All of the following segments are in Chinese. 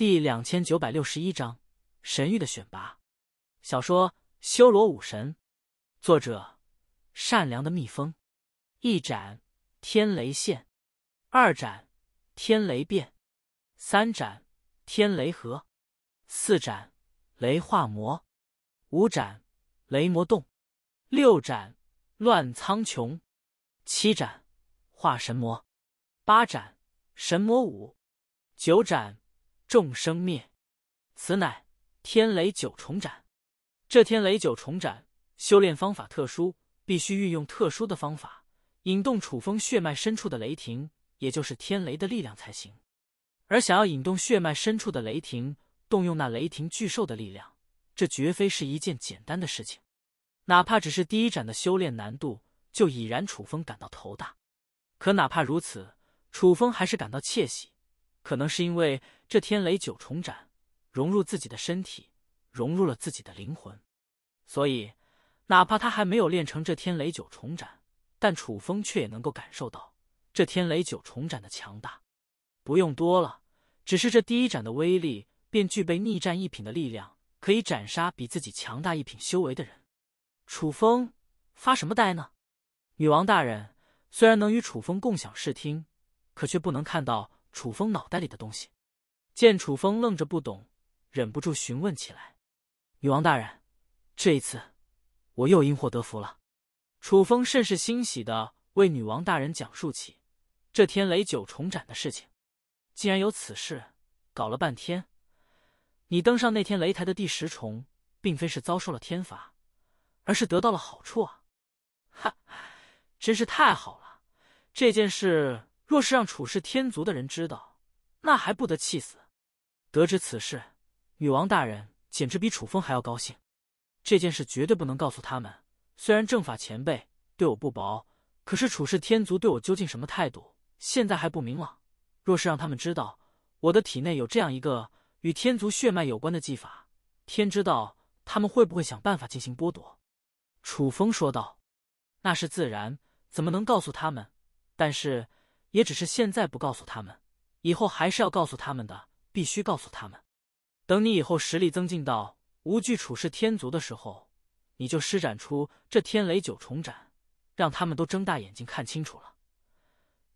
第两千九百六十一章：神域的选拔。小说《修罗武神》，作者：善良的蜜蜂。一斩天雷现，二斩天雷变，三斩天雷合，四斩雷化魔，五斩雷魔洞，六斩乱苍穹，七斩化神魔，八斩神魔舞，九斩。众生灭，此乃天雷九重斩。这天雷九重斩修炼方法特殊，必须运用特殊的方法引动楚风血脉深处的雷霆，也就是天雷的力量才行。而想要引动血脉深处的雷霆，动用那雷霆巨兽的力量，这绝非是一件简单的事情。哪怕只是第一斩的修炼难度，就已然楚风感到头大。可哪怕如此，楚风还是感到窃喜，可能是因为。这天雷九重斩融入自己的身体，融入了自己的灵魂，所以哪怕他还没有练成这天雷九重斩，但楚风却也能够感受到这天雷九重斩的强大。不用多了，只是这第一斩的威力便具备逆战一品的力量，可以斩杀比自己强大一品修为的人。楚风发什么呆呢？女王大人虽然能与楚风共享视听，可却不能看到楚风脑袋里的东西。见楚风愣着不懂，忍不住询问起来：“女王大人，这一次我又因祸得福了。”楚风甚是欣喜的为女王大人讲述起这天雷九重斩的事情。竟然有此事！搞了半天，你登上那天雷台的第十重，并非是遭受了天罚，而是得到了好处啊！哈，真是太好了！这件事若是让楚氏天族的人知道，那还不得气死？得知此事，女王大人简直比楚风还要高兴。这件事绝对不能告诉他们。虽然正法前辈对我不薄，可是楚氏天族对我究竟什么态度，现在还不明朗。若是让他们知道我的体内有这样一个与天族血脉有关的技法，天知道他们会不会想办法进行剥夺？楚风说道：“那是自然，怎么能告诉他们？但是也只是现在不告诉他们，以后还是要告诉他们的。”必须告诉他们，等你以后实力增进到无惧楚氏天族的时候，你就施展出这天雷九重斩，让他们都睁大眼睛看清楚了，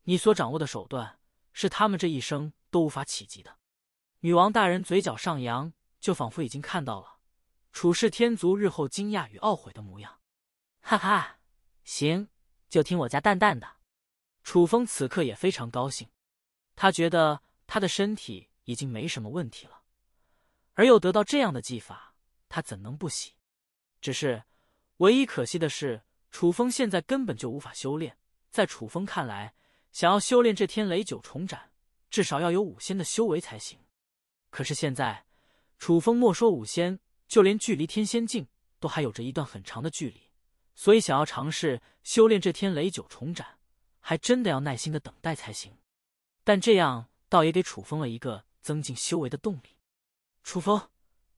你所掌握的手段是他们这一生都无法企及的。女王大人嘴角上扬，就仿佛已经看到了楚氏天族日后惊讶与懊悔的模样。哈哈，行，就听我家淡淡的。楚风此刻也非常高兴，他觉得他的身体。已经没什么问题了，而又得到这样的技法，他怎能不喜？只是唯一可惜的是，楚风现在根本就无法修炼。在楚风看来，想要修炼这天雷九重斩，至少要有五仙的修为才行。可是现在，楚风莫说五仙，就连距离天仙境都还有着一段很长的距离，所以想要尝试修炼这天雷九重斩，还真的要耐心的等待才行。但这样倒也给楚风了一个。增进修为的动力。楚风，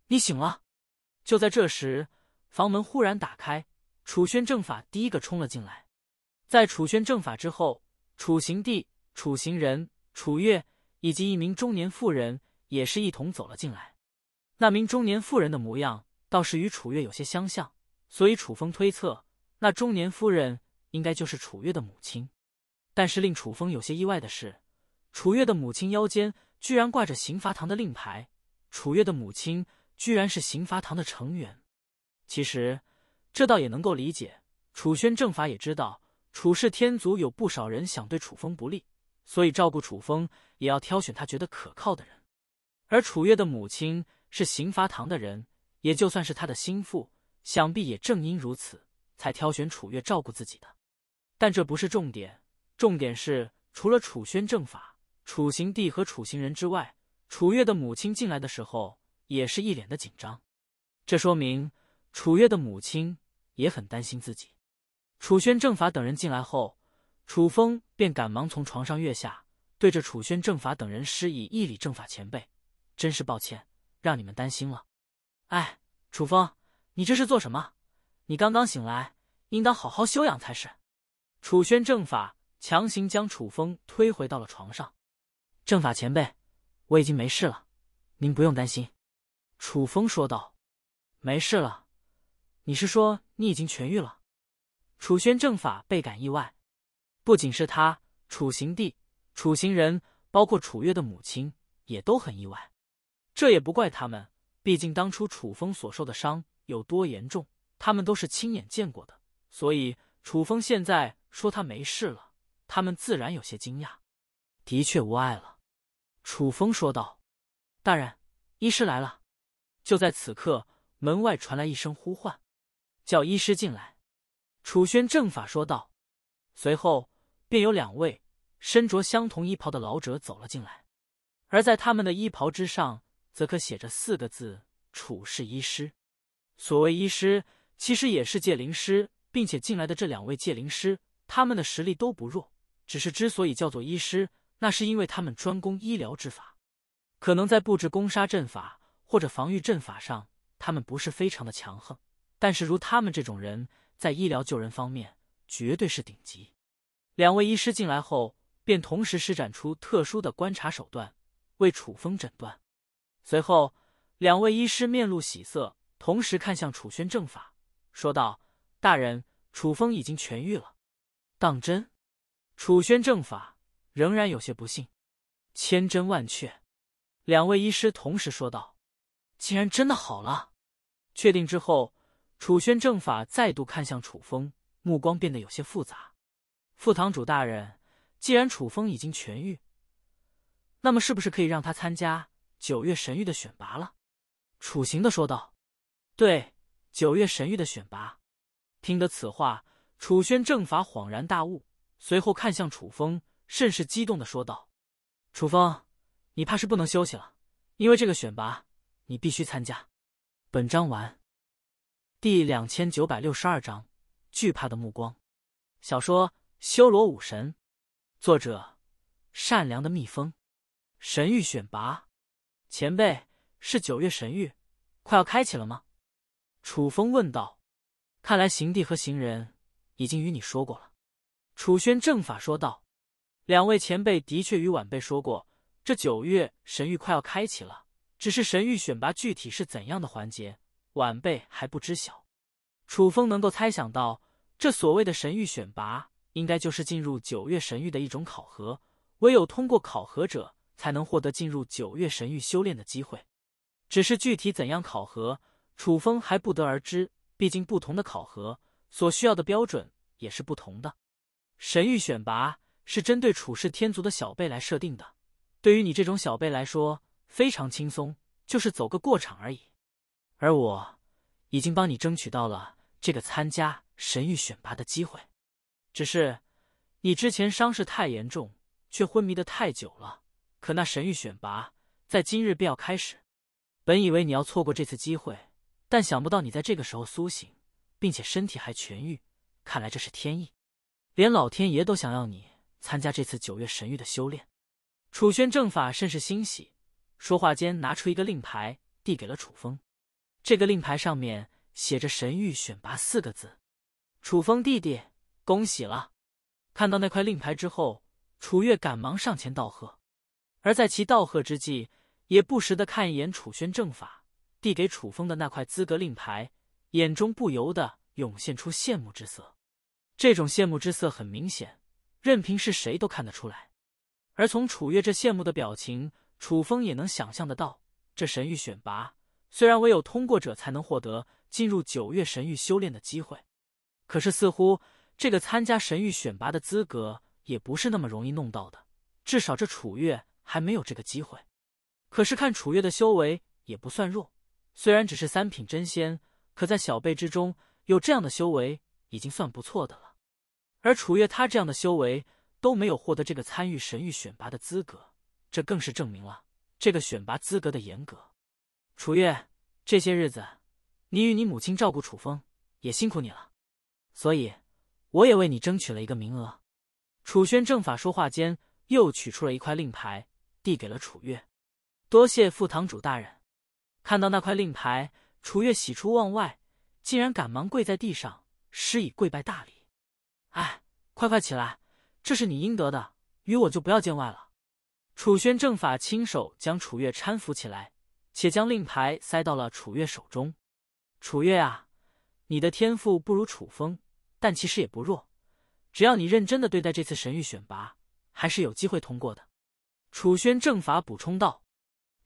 你醒了。就在这时，房门忽然打开，楚宣正法第一个冲了进来。在楚宣正法之后，楚行地、楚行人、楚月以及一名中年妇人也是一同走了进来。那名中年妇人的模样倒是与楚月有些相像，所以楚风推测，那中年夫人应该就是楚月的母亲。但是令楚风有些意外的是，楚月的母亲腰间。居然挂着刑罚堂的令牌，楚月的母亲居然是刑罚堂的成员。其实这倒也能够理解，楚宣正法也知道楚氏天族有不少人想对楚风不利，所以照顾楚风也要挑选他觉得可靠的人。而楚月的母亲是刑罚堂的人，也就算是他的心腹。想必也正因如此，才挑选楚月照顾自己的。但这不是重点，重点是除了楚宣正法。楚行帝和楚行人之外，楚月的母亲进来的时候也是一脸的紧张，这说明楚月的母亲也很担心自己。楚宣正法等人进来后，楚风便赶忙从床上跃下，对着楚宣正法等人施以一礼：“正法前辈，真是抱歉，让你们担心了。”哎，楚风，你这是做什么？你刚刚醒来，应当好好休养才是。楚宣正法强行将楚风推回到了床上。正法前辈，我已经没事了，您不用担心。”楚风说道。“没事了？你是说你已经痊愈了？”楚宣正法倍感意外，不仅是他，楚行帝、楚行人，包括楚月的母亲，也都很意外。这也不怪他们，毕竟当初楚风所受的伤有多严重，他们都是亲眼见过的，所以楚风现在说他没事了，他们自然有些惊讶。的确无碍了。楚风说道：“大人，医师来了。”就在此刻，门外传来一声呼唤：“叫医师进来。”楚轩正法说道。随后，便有两位身着相同衣袍的老者走了进来，而在他们的衣袍之上，则可写着四个字：“楚氏医师。”所谓医师，其实也是界灵师，并且进来的这两位界灵师，他们的实力都不弱，只是之所以叫做医师。那是因为他们专攻医疗之法，可能在布置攻杀阵法或者防御阵法上，他们不是非常的强横。但是如他们这种人在医疗救人方面，绝对是顶级。两位医师进来后，便同时施展出特殊的观察手段，为楚风诊断。随后，两位医师面露喜色，同时看向楚宣正法，说道：“大人，楚风已经痊愈了。”当真？楚宣正法。仍然有些不信，千真万确，两位医师同时说道：“竟然真的好了！”确定之后，楚宣正法再度看向楚风，目光变得有些复杂。“副堂主大人，既然楚风已经痊愈，那么是不是可以让他参加九月神域的选拔了？”楚行的说道。“对，九月神域的选拔。”听得此话，楚宣正法恍然大悟，随后看向楚风。甚是激动的说道：“楚风，你怕是不能休息了，因为这个选拔你必须参加。”本章完，第两千九百六十二章：惧怕的目光。小说《修罗武神》，作者：善良的蜜蜂。神域选拔，前辈是九月神域，快要开启了吗？楚风问道。看来行帝和行人已经与你说过了。”楚轩正法说道。两位前辈的确与晚辈说过，这九月神域快要开启了。只是神域选拔具体是怎样的环节，晚辈还不知晓。楚风能够猜想到，这所谓的神域选拔，应该就是进入九月神域的一种考核。唯有通过考核者，才能获得进入九月神域修炼的机会。只是具体怎样考核，楚风还不得而知。毕竟不同的考核，所需要的标准也是不同的。神域选拔。是针对楚氏天族的小辈来设定的，对于你这种小辈来说非常轻松，就是走个过场而已。而我已经帮你争取到了这个参加神域选拔的机会，只是你之前伤势太严重，却昏迷的太久了。可那神域选拔在今日便要开始，本以为你要错过这次机会，但想不到你在这个时候苏醒，并且身体还痊愈，看来这是天意，连老天爷都想要你。参加这次九月神域的修炼，楚宣正法甚是欣喜。说话间，拿出一个令牌递给了楚风。这个令牌上面写着“神域选拔”四个字。楚风弟弟，恭喜了！看到那块令牌之后，楚月赶忙上前道贺。而在其道贺之际，也不时的看一眼楚宣正法递给楚风的那块资格令牌，眼中不由得涌现出羡慕之色。这种羡慕之色很明显。任凭是谁都看得出来，而从楚月这羡慕的表情，楚风也能想象得到，这神域选拔虽然唯有通过者才能获得进入九月神域修炼的机会，可是似乎这个参加神域选拔的资格也不是那么容易弄到的，至少这楚月还没有这个机会。可是看楚月的修为也不算弱，虽然只是三品真仙，可在小辈之中有这样的修为已经算不错的了。而楚月他这样的修为都没有获得这个参与神域选拔的资格，这更是证明了这个选拔资格的严格。楚月，这些日子你与你母亲照顾楚风，也辛苦你了。所以，我也为你争取了一个名额。楚轩正法说话间，又取出了一块令牌，递给了楚月。多谢副堂主大人！看到那块令牌，楚月喜出望外，竟然赶忙跪在地上，施以跪拜大礼。哎，快快起来，这是你应得的，与我就不要见外了。楚轩正法亲手将楚月搀扶起来，且将令牌塞到了楚月手中。楚月啊，你的天赋不如楚风，但其实也不弱，只要你认真的对待这次神域选拔，还是有机会通过的。楚轩正法补充道：“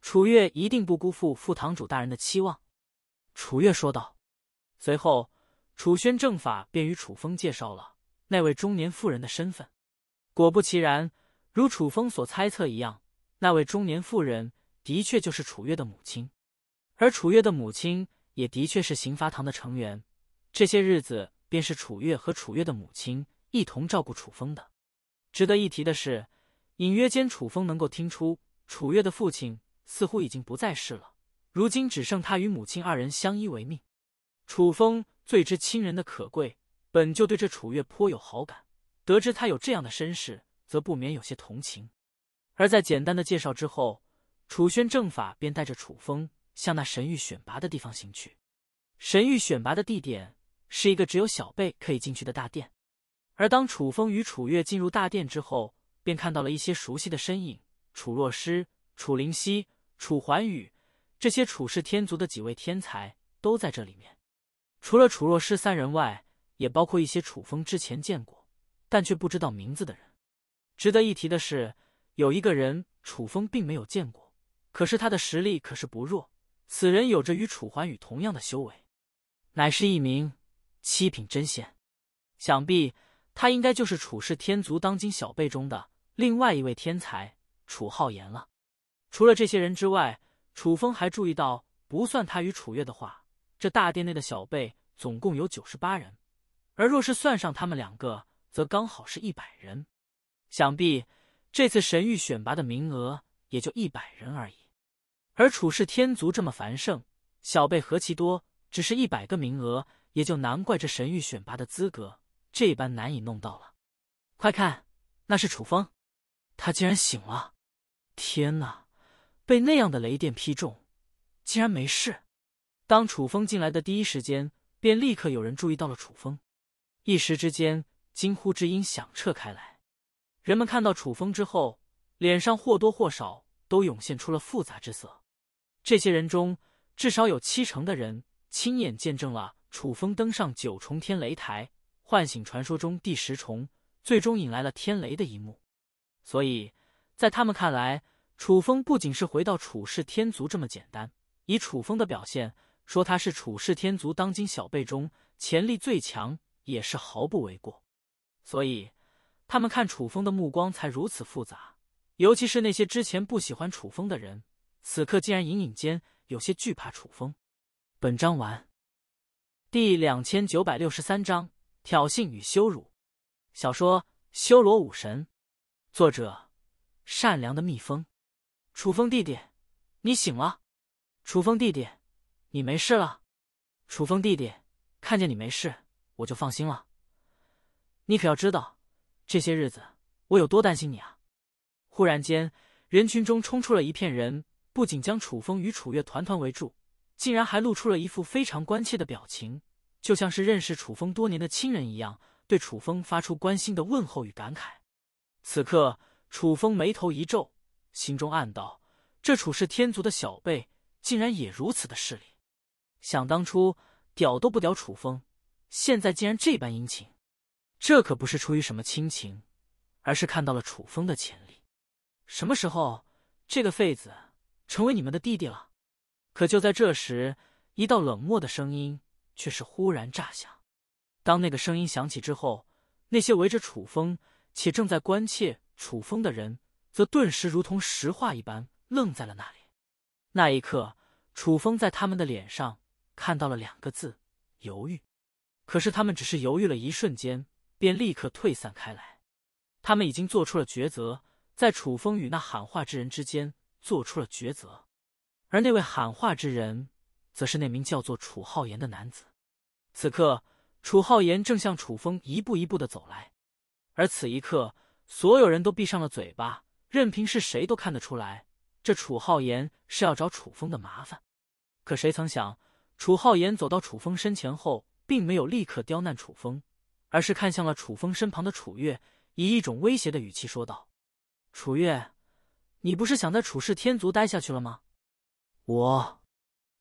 楚月一定不辜负副堂主大人的期望。”楚月说道。随后，楚轩正法便与楚风介绍了。那位中年妇人的身份，果不其然，如楚风所猜测一样，那位中年妇人的确就是楚月的母亲，而楚月的母亲也的确是刑罚堂的成员。这些日子，便是楚月和楚月的母亲一同照顾楚风的。值得一提的是，隐约间楚风能够听出，楚月的父亲似乎已经不在世了，如今只剩他与母亲二人相依为命。楚风最知亲人的可贵。本就对这楚月颇有好感，得知他有这样的身世，则不免有些同情。而在简单的介绍之后，楚宣正法便带着楚风向那神域选拔的地方行去。神域选拔的地点是一个只有小辈可以进去的大殿。而当楚风与楚月进入大殿之后，便看到了一些熟悉的身影：楚若诗、楚灵溪、楚环宇，这些楚氏天族的几位天才都在这里面。除了楚若诗三人外，也包括一些楚风之前见过，但却不知道名字的人。值得一提的是，有一个人楚风并没有见过，可是他的实力可是不弱。此人有着与楚桓宇同样的修为，乃是一名七品真仙。想必他应该就是楚氏天族当今小辈中的另外一位天才楚浩言了。除了这些人之外，楚风还注意到，不算他与楚月的话，这大殿内的小辈总共有九十八人。而若是算上他们两个，则刚好是一百人。想必这次神域选拔的名额也就一百人而已。而楚氏天族这么繁盛，小辈何其多，只是一百个名额，也就难怪这神域选拔的资格这般难以弄到了。快看，那是楚风，他竟然醒了！天哪，被那样的雷电劈中，竟然没事！当楚风进来的第一时间，便立刻有人注意到了楚风。一时之间，惊呼之音响彻开来。人们看到楚风之后，脸上或多或少都涌现出了复杂之色。这些人中，至少有七成的人亲眼见证了楚风登上九重天雷台，唤醒传说中第十重，最终引来了天雷的一幕。所以，在他们看来，楚风不仅是回到楚氏天族这么简单。以楚风的表现，说他是楚氏天族当今小辈中潜力最强。也是毫不为过，所以他们看楚风的目光才如此复杂。尤其是那些之前不喜欢楚风的人，此刻竟然隐隐间有些惧怕楚风。本章完。第两千九百六十三章挑衅与羞辱。小说《修罗武神》，作者：善良的蜜蜂。楚风弟弟，你醒了。楚风弟弟，你没事了。楚风弟弟，看见你没事。我就放心了，你可要知道，这些日子我有多担心你啊！忽然间，人群中冲出了一片人，不仅将楚风与楚月团团围住，竟然还露出了一副非常关切的表情，就像是认识楚风多年的亲人一样，对楚风发出关心的问候与感慨。此刻，楚风眉头一皱，心中暗道：这楚氏天族的小辈竟然也如此的势利，想当初屌都不屌楚风。现在竟然这般殷勤，这可不是出于什么亲情，而是看到了楚风的潜力。什么时候这个废子成为你们的弟弟了？可就在这时，一道冷漠的声音却是忽然炸响。当那个声音响起之后，那些围着楚风且正在关切楚风的人，则顿时如同石化一般愣在了那里。那一刻，楚风在他们的脸上看到了两个字：犹豫。可是他们只是犹豫了一瞬间，便立刻退散开来。他们已经做出了抉择，在楚风与那喊话之人之间做出了抉择。而那位喊话之人，则是那名叫做楚浩言的男子。此刻，楚浩言正向楚风一步一步的走来。而此一刻，所有人都闭上了嘴巴，任凭是谁都看得出来，这楚浩言是要找楚风的麻烦。可谁曾想，楚浩言走到楚风身前后。并没有立刻刁难楚风，而是看向了楚风身旁的楚月，以一种威胁的语气说道：“楚月，你不是想在楚氏天族待下去了吗？”我，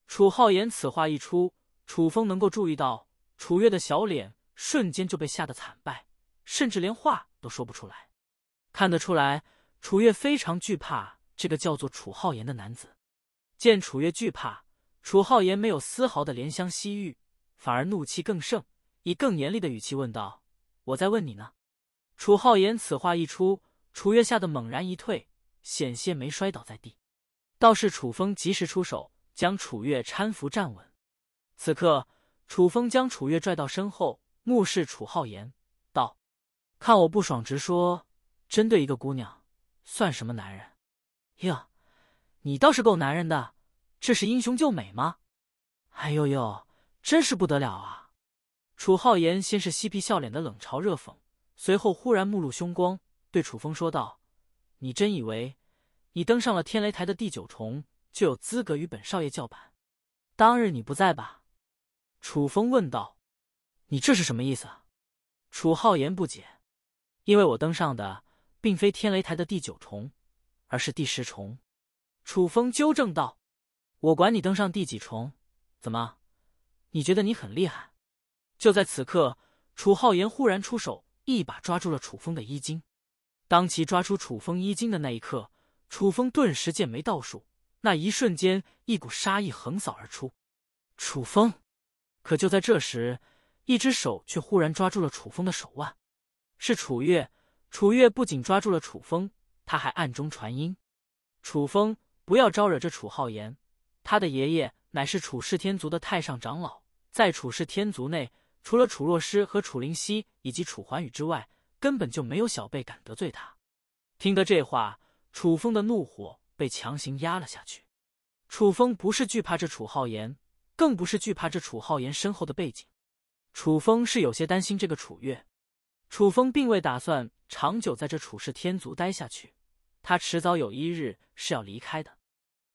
楚浩言此话一出，楚风能够注意到楚月的小脸瞬间就被吓得惨败，甚至连话都说不出来。看得出来，楚月非常惧怕这个叫做楚浩言的男子。见楚月惧怕，楚浩言没有丝毫的怜香惜玉。反而怒气更盛，以更严厉的语气问道：“我在问你呢。”楚浩言此话一出，楚月吓得猛然一退，险些没摔倒在地。倒是楚风及时出手，将楚月搀扶站稳。此刻，楚风将楚月拽到身后，目视楚浩言道：“看我不爽，直说，针对一个姑娘，算什么男人？呀，你倒是够男人的，这是英雄救美吗？”哎呦呦！真是不得了啊！楚浩言先是嬉皮笑脸的冷嘲热讽，随后忽然目露凶光，对楚风说道：“你真以为你登上了天雷台的第九重就有资格与本少爷叫板？当日你不在吧？”楚风问道：“你这是什么意思？”楚浩言不解：“因为我登上的并非天雷台的第九重，而是第十重。”楚风纠正道：“我管你登上第几重，怎么？”你觉得你很厉害？就在此刻，楚浩言忽然出手，一把抓住了楚风的衣襟。当其抓出楚风衣襟的那一刻，楚风顿时剑眉倒竖。那一瞬间，一股杀意横扫而出。楚风，可就在这时，一只手却忽然抓住了楚风的手腕。是楚月，楚月不仅抓住了楚风，他还暗中传音：“楚风，不要招惹这楚浩言，他的爷爷乃是楚氏天族的太上长老。”在楚氏天族内，除了楚若诗和楚灵溪以及楚桓宇之外，根本就没有小辈敢得罪他。听得这话，楚风的怒火被强行压了下去。楚风不是惧怕这楚浩言，更不是惧怕这楚浩言身后的背景，楚风是有些担心这个楚月。楚风并未打算长久在这楚氏天族待下去，他迟早有一日是要离开的，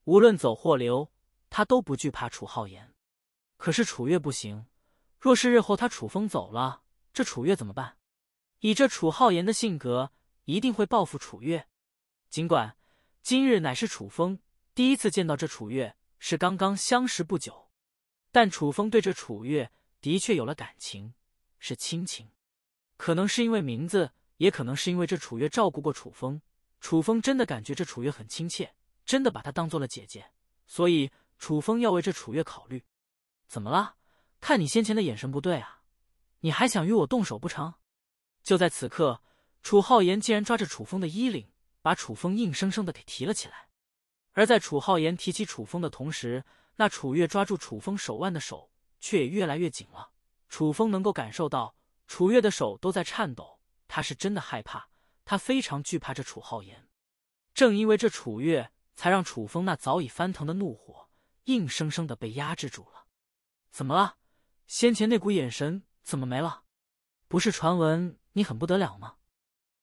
无论走或留，他都不惧怕楚浩言。可是楚月不行，若是日后他楚风走了，这楚月怎么办？以这楚浩言的性格，一定会报复楚月。尽管今日乃是楚风第一次见到这楚月，是刚刚相识不久，但楚风对这楚月的确有了感情，是亲情。可能是因为名字，也可能是因为这楚月照顾过楚风，楚风真的感觉这楚月很亲切，真的把她当做了姐姐，所以楚风要为这楚月考虑。怎么了？看你先前的眼神不对啊！你还想与我动手不成？就在此刻，楚浩言竟然抓着楚风的衣领，把楚风硬生生的给提了起来。而在楚浩言提起楚风的同时，那楚月抓住楚风手腕的手却也越来越紧了。楚风能够感受到楚月的手都在颤抖，他是真的害怕，他非常惧怕这楚浩言。正因为这楚月，才让楚风那早已翻腾的怒火硬生生的被压制住了。怎么了？先前那股眼神怎么没了？不是传闻你很不得了吗？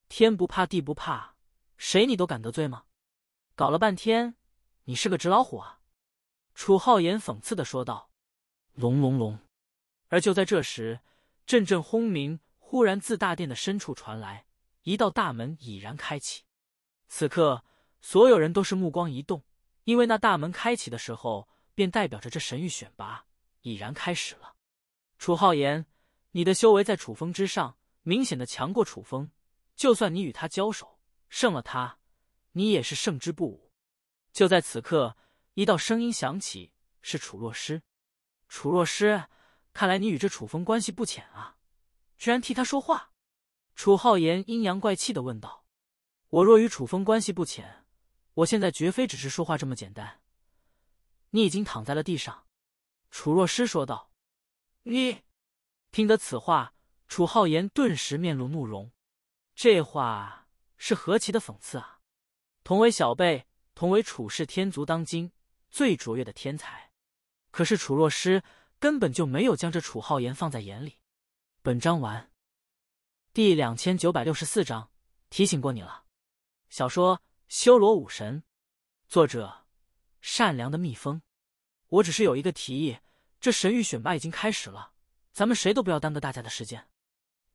天不怕地不怕，谁你都敢得罪吗？搞了半天，你是个纸老虎啊！楚浩言讽刺的说道。隆隆隆！而就在这时，阵阵轰鸣忽然自大殿的深处传来，一道大门已然开启。此刻，所有人都是目光一动，因为那大门开启的时候，便代表着这神域选拔。已然开始了。楚浩言，你的修为在楚风之上，明显的强过楚风。就算你与他交手胜了他，你也是胜之不武。就在此刻，一道声音响起：“是楚若诗。”楚若诗，看来你与这楚风关系不浅啊，居然替他说话。”楚浩言阴阳怪气的问道：“我若与楚风关系不浅，我现在绝非只是说话这么简单。你已经躺在了地上。”楚若诗说道：“你听得此话，楚浩言顿时面露怒容。这话是何其的讽刺啊！同为小辈，同为楚氏天族，当今最卓越的天才，可是楚若诗根本就没有将这楚浩言放在眼里。”本章完。第两千九百六十四章提醒过你了。小说《修罗武神》，作者：善良的蜜蜂。我只是有一个提议，这神域选拔已经开始了，咱们谁都不要耽搁大家的时间。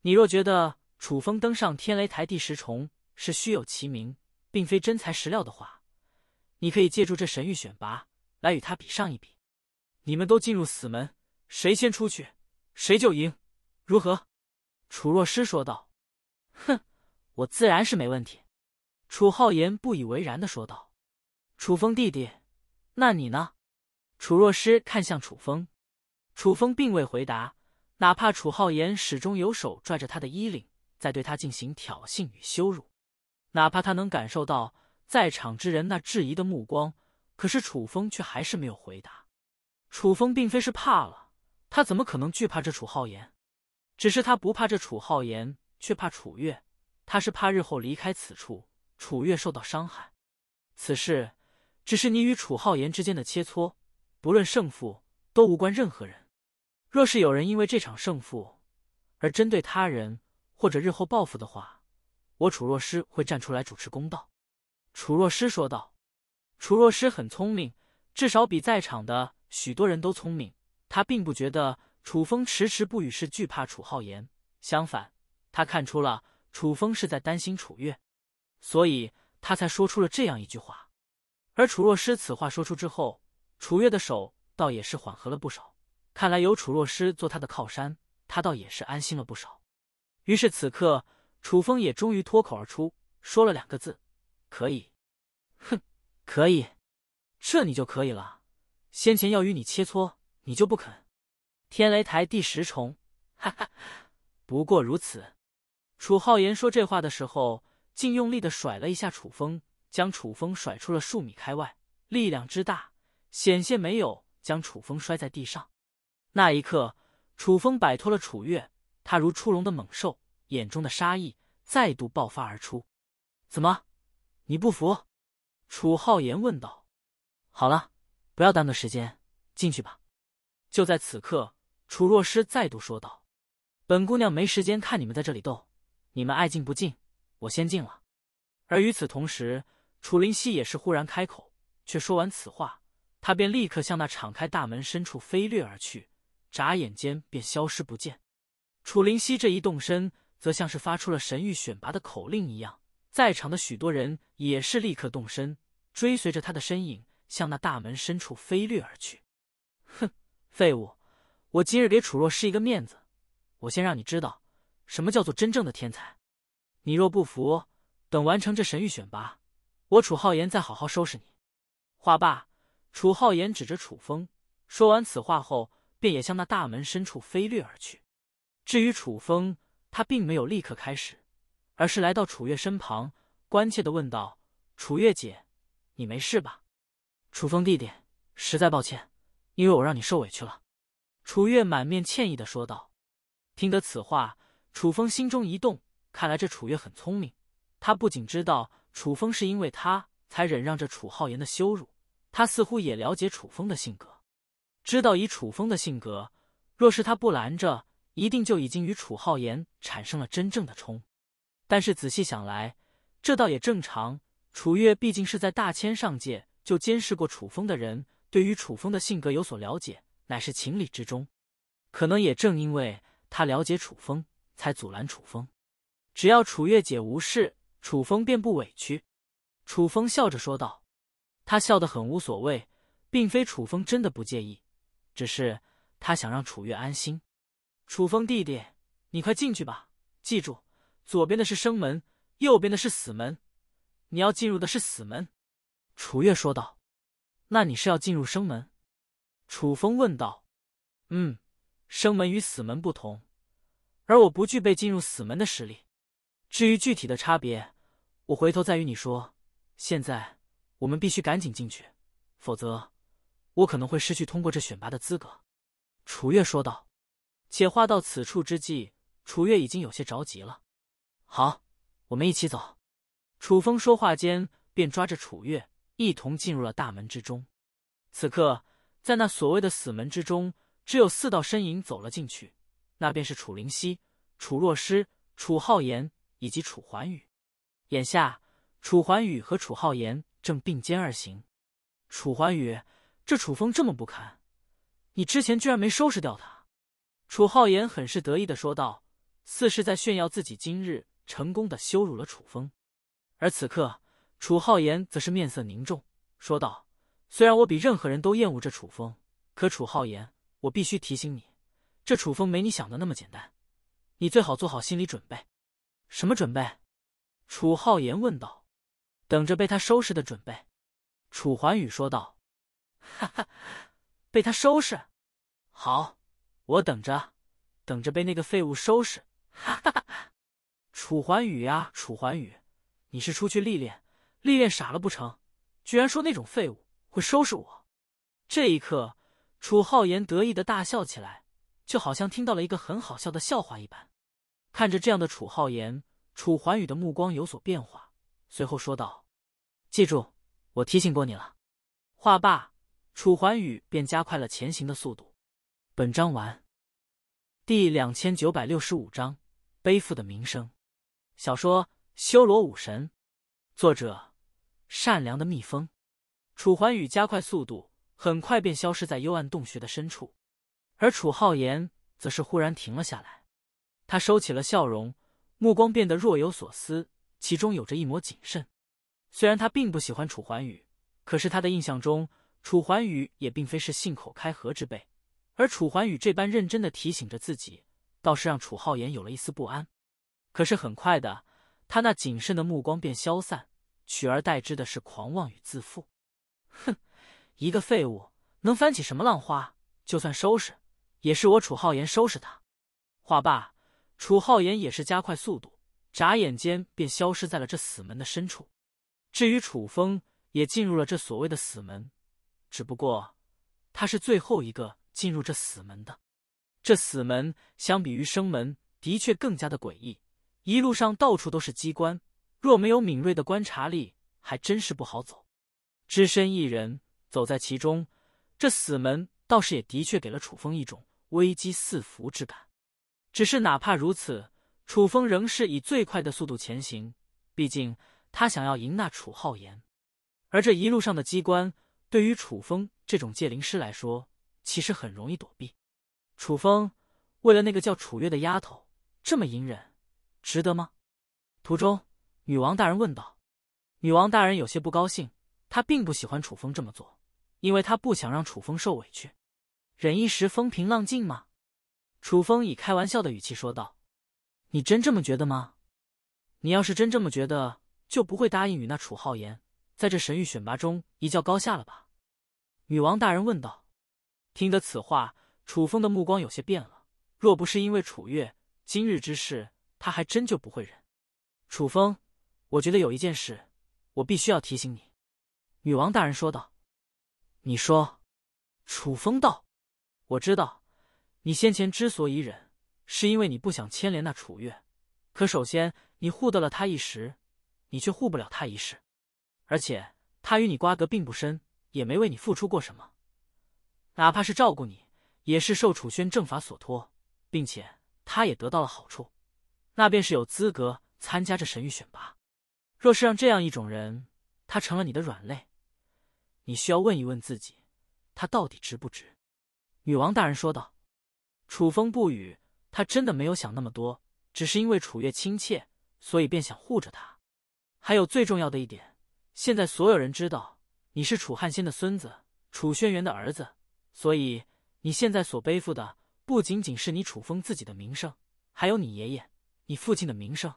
你若觉得楚风登上天雷台第十重是虚有其名，并非真材实料的话，你可以借助这神域选拔来与他比上一比。你们都进入死门，谁先出去，谁就赢，如何？楚若诗说道。哼，我自然是没问题。楚浩言不以为然的说道。楚风弟弟，那你呢？楚若诗看向楚风，楚风并未回答。哪怕楚浩言始终有手拽着他的衣领，在对他进行挑衅与羞辱，哪怕他能感受到在场之人那质疑的目光，可是楚风却还是没有回答。楚风并非是怕了，他怎么可能惧怕这楚浩言？只是他不怕这楚浩言，却怕楚月。他是怕日后离开此处，楚月受到伤害。此事只是你与楚浩言之间的切磋。不论胜负都无关任何人。若是有人因为这场胜负而针对他人或者日后报复的话，我楚若诗会站出来主持公道。”楚若诗说道。楚若诗很聪明，至少比在场的许多人都聪明。他并不觉得楚风迟迟不语是惧怕楚浩言，相反，他看出了楚风是在担心楚月，所以他才说出了这样一句话。而楚若诗此话说出之后。楚月的手倒也是缓和了不少，看来有楚若诗做他的靠山，他倒也是安心了不少。于是此刻，楚风也终于脱口而出，说了两个字：“可以。”“哼，可以，这你就可以了。先前要与你切磋，你就不肯。”天雷台第十重，哈哈，不过如此。楚浩言说这话的时候，竟用力的甩了一下楚风，将楚风甩出了数米开外，力量之大。险些没有将楚风摔在地上，那一刻，楚风摆脱了楚月，他如出笼的猛兽，眼中的杀意再度爆发而出。怎么，你不服？楚浩言问道。好了，不要耽搁时间，进去吧。就在此刻，楚若诗再度说道：“本姑娘没时间看你们在这里斗，你们爱进不进，我先进了。”而与此同时，楚灵溪也是忽然开口，却说完此话。他便立刻向那敞开大门深处飞掠而去，眨眼间便消失不见。楚灵溪这一动身，则像是发出了神域选拔的口令一样，在场的许多人也是立刻动身，追随着他的身影向那大门深处飞掠而去。哼，废物！我今日给楚若诗一个面子，我先让你知道什么叫做真正的天才。你若不服，等完成这神域选拔，我楚浩言再好好收拾你。话罢。楚浩言指着楚风，说完此话后，便也向那大门深处飞掠而去。至于楚风，他并没有立刻开始，而是来到楚月身旁，关切的问道：“楚月姐，你没事吧？”“楚风弟弟，实在抱歉，因为我让你受委屈了。”楚月满面歉意的说道。听得此话，楚风心中一动，看来这楚月很聪明，他不仅知道楚风是因为他才忍让着楚浩言的羞辱。他似乎也了解楚风的性格，知道以楚风的性格，若是他不拦着，一定就已经与楚浩言产生了真正的冲。但是仔细想来，这倒也正常。楚月毕竟是在大千上界就监视过楚风的人，对于楚风的性格有所了解，乃是情理之中。可能也正因为他了解楚风，才阻拦楚风。只要楚月姐无事，楚风便不委屈。楚风笑着说道。他笑得很无所谓，并非楚风真的不介意，只是他想让楚月安心。楚风弟弟，你快进去吧！记住，左边的是生门，右边的是死门，你要进入的是死门。”楚月说道。“那你是要进入生门？”楚风问道。“嗯，生门与死门不同，而我不具备进入死门的实力。至于具体的差别，我回头再与你说。现在。”我们必须赶紧进去，否则我可能会失去通过这选拔的资格。”楚月说道。且话到此处之际，楚月已经有些着急了。“好，我们一起走。”楚风说话间便抓着楚月一同进入了大门之中。此刻，在那所谓的死门之中，只有四道身影走了进去，那便是楚灵溪、楚若诗、楚浩言以及楚环宇。眼下，楚环宇和楚浩言。正并肩而行，楚怀宇，这楚风这么不堪，你之前居然没收拾掉他？楚浩言很是得意的说道，似是在炫耀自己今日成功的羞辱了楚风。而此刻，楚浩言则是面色凝重，说道：“虽然我比任何人都厌恶这楚风，可楚浩言，我必须提醒你，这楚风没你想的那么简单，你最好做好心理准备。”“什么准备？”楚浩言问道。等着被他收拾的准备，楚桓宇说道：“哈哈，被他收拾？好，我等着，等着被那个废物收拾！”哈哈哈。楚桓宇呀，楚桓宇，你是出去历练，历练傻了不成？居然说那种废物会收拾我！这一刻，楚浩言得意的大笑起来，就好像听到了一个很好笑的笑话一般。看着这样的楚浩言，楚桓宇的目光有所变化。随后说道：“记住，我提醒过你了。”话罢，楚桓宇便加快了前行的速度。本章完。第两千九百六十五章：背负的名声。小说《修罗武神》，作者：善良的蜜蜂。楚桓宇加快速度，很快便消失在幽暗洞穴的深处。而楚浩言则是忽然停了下来，他收起了笑容，目光变得若有所思。其中有着一抹谨慎，虽然他并不喜欢楚桓宇，可是他的印象中，楚桓宇也并非是信口开河之辈。而楚桓宇这般认真的提醒着自己，倒是让楚浩言有了一丝不安。可是很快的，他那谨慎的目光便消散，取而代之的是狂妄与自负。哼，一个废物能翻起什么浪花？就算收拾，也是我楚浩言收拾他。话罢，楚浩言也是加快速度。眨眼间便消失在了这死门的深处。至于楚风，也进入了这所谓的死门，只不过他是最后一个进入这死门的。这死门相比于生门，的确更加的诡异。一路上到处都是机关，若没有敏锐的观察力，还真是不好走。只身一人走在其中，这死门倒是也的确给了楚风一种危机四伏之感。只是哪怕如此。楚风仍是以最快的速度前行，毕竟他想要赢那楚浩言。而这一路上的机关，对于楚风这种界灵师来说，其实很容易躲避。楚风为了那个叫楚月的丫头这么隐忍，值得吗？途中，女王大人问道。女王大人有些不高兴，她并不喜欢楚风这么做，因为她不想让楚风受委屈。忍一时风平浪静吗？楚风以开玩笑的语气说道。你真这么觉得吗？你要是真这么觉得，就不会答应与那楚浩言在这神域选拔中一较高下了吧？女王大人问道。听得此话，楚风的目光有些变了。若不是因为楚月今日之事，他还真就不会忍。楚风，我觉得有一件事，我必须要提醒你。女王大人说道。你说。楚风道：“我知道，你先前之所以忍。”是因为你不想牵连那楚月，可首先你护得了他一时，你却护不了他一世。而且他与你瓜葛并不深，也没为你付出过什么，哪怕是照顾你，也是受楚宣正法所托，并且他也得到了好处，那便是有资格参加这神域选拔。若是让这样一种人，他成了你的软肋，你需要问一问自己，他到底值不值？女王大人说道。楚风不语。他真的没有想那么多，只是因为楚月亲切，所以便想护着他。还有最重要的一点，现在所有人知道你是楚汉先的孙子，楚轩辕的儿子，所以你现在所背负的不仅仅是你楚风自己的名声，还有你爷爷、你父亲的名声。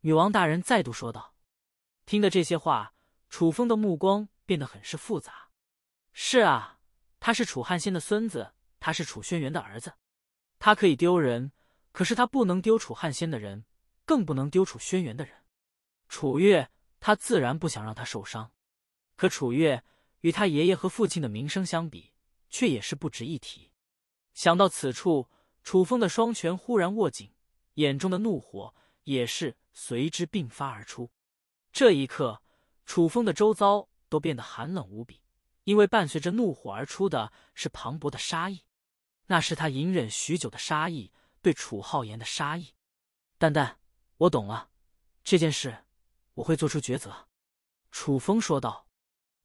女王大人再度说道。听的这些话，楚风的目光变得很是复杂。是啊，他是楚汉先的孙子，他是楚轩辕的儿子。他可以丢人，可是他不能丢楚汉仙的人，更不能丢楚轩辕的人。楚月，他自然不想让他受伤。可楚月与他爷爷和父亲的名声相比，却也是不值一提。想到此处，楚风的双拳忽然握紧，眼中的怒火也是随之并发而出。这一刻，楚风的周遭都变得寒冷无比，因为伴随着怒火而出的是磅礴的杀意。那是他隐忍许久的杀意，对楚浩言的杀意。蛋蛋，我懂了，这件事我会做出抉择。”楚风说道。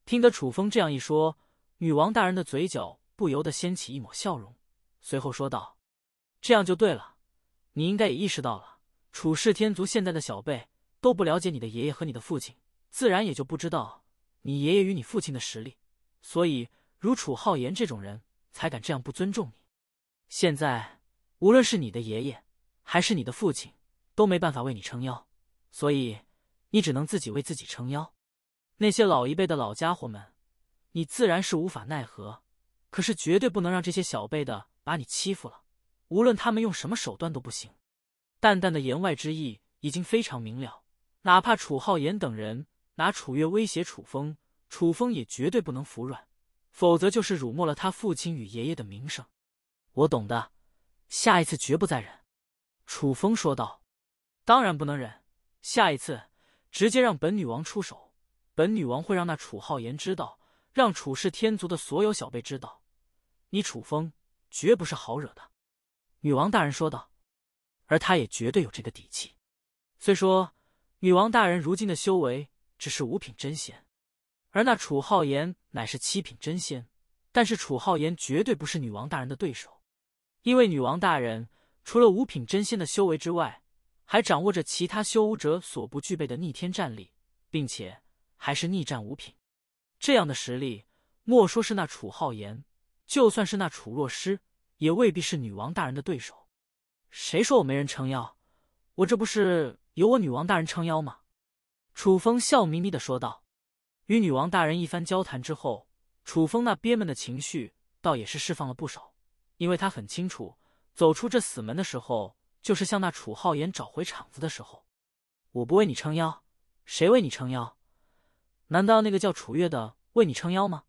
听得楚风这样一说，女王大人的嘴角不由得掀起一抹笑容，随后说道：“这样就对了。你应该也意识到了，楚氏天族现在的小辈都不了解你的爷爷和你的父亲，自然也就不知道你爷爷与你父亲的实力，所以如楚浩言这种人才敢这样不尊重你。”现在，无论是你的爷爷还是你的父亲，都没办法为你撑腰，所以你只能自己为自己撑腰。那些老一辈的老家伙们，你自然是无法奈何，可是绝对不能让这些小辈的把你欺负了。无论他们用什么手段都不行。淡淡的言外之意已经非常明了，哪怕楚浩言等人拿楚月威胁楚风，楚风也绝对不能服软，否则就是辱没了他父亲与爷爷的名声。我懂的，下一次绝不再忍。”楚风说道，“当然不能忍，下一次直接让本女王出手，本女王会让那楚浩言知道，让楚氏天族的所有小辈知道，你楚风绝不是好惹的。”女王大人说道，而他也绝对有这个底气。虽说女王大人如今的修为只是五品真仙，而那楚浩言乃是七品真仙，但是楚浩言绝对不是女王大人的对手。因为女王大人除了五品真仙的修为之外，还掌握着其他修武者所不具备的逆天战力，并且还是逆战五品。这样的实力，莫说是那楚浩言，就算是那楚若诗，也未必是女王大人的对手。谁说我没人撑腰？我这不是有我女王大人撑腰吗？楚风笑眯眯的说道。与女王大人一番交谈之后，楚风那憋闷的情绪倒也是释放了不少。因为他很清楚，走出这死门的时候，就是向那楚浩言找回场子的时候。我不为你撑腰，谁为你撑腰？难道那个叫楚月的为你撑腰吗？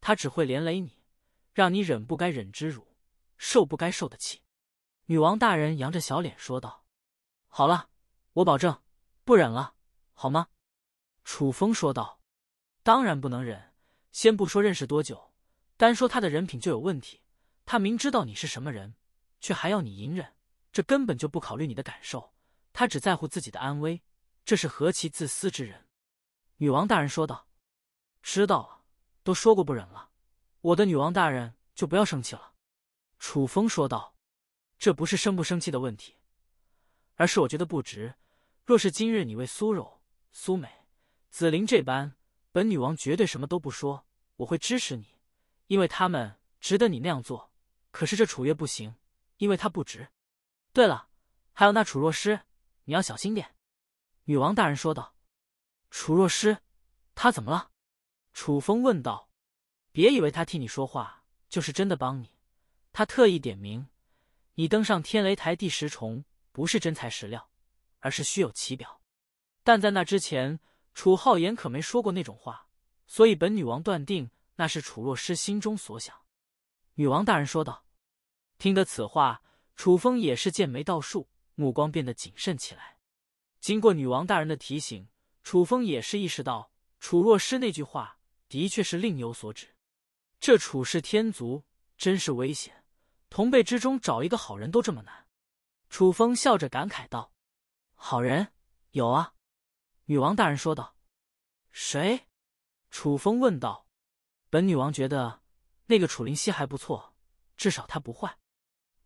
他只会连累你，让你忍不该忍之辱，受不该受的气。女王大人扬着小脸说道：“好了，我保证不忍了，好吗？”楚风说道：“当然不能忍。先不说认识多久，单说他的人品就有问题。”他明知道你是什么人，却还要你隐忍，这根本就不考虑你的感受，他只在乎自己的安危，这是何其自私之人！女王大人说道：“知道了，都说过不忍了，我的女王大人就不要生气了。”楚风说道：“这不是生不生气的问题，而是我觉得不值。若是今日你为苏柔、苏美、紫菱这般，本女王绝对什么都不说，我会支持你，因为他们值得你那样做。”可是这楚月不行，因为他不值。对了，还有那楚若诗，你要小心点。”女王大人说道。“楚若诗，她怎么了？”楚风问道。“别以为她替你说话就是真的帮你，她特意点名你登上天雷台第十重，不是真材实料，而是虚有其表。但在那之前，楚浩言可没说过那种话，所以本女王断定那是楚若诗心中所想。”女王大人说道。听得此话，楚风也是剑眉倒竖，目光变得谨慎起来。经过女王大人的提醒，楚风也是意识到楚若诗那句话的确是另有所指。这楚氏天族真是危险，同辈之中找一个好人都这么难。楚风笑着感慨道：“好人有啊。”女王大人说道：“谁？”楚风问道：“本女王觉得那个楚灵溪还不错，至少他不坏。”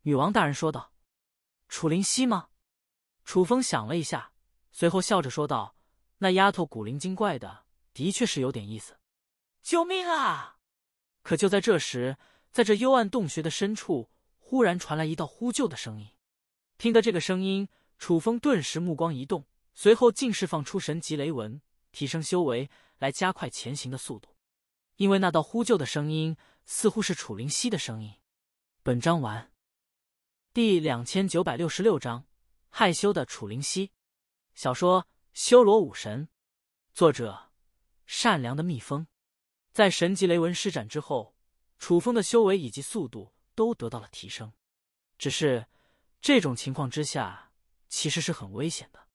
女王大人说道：“楚灵溪吗？”楚风想了一下，随后笑着说道：“那丫头古灵精怪的，的确是有点意思。”“救命啊！”可就在这时，在这幽暗洞穴的深处，忽然传来一道呼救的声音。听得这个声音，楚风顿时目光一动，随后竟释放出神级雷纹，提升修为来加快前行的速度。因为那道呼救的声音，似乎是楚灵溪的声音。本章完。第两千九百六十六章害羞的楚灵溪。小说《修罗武神》，作者：善良的蜜蜂。在神级雷纹施展之后，楚风的修为以及速度都得到了提升。只是这种情况之下，其实是很危险的。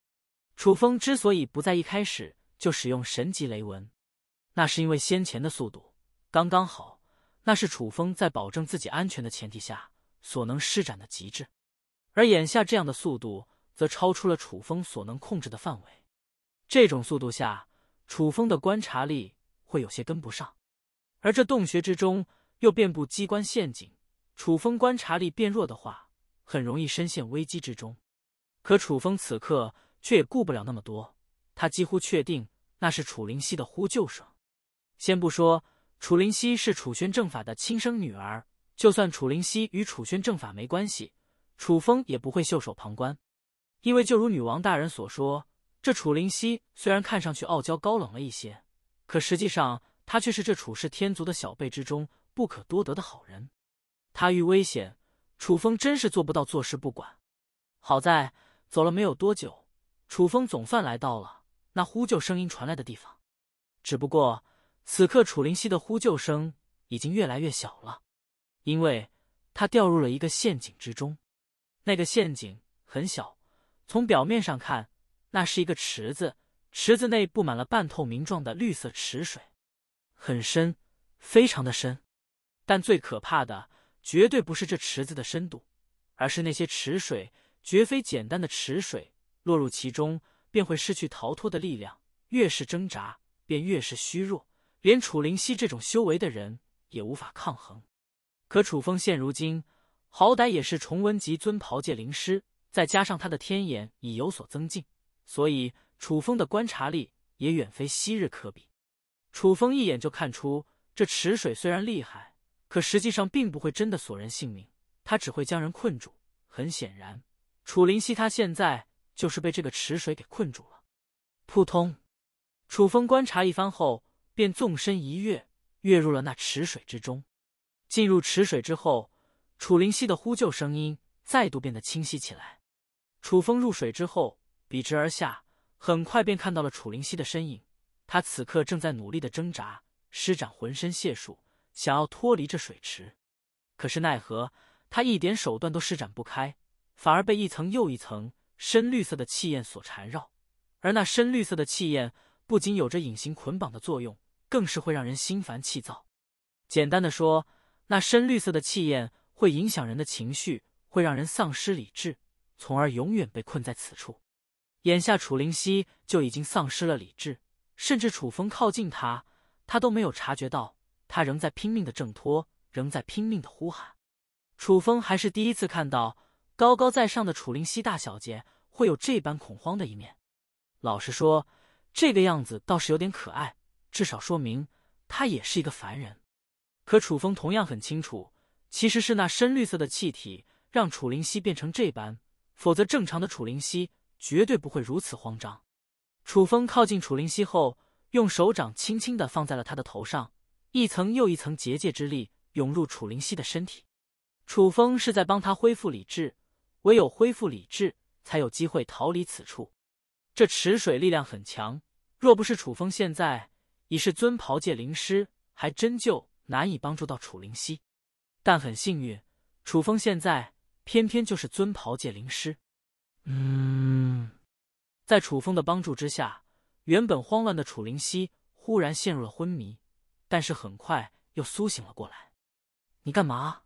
楚风之所以不在一开始就使用神级雷纹，那是因为先前的速度刚刚好，那是楚风在保证自己安全的前提下。所能施展的极致，而眼下这样的速度则超出了楚风所能控制的范围。这种速度下，楚风的观察力会有些跟不上，而这洞穴之中又遍布机关陷阱，楚风观察力变弱的话，很容易深陷危机之中。可楚风此刻却也顾不了那么多，他几乎确定那是楚灵溪的呼救声。先不说楚灵溪是楚宣正法的亲生女儿。就算楚灵溪与楚宣正法没关系，楚风也不会袖手旁观。因为就如女王大人所说，这楚灵溪虽然看上去傲娇高冷了一些，可实际上他却是这楚氏天族的小辈之中不可多得的好人。他遇危险，楚风真是做不到坐视不管。好在走了没有多久，楚风总算来到了那呼救声音传来的地方。只不过此刻楚灵溪的呼救声已经越来越小了。因为他掉入了一个陷阱之中，那个陷阱很小，从表面上看，那是一个池子，池子内布满了半透明状的绿色池水，很深，非常的深。但最可怕的，绝对不是这池子的深度，而是那些池水，绝非简单的池水，落入其中便会失去逃脱的力量，越是挣扎便越是虚弱，连楚灵溪这种修为的人也无法抗衡。可楚风现如今好歹也是重文级尊袍界灵师，再加上他的天眼已有所增进，所以楚风的观察力也远非昔日可比。楚风一眼就看出，这池水虽然厉害，可实际上并不会真的索人性命，他只会将人困住。很显然，楚灵溪他现在就是被这个池水给困住了。扑通！楚风观察一番后，便纵身一跃，跃入了那池水之中。进入池水之后，楚灵溪的呼救声音再度变得清晰起来。楚风入水之后，笔直而下，很快便看到了楚灵溪的身影。他此刻正在努力的挣扎，施展浑身解数，想要脱离这水池，可是奈何他一点手段都施展不开，反而被一层又一层深绿色的气焰所缠绕。而那深绿色的气焰不仅有着隐形捆绑的作用，更是会让人心烦气躁。简单的说。那深绿色的气焰会影响人的情绪，会让人丧失理智，从而永远被困在此处。眼下楚灵溪就已经丧失了理智，甚至楚风靠近他，他都没有察觉到，他仍在拼命的挣脱，仍在拼命的呼喊。楚风还是第一次看到高高在上的楚灵溪大小姐会有这般恐慌的一面。老实说，这个样子倒是有点可爱，至少说明他也是一个凡人。可楚风同样很清楚，其实是那深绿色的气体让楚灵溪变成这般，否则正常的楚灵溪绝对不会如此慌张。楚风靠近楚灵溪后，用手掌轻轻的放在了他的头上，一层又一层结界之力涌入楚灵溪的身体。楚风是在帮他恢复理智，唯有恢复理智，才有机会逃离此处。这池水力量很强，若不是楚风现在已是尊袍界灵师，还真就。难以帮助到楚灵溪，但很幸运，楚风现在偏偏就是尊袍界灵师。嗯，在楚风的帮助之下，原本慌乱的楚灵溪忽然陷入了昏迷，但是很快又苏醒了过来。你干嘛？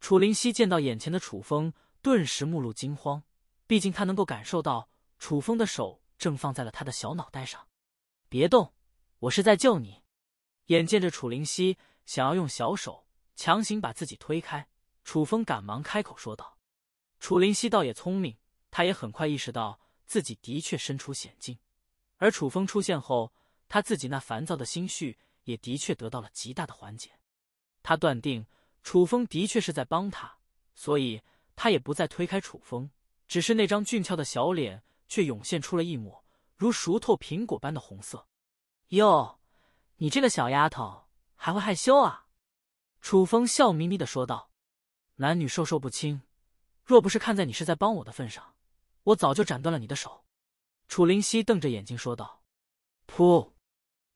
楚灵溪见到眼前的楚风，顿时目露惊慌，毕竟他能够感受到楚风的手正放在了他的小脑袋上。别动，我是在救你。眼见着楚灵溪。想要用小手强行把自己推开，楚风赶忙开口说道：“楚灵溪倒也聪明，他也很快意识到自己的确身处险境，而楚风出现后，他自己那烦躁的心绪也的确得到了极大的缓解。他断定楚风的确是在帮他，所以他也不再推开楚风，只是那张俊俏的小脸却涌现出了一抹如熟透苹果般的红色。哟，你这个小丫头。”还会害羞啊！楚风笑眯眯的说道：“男女授受不亲，若不是看在你是在帮我的份上，我早就斩断了你的手。”楚灵溪瞪着眼睛说道：“噗！”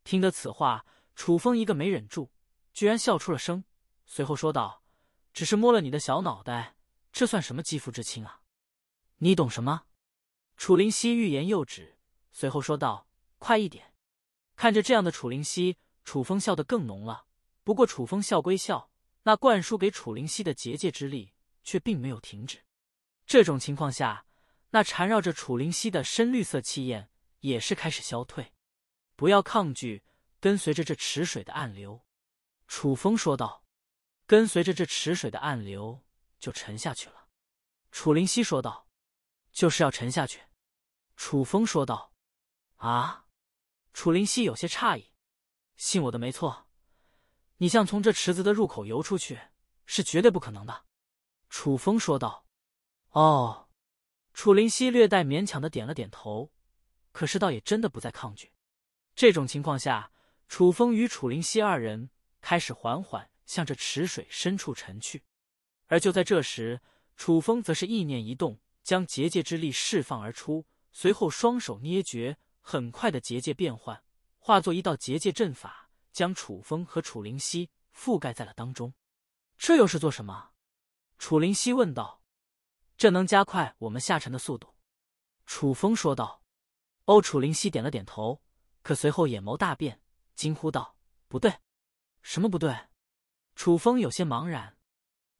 听得此话，楚风一个没忍住，居然笑出了声，随后说道：“只是摸了你的小脑袋，这算什么肌肤之亲啊？你懂什么？”楚灵溪欲言又止，随后说道：“快一点！”看着这样的楚灵溪。楚风笑得更浓了。不过，楚风笑归笑，那灌输给楚灵溪的结界之力却并没有停止。这种情况下，那缠绕着楚灵溪的深绿色气焰也是开始消退。不要抗拒，跟随着这池水的暗流。”楚风说道。“跟随着这池水的暗流，就沉下去了。”楚灵溪说道。“就是要沉下去。”楚风说道。“啊？”楚灵溪有些诧异。信我的，没错，你想从这池子的入口游出去，是绝对不可能的。”楚风说道。“哦。”楚灵溪略带勉强的点了点头，可是倒也真的不再抗拒。这种情况下，楚风与楚灵溪二人开始缓缓向着池水深处沉去。而就在这时，楚风则是意念一动，将结界之力释放而出，随后双手捏诀，很快的结界变换。化作一道结界阵法，将楚风和楚灵溪覆盖在了当中。这又是做什么？楚灵溪问道。这能加快我们下沉的速度。楚风说道。欧楚灵溪点了点头，可随后眼眸大变，惊呼道：“不对，什么不对？”楚风有些茫然，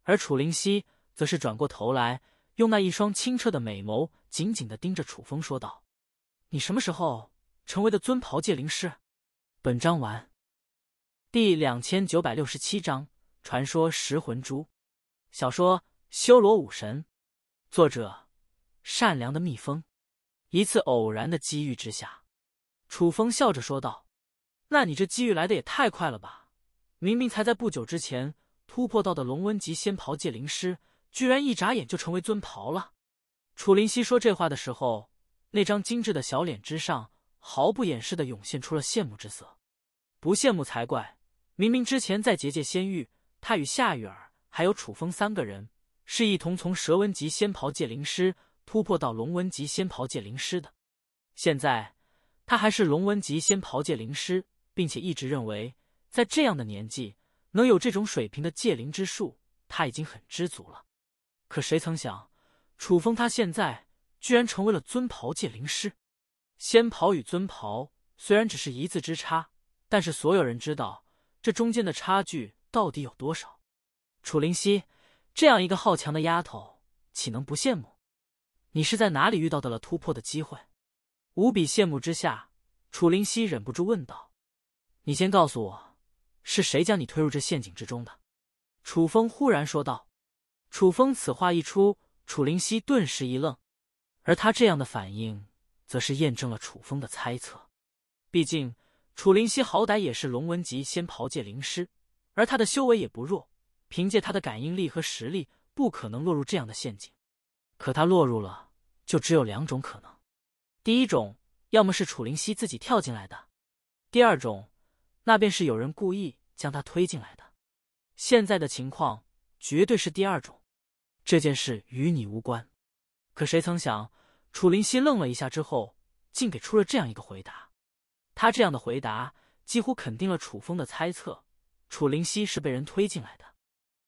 而楚灵溪则是转过头来，用那一双清澈的美眸紧紧的盯着楚风，说道：“你什么时候？”成为的尊袍界灵师。本章完。第两千九百六十七章传说食魂珠。小说《修罗武神》，作者：善良的蜜蜂。一次偶然的机遇之下，楚风笑着说道：“那你这机遇来的也太快了吧！明明才在不久之前突破到的龙纹级仙袍界灵师，居然一眨眼就成为尊袍了。”楚灵溪说这话的时候，那张精致的小脸之上。毫不掩饰的涌现出了羡慕之色，不羡慕才怪！明明之前在结界仙域，他与夏雨儿还有楚风三个人是一同从蛇纹级仙袍界灵师突破到龙纹级仙袍界灵师的，现在他还是龙纹级仙袍界灵师，并且一直认为在这样的年纪能有这种水平的界灵之术，他已经很知足了。可谁曾想，楚风他现在居然成为了尊袍界灵师！仙袍与尊袍虽然只是一字之差，但是所有人知道这中间的差距到底有多少。楚灵溪这样一个好强的丫头，岂能不羡慕？你是在哪里遇到的了突破的机会？无比羡慕之下，楚灵溪忍不住问道：“你先告诉我，是谁将你推入这陷阱之中的？”楚风忽然说道。楚风此话一出，楚灵溪顿时一愣，而他这样的反应。则是验证了楚风的猜测，毕竟楚灵溪好歹也是龙文级仙袍界灵师，而他的修为也不弱，凭借他的感应力和实力，不可能落入这样的陷阱。可他落入了，就只有两种可能：第一种，要么是楚灵溪自己跳进来的；第二种，那便是有人故意将他推进来的。现在的情况绝对是第二种。这件事与你无关，可谁曾想？楚灵溪愣了一下之后，竟给出了这样一个回答。他这样的回答几乎肯定了楚风的猜测：楚灵溪是被人推进来的。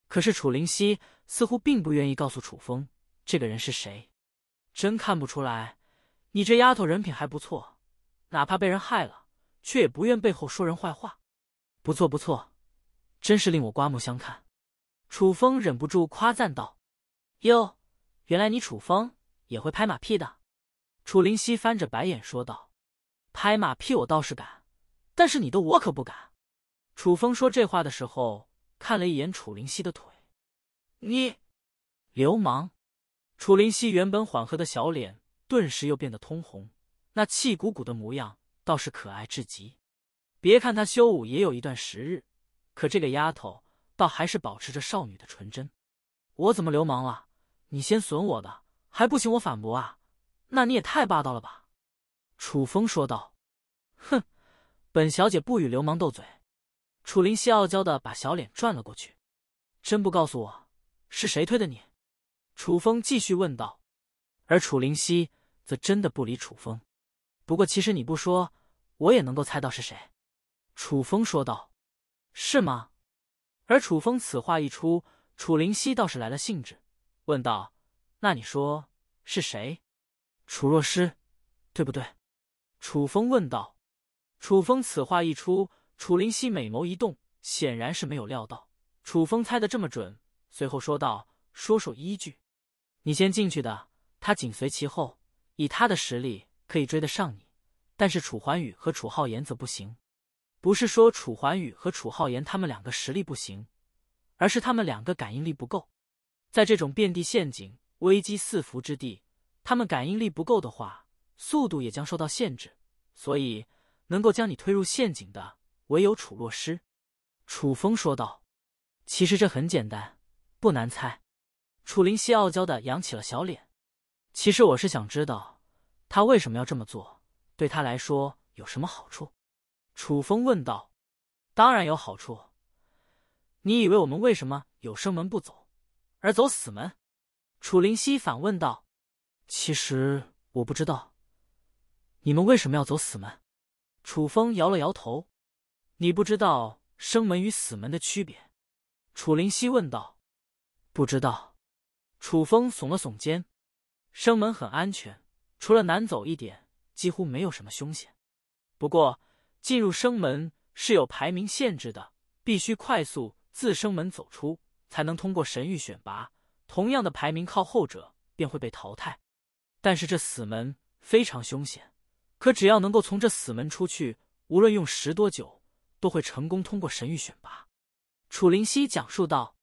可是楚灵溪似乎并不愿意告诉楚风这个人是谁。真看不出来，你这丫头人品还不错，哪怕被人害了，却也不愿背后说人坏话。不错不错，真是令我刮目相看。楚风忍不住夸赞道：“哟，原来你楚风。”也会拍马屁的，楚灵溪翻着白眼说道：“拍马屁我倒是敢，但是你的我可不敢。”楚风说这话的时候，看了一眼楚灵溪的腿：“你流氓！”楚灵溪原本缓和的小脸，顿时又变得通红，那气鼓鼓的模样倒是可爱至极。别看他修武也有一段时日，可这个丫头倒还是保持着少女的纯真。我怎么流氓了？你先损我的！还不行，我反驳啊！那你也太霸道了吧？”楚风说道。“哼，本小姐不与流氓斗嘴。”楚灵夕傲娇的把小脸转了过去。“真不告诉我是谁推的你？”楚风继续问道。而楚灵夕则真的不理楚风。不过，其实你不说，我也能够猜到是谁。”楚风说道。“是吗？”而楚风此话一出，楚灵夕倒是来了兴致，问道。那你说是谁？楚若诗，对不对？楚风问道。楚风此话一出，楚灵熙美眸一动，显然是没有料到楚风猜的这么准。随后说道：“说说依据。你先进去的，他紧随其后。以他的实力可以追得上你，但是楚桓宇和楚浩言则不行。不是说楚桓宇和楚浩言他们两个实力不行，而是他们两个感应力不够。在这种遍地陷阱。”危机四伏之地，他们感应力不够的话，速度也将受到限制。所以，能够将你推入陷阱的，唯有楚洛诗。”楚风说道。“其实这很简单，不难猜。”楚灵溪傲娇的扬起了小脸。“其实我是想知道，他为什么要这么做？对他来说有什么好处？”楚风问道。“当然有好处。你以为我们为什么有生门不走，而走死门？”楚灵溪反问道：“其实我不知道，你们为什么要走死门？”楚风摇了摇头：“你不知道生门与死门的区别？”楚灵溪问道：“不知道。”楚风耸了耸肩：“生门很安全，除了难走一点，几乎没有什么凶险。不过进入生门是有排名限制的，必须快速自生门走出，才能通过神域选拔。”同样的排名靠后者便会被淘汰，但是这死门非常凶险，可只要能够从这死门出去，无论用时多久，都会成功通过神域选拔。楚灵溪讲述道。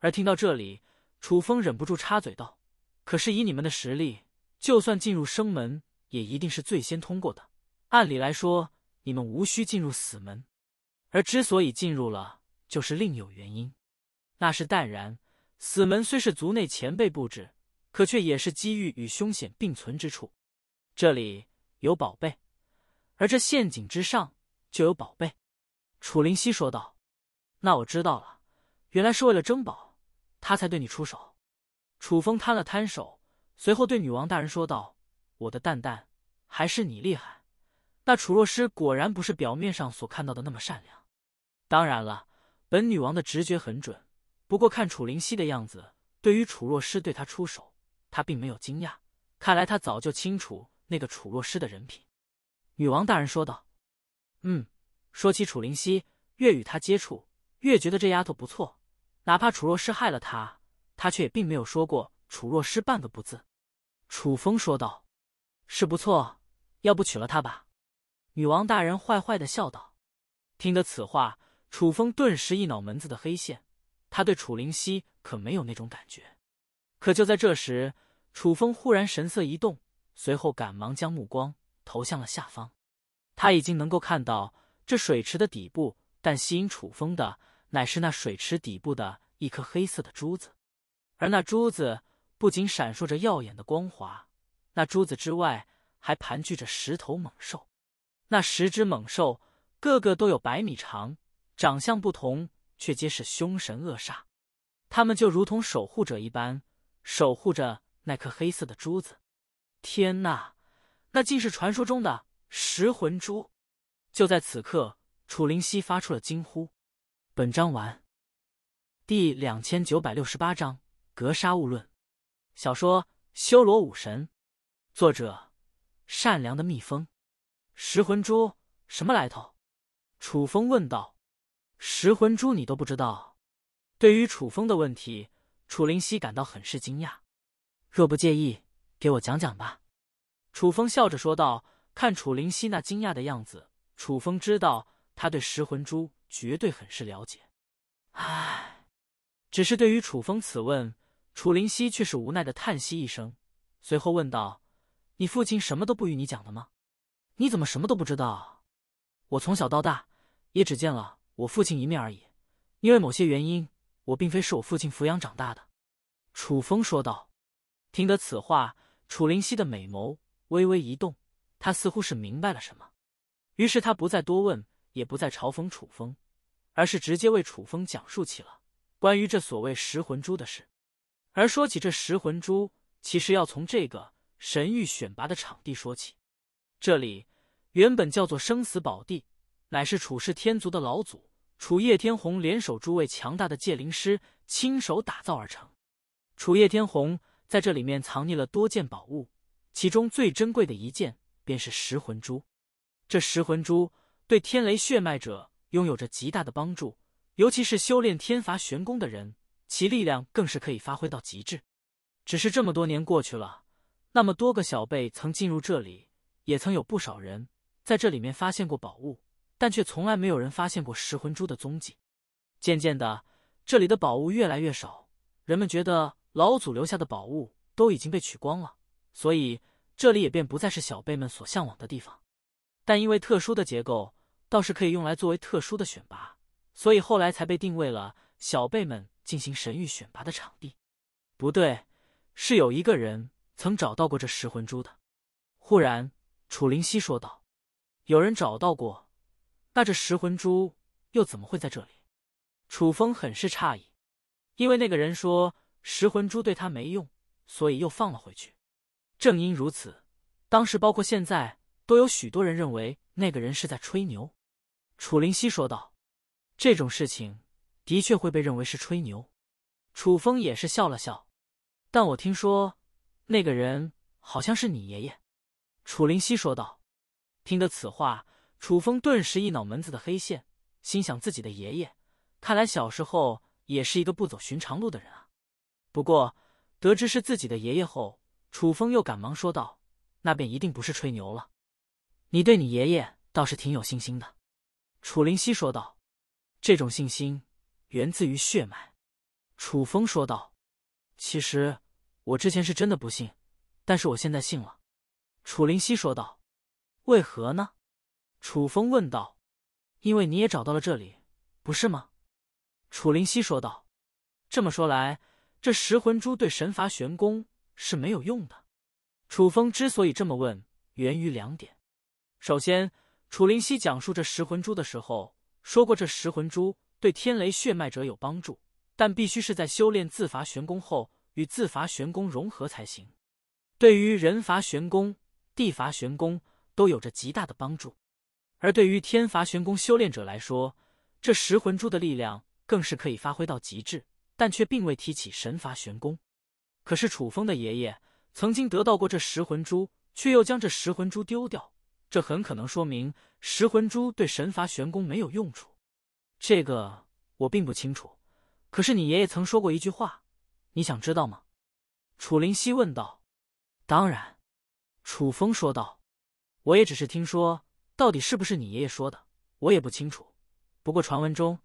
而听到这里，楚风忍不住插嘴道：“可是以你们的实力，就算进入生门，也一定是最先通过的。按理来说，你们无需进入死门，而之所以进入了，就是另有原因。那是淡然。”死门虽是族内前辈布置，可却也是机遇与凶险并存之处。这里有宝贝，而这陷阱之上就有宝贝。”楚灵溪说道。“那我知道了，原来是为了争宝，他才对你出手。”楚风摊了摊手，随后对女王大人说道：“我的蛋蛋，还是你厉害。那楚若诗果然不是表面上所看到的那么善良。当然了，本女王的直觉很准。”不过看楚灵犀的样子，对于楚若诗对他出手，他并没有惊讶。看来他早就清楚那个楚若诗的人品。女王大人说道：“嗯，说起楚灵犀，越与他接触，越觉得这丫头不错。哪怕楚若诗害了他，他却也并没有说过楚若诗半个不字。”楚风说道：“是不错，要不娶了她吧？”女王大人坏坏的笑道。听得此话，楚风顿时一脑门子的黑线。他对楚灵溪可没有那种感觉，可就在这时，楚风忽然神色一动，随后赶忙将目光投向了下方。他已经能够看到这水池的底部，但吸引楚风的乃是那水池底部的一颗黑色的珠子。而那珠子不仅闪烁着耀眼的光华，那珠子之外还盘踞着十头猛兽。那十只猛兽个个都有百米长，长相不同。却皆是凶神恶煞，他们就如同守护者一般，守护着那颗黑色的珠子。天呐，那竟是传说中的十魂珠！就在此刻，楚灵溪发出了惊呼。本章完。第两千九百六十八章：格杀勿论。小说《修罗武神》，作者：善良的蜜蜂。十魂珠什么来头？楚风问道。食魂珠，你都不知道？对于楚风的问题，楚灵溪感到很是惊讶。若不介意，给我讲讲吧。楚风笑着说道。看楚灵溪那惊讶的样子，楚风知道他对食魂珠绝对很是了解。唉，只是对于楚风此问，楚灵溪却是无奈的叹息一声，随后问道：“你父亲什么都不与你讲的吗？你怎么什么都不知道？我从小到大也只见了。”我父亲一面而已，因为某些原因，我并非是我父亲抚养长大的。”楚风说道。听得此话，楚灵溪的美眸微微一动，他似乎是明白了什么。于是他不再多问，也不再嘲讽楚风，而是直接为楚风讲述起了关于这所谓食魂珠的事。而说起这食魂珠，其实要从这个神域选拔的场地说起。这里原本叫做生死宝地。乃是楚氏天族的老祖楚叶天鸿联手诸位强大的界灵师亲手打造而成。楚叶天鸿在这里面藏匿了多件宝物，其中最珍贵的一件便是十魂珠。这十魂珠对天雷血脉者拥有着极大的帮助，尤其是修炼天罚玄功的人，其力量更是可以发挥到极致。只是这么多年过去了，那么多个小辈曾进入这里，也曾有不少人在这里面发现过宝物。但却从来没有人发现过噬魂珠的踪迹。渐渐的，这里的宝物越来越少，人们觉得老祖留下的宝物都已经被取光了，所以这里也便不再是小辈们所向往的地方。但因为特殊的结构，倒是可以用来作为特殊的选拔，所以后来才被定位了小辈们进行神域选拔的场地。不对，是有一个人曾找到过这噬魂珠的。忽然，楚灵溪说道：“有人找到过。”那这噬魂珠又怎么会在这里？楚风很是诧异，因为那个人说噬魂珠对他没用，所以又放了回去。正因如此，当时包括现在都有许多人认为那个人是在吹牛。楚灵溪说道：“这种事情的确会被认为是吹牛。”楚风也是笑了笑。但我听说那个人好像是你爷爷。”楚灵溪说道。听得此话。楚风顿时一脑门子的黑线，心想自己的爷爷，看来小时候也是一个不走寻常路的人啊。不过得知是自己的爷爷后，楚风又赶忙说道：“那便一定不是吹牛了。”你对你爷爷倒是挺有信心的。”楚灵溪说道。“这种信心源自于血脉。”楚风说道。“其实我之前是真的不信，但是我现在信了。”楚灵溪说道。“为何呢？”楚风问道：“因为你也找到了这里，不是吗？”楚灵溪说道：“这么说来，这十魂珠对神罚玄功是没有用的。”楚风之所以这么问，源于两点。首先，楚灵溪讲述这十魂珠的时候说过，这十魂珠对天雷血脉者有帮助，但必须是在修炼自罚玄功后，与自罚玄功融合才行。对于人罚玄功、地罚玄功，都有着极大的帮助。而对于天罚玄功修炼者来说，这十魂珠的力量更是可以发挥到极致，但却并未提起神罚玄功。可是楚风的爷爷曾经得到过这十魂珠，却又将这十魂珠丢掉，这很可能说明十魂珠对神罚玄功没有用处。这个我并不清楚，可是你爷爷曾说过一句话，你想知道吗？楚灵溪问道。当然，楚风说道。我也只是听说。到底是不是你爷爷说的？我也不清楚。不过传闻中，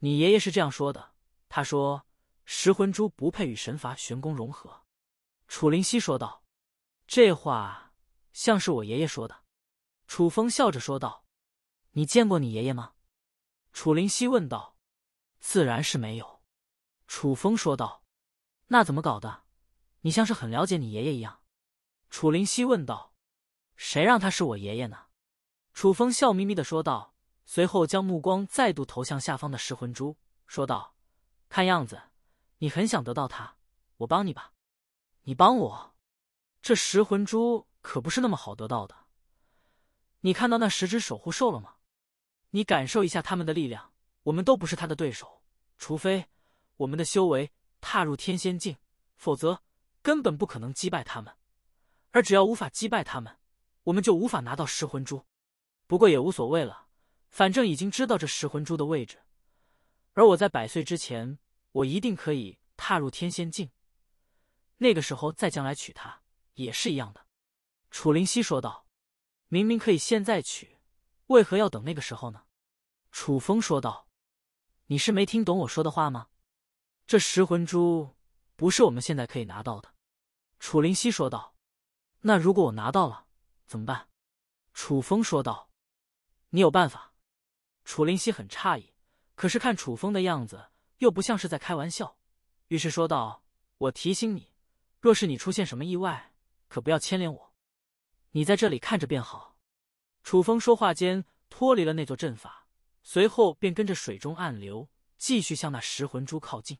你爷爷是这样说的。他说：“石魂珠不配与神罚玄功融合。”楚灵溪说道。这话像是我爷爷说的。楚风笑着说道。你见过你爷爷吗？楚灵溪问道。自然是没有。楚风说道。那怎么搞的？你像是很了解你爷爷一样。楚灵溪问道。谁让他是我爷爷呢？楚风笑眯眯的说道，随后将目光再度投向下方的噬魂珠，说道：“看样子，你很想得到它，我帮你吧。你帮我，这噬魂珠可不是那么好得到的。你看到那十只守护兽了吗？你感受一下他们的力量，我们都不是他的对手，除非我们的修为踏入天仙境，否则根本不可能击败他们。而只要无法击败他们，我们就无法拿到噬魂珠。”不过也无所谓了，反正已经知道这十魂珠的位置，而我在百岁之前，我一定可以踏入天仙境，那个时候再将来娶她也是一样的。”楚灵溪说道，“明明可以现在娶，为何要等那个时候呢？”楚风说道，“你是没听懂我说的话吗？这十魂珠不是我们现在可以拿到的。”楚灵溪说道，“那如果我拿到了怎么办？”楚风说道。你有办法？楚灵溪很诧异，可是看楚风的样子，又不像是在开玩笑，于是说道：“我提醒你，若是你出现什么意外，可不要牵连我。你在这里看着便好。”楚风说话间脱离了那座阵法，随后便跟着水中暗流，继续向那石魂珠靠近。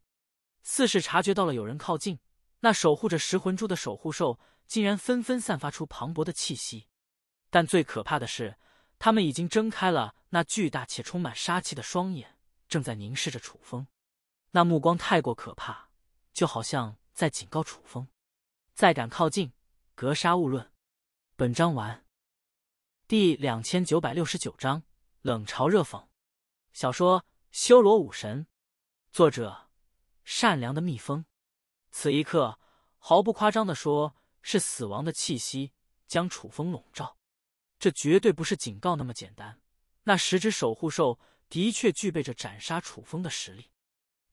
似是察觉到了有人靠近，那守护着石魂珠的守护兽竟然纷纷散发出磅礴的气息，但最可怕的是。他们已经睁开了那巨大且充满杀气的双眼，正在凝视着楚风。那目光太过可怕，就好像在警告楚风：再敢靠近，格杀勿论。本章完。第两千九百六十九章冷嘲热讽。小说《修罗武神》，作者：善良的蜜蜂。此一刻，毫不夸张的说，是死亡的气息将楚风笼罩。这绝对不是警告那么简单。那十只守护兽的确具备着斩杀楚风的实力。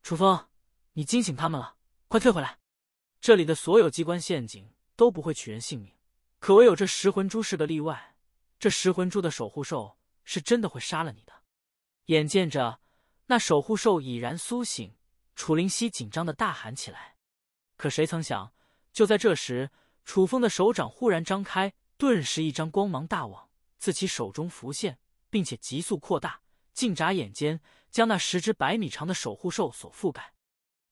楚风，你惊醒他们了，快退回来！这里的所有机关陷阱都不会取人性命，可唯有这十魂珠是个例外。这十魂珠的守护兽是真的会杀了你的。眼见着那守护兽已然苏醒，楚灵溪紧张的大喊起来。可谁曾想，就在这时，楚风的手掌忽然张开。顿时，一张光芒大网自其手中浮现，并且急速扩大，竟眨眼间将那十只百米长的守护兽所覆盖。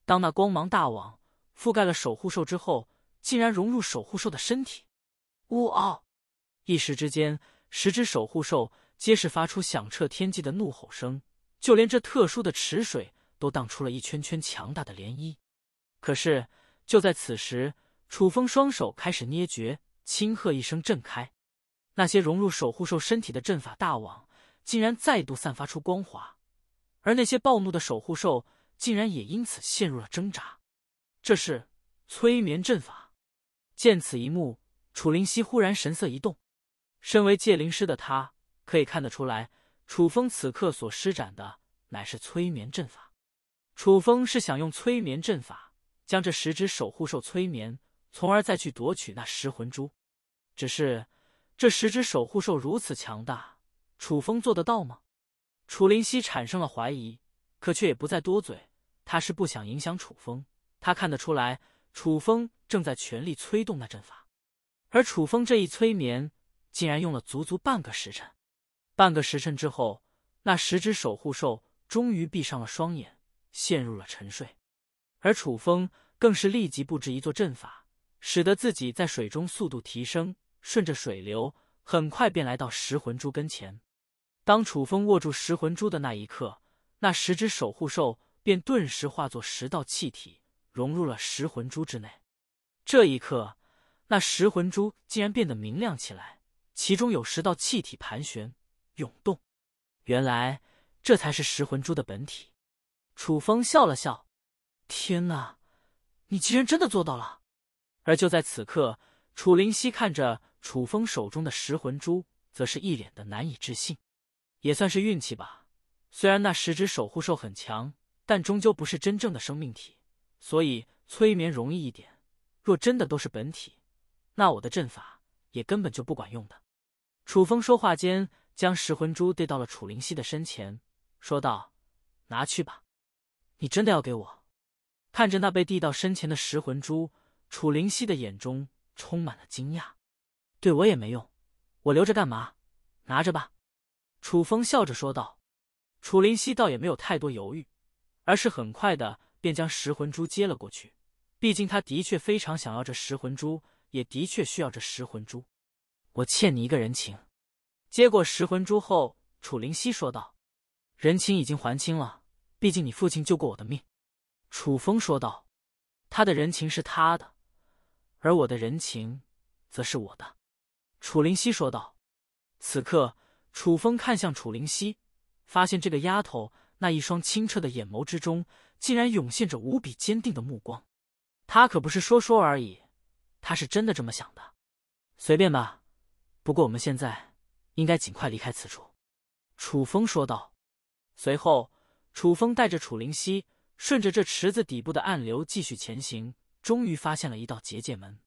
当那光芒大网覆盖了守护兽之后，竟然融入守护兽的身体。呜嗷！一时之间，十只守护兽皆是发出响彻天际的怒吼声，就连这特殊的池水都荡出了一圈圈强大的涟漪。可是，就在此时，楚风双手开始捏诀。轻喝一声，震开那些融入守护兽身体的阵法大网，竟然再度散发出光华，而那些暴怒的守护兽竟然也因此陷入了挣扎。这是催眠阵法。见此一幕，楚灵溪忽然神色一动。身为界灵师的他，可以看得出来，楚风此刻所施展的乃是催眠阵法。楚风是想用催眠阵法将这十只守护兽催眠，从而再去夺取那十魂珠。只是这十只守护兽如此强大，楚风做得到吗？楚灵溪产生了怀疑，可却也不再多嘴。他是不想影响楚风，他看得出来，楚风正在全力催动那阵法。而楚风这一催眠，竟然用了足足半个时辰。半个时辰之后，那十只守护兽终于闭上了双眼，陷入了沉睡。而楚风更是立即布置一座阵法，使得自己在水中速度提升。顺着水流，很快便来到石魂珠跟前。当楚风握住石魂珠的那一刻，那十只守护兽便顿时化作十道气体，融入了石魂珠之内。这一刻，那石魂珠竟然变得明亮起来，其中有十道气体盘旋涌动。原来，这才是石魂珠的本体。楚风笑了笑：“天哪，你竟然真的做到了！”而就在此刻，楚灵溪看着。楚风手中的噬魂珠则是一脸的难以置信，也算是运气吧。虽然那十只守护兽很强，但终究不是真正的生命体，所以催眠容易一点。若真的都是本体，那我的阵法也根本就不管用的。楚风说话间，将食魂珠递到了楚灵溪的身前，说道：“拿去吧，你真的要给我？”看着那被递到身前的食魂珠，楚灵溪的眼中充满了惊讶。对我也没用，我留着干嘛？拿着吧。”楚风笑着说道。楚灵溪倒也没有太多犹豫，而是很快的便将石魂珠接了过去。毕竟他的确非常想要这石魂珠，也的确需要这石魂珠。我欠你一个人情。”接过石魂珠后，楚灵溪说道：“人情已经还清了，毕竟你父亲救过我的命。”楚风说道：“他的人情是他的，而我的人情则是我的。”楚灵溪说道：“此刻，楚风看向楚灵溪，发现这个丫头那一双清澈的眼眸之中，竟然涌现着无比坚定的目光。他可不是说说而已，他是真的这么想的。随便吧，不过我们现在应该尽快离开此处。”楚风说道。随后，楚风带着楚灵溪顺着这池子底部的暗流继续前行，终于发现了一道结界门。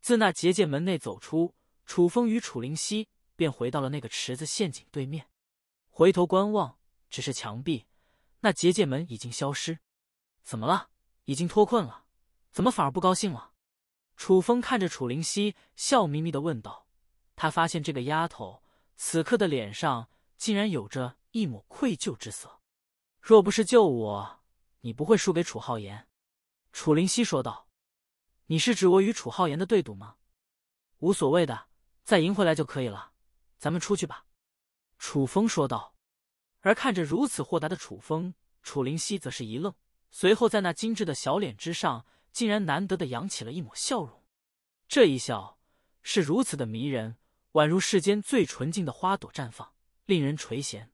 自那结界门内走出。楚风与楚灵溪便回到了那个池子陷阱对面，回头观望，只是墙壁那结界门已经消失。怎么了？已经脱困了，怎么反而不高兴了？楚风看着楚灵溪，笑眯眯的问道。他发现这个丫头此刻的脸上竟然有着一抹愧疚之色。若不是救我，你不会输给楚浩言。楚灵溪说道。你是指我与楚浩言的对赌吗？无所谓的。再赢回来就可以了，咱们出去吧。”楚风说道。而看着如此豁达的楚风，楚灵溪则是一愣，随后在那精致的小脸之上，竟然难得的扬起了一抹笑容。这一笑是如此的迷人，宛如世间最纯净的花朵绽放，令人垂涎。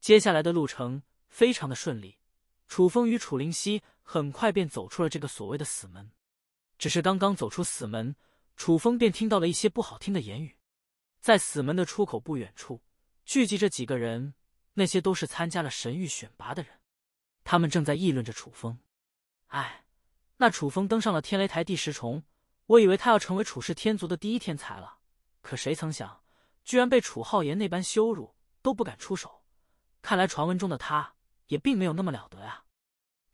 接下来的路程非常的顺利，楚风与楚灵溪很快便走出了这个所谓的死门。只是刚刚走出死门。楚风便听到了一些不好听的言语，在死门的出口不远处聚集着几个人，那些都是参加了神域选拔的人，他们正在议论着楚风。哎，那楚风登上了天雷台第十重，我以为他要成为楚氏天族的第一天才了，可谁曾想，居然被楚浩言那般羞辱都不敢出手，看来传闻中的他也并没有那么了得呀。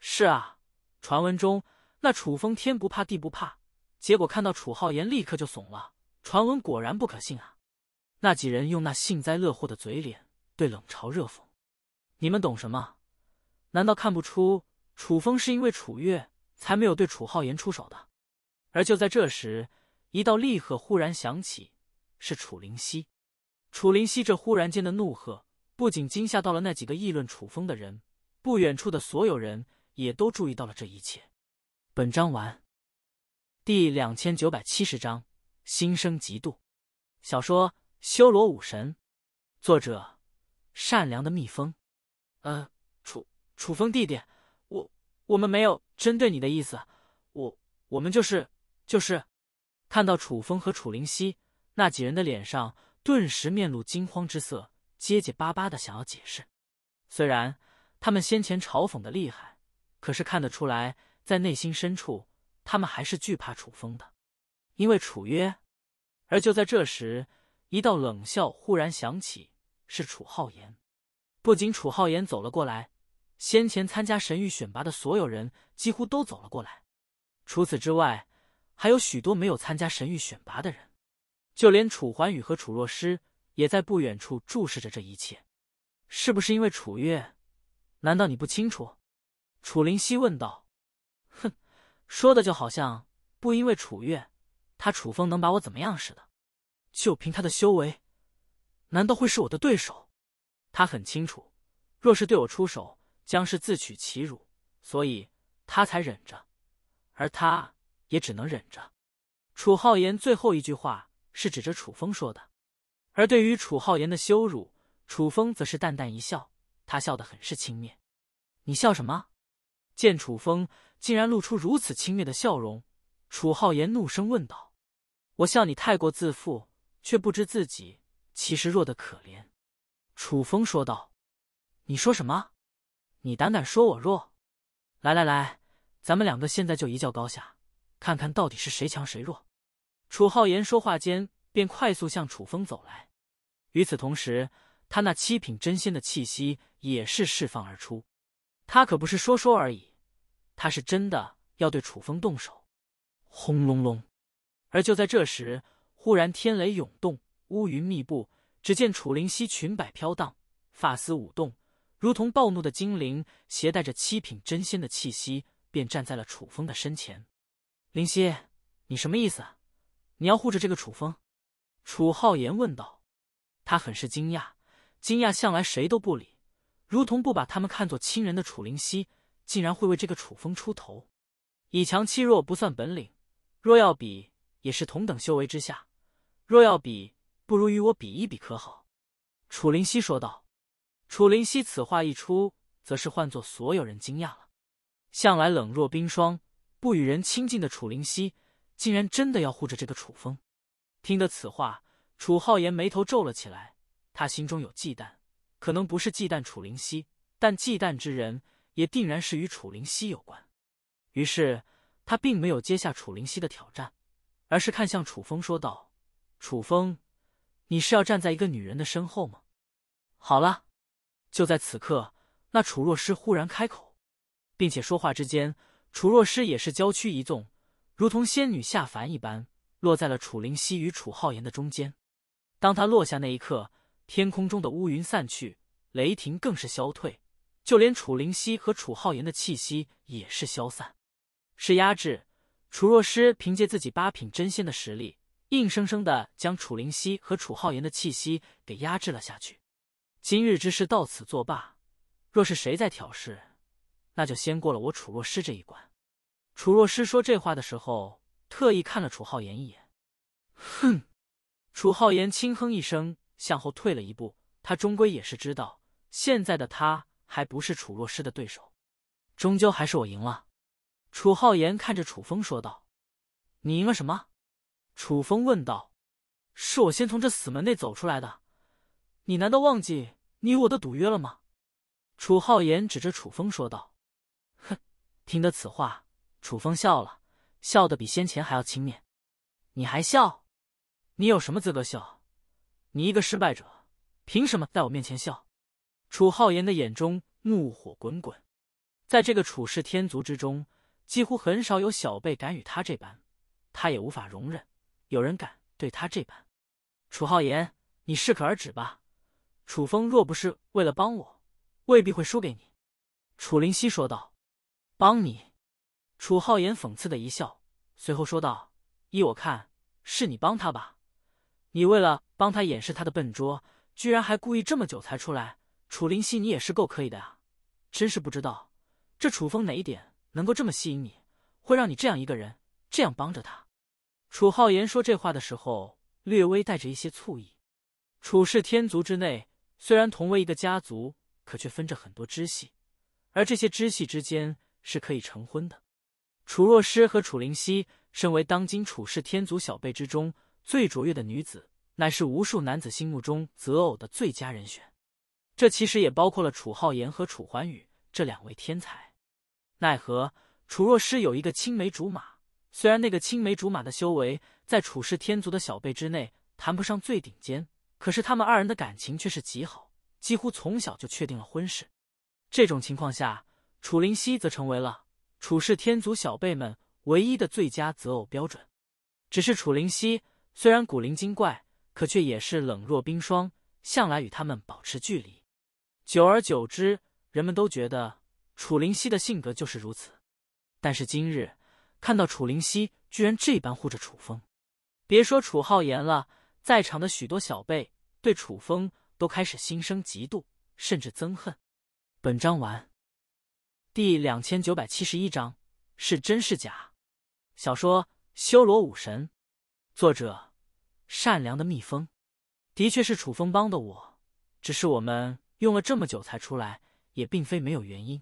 是啊，传闻中那楚风天不怕地不怕。结果看到楚浩言，立刻就怂了。传闻果然不可信啊！那几人用那幸灾乐祸的嘴脸对冷嘲热讽。你们懂什么？难道看不出楚风是因为楚月才没有对楚浩言出手的？而就在这时，一道厉喝忽然响起，是楚灵溪。楚灵溪这忽然间的怒喝，不仅惊吓到了那几个议论楚风的人，不远处的所有人也都注意到了这一切。本章完。第两千九百七十章，心生嫉妒。小说《修罗武神》，作者：善良的蜜蜂。呃，楚楚风弟弟，我我们没有针对你的意思，我我们就是就是。看到楚风和楚灵溪那几人的脸上，顿时面露惊慌之色，结结巴巴的想要解释。虽然他们先前嘲讽的厉害，可是看得出来，在内心深处。他们还是惧怕楚风的，因为楚约。而就在这时，一道冷笑忽然响起，是楚浩言。不仅楚浩言走了过来，先前参加神域选拔的所有人几乎都走了过来。除此之外，还有许多没有参加神域选拔的人，就连楚环宇和楚若诗也在不远处注视着这一切。是不是因为楚月？难道你不清楚？楚灵溪问道。说的就好像不因为楚月，他楚风能把我怎么样似的？就凭他的修为，难道会是我的对手？他很清楚，若是对我出手，将是自取其辱，所以他才忍着，而他也只能忍着。楚浩言最后一句话是指着楚风说的，而对于楚浩言的羞辱，楚风则是淡淡一笑，他笑得很是轻蔑。你笑什么？见楚风。竟然露出如此轻蔑的笑容，楚浩言怒声问道：“我笑你太过自负，却不知自己其实弱得可怜。”楚风说道：“你说什么？你胆敢说我弱？来来来，咱们两个现在就一较高下，看看到底是谁强谁弱。”楚浩言说话间便快速向楚风走来，与此同时，他那七品真仙的气息也是释放而出，他可不是说说而已。他是真的要对楚风动手！轰隆隆！而就在这时，忽然天雷涌动，乌云密布。只见楚灵犀裙摆飘荡，发丝舞动，如同暴怒的精灵，携带着七品真仙的气息，便站在了楚风的身前。灵犀，你什么意思？你要护着这个楚风？楚浩言问道。他很是惊讶，惊讶向来谁都不理，如同不把他们看作亲人的楚灵犀。竟然会为这个楚风出头，以强欺弱不算本领，若要比也是同等修为之下，若要比，不如与我比一比可好？”楚灵溪说道。楚灵溪此话一出，则是唤作所有人惊讶了。向来冷若冰霜、不与人亲近的楚灵溪，竟然真的要护着这个楚风。听得此话，楚浩言眉头皱了起来，他心中有忌惮，可能不是忌惮楚灵溪，但忌惮之人。也定然是与楚灵溪有关，于是他并没有接下楚灵溪的挑战，而是看向楚风说道：“楚风，你是要站在一个女人的身后吗？”好了，就在此刻，那楚若诗忽然开口，并且说话之间，楚若诗也是娇躯一纵，如同仙女下凡一般，落在了楚灵溪与楚浩言的中间。当她落下那一刻，天空中的乌云散去，雷霆更是消退。就连楚灵溪和楚浩言的气息也是消散，是压制。楚若诗凭借自己八品真仙的实力，硬生生的将楚灵溪和楚浩言的气息给压制了下去。今日之事到此作罢，若是谁再挑事，那就先过了我楚若诗这一关。楚若诗说这话的时候，特意看了楚浩言一眼。哼！楚浩言轻哼一声，向后退了一步。他终归也是知道，现在的他。还不是楚若诗的对手，终究还是我赢了。楚浩言看着楚风说道：“你赢了什么？”楚风问道：“是我先从这死门内走出来的。你难道忘记你我的赌约了吗？”楚浩言指着楚风说道：“哼！”听得此话，楚风笑了笑，得比先前还要轻蔑。“你还笑？你有什么资格笑？你一个失败者，凭什么在我面前笑？”楚浩言的眼中怒火滚滚，在这个楚氏天族之中，几乎很少有小辈敢与他这般，他也无法容忍有人敢对他这般。楚浩言，你适可而止吧。楚风若不是为了帮我，未必会输给你。”楚灵溪说道。“帮你？”楚浩言讽刺的一笑，随后说道：“依我看，是你帮他吧。你为了帮他掩饰他的笨拙，居然还故意这么久才出来。”楚灵溪，你也是够可以的啊！真是不知道这楚风哪一点能够这么吸引你，会让你这样一个人这样帮着他。楚浩言说这话的时候，略微带着一些醋意。楚氏天族之内，虽然同为一个家族，可却分着很多支系，而这些支系之间是可以成婚的。楚若诗和楚灵溪，身为当今楚氏天族小辈之中最卓越的女子，乃是无数男子心目中择偶的最佳人选。这其实也包括了楚浩言和楚桓宇这两位天才，奈何楚若诗有一个青梅竹马，虽然那个青梅竹马的修为在楚氏天族的小辈之内谈不上最顶尖，可是他们二人的感情却是极好，几乎从小就确定了婚事。这种情况下，楚灵溪则成为了楚氏天族小辈们唯一的最佳择偶标准。只是楚灵溪虽然古灵精怪，可却也是冷若冰霜，向来与他们保持距离。久而久之，人们都觉得楚灵溪的性格就是如此。但是今日看到楚灵溪居然这般护着楚风，别说楚浩言了，在场的许多小辈对楚风都开始心生嫉妒，甚至憎恨。本章完，第两千九百七十一章是真是假？小说《修罗武神》，作者：善良的蜜蜂。的确是楚风帮的我，只是我们。用了这么久才出来，也并非没有原因，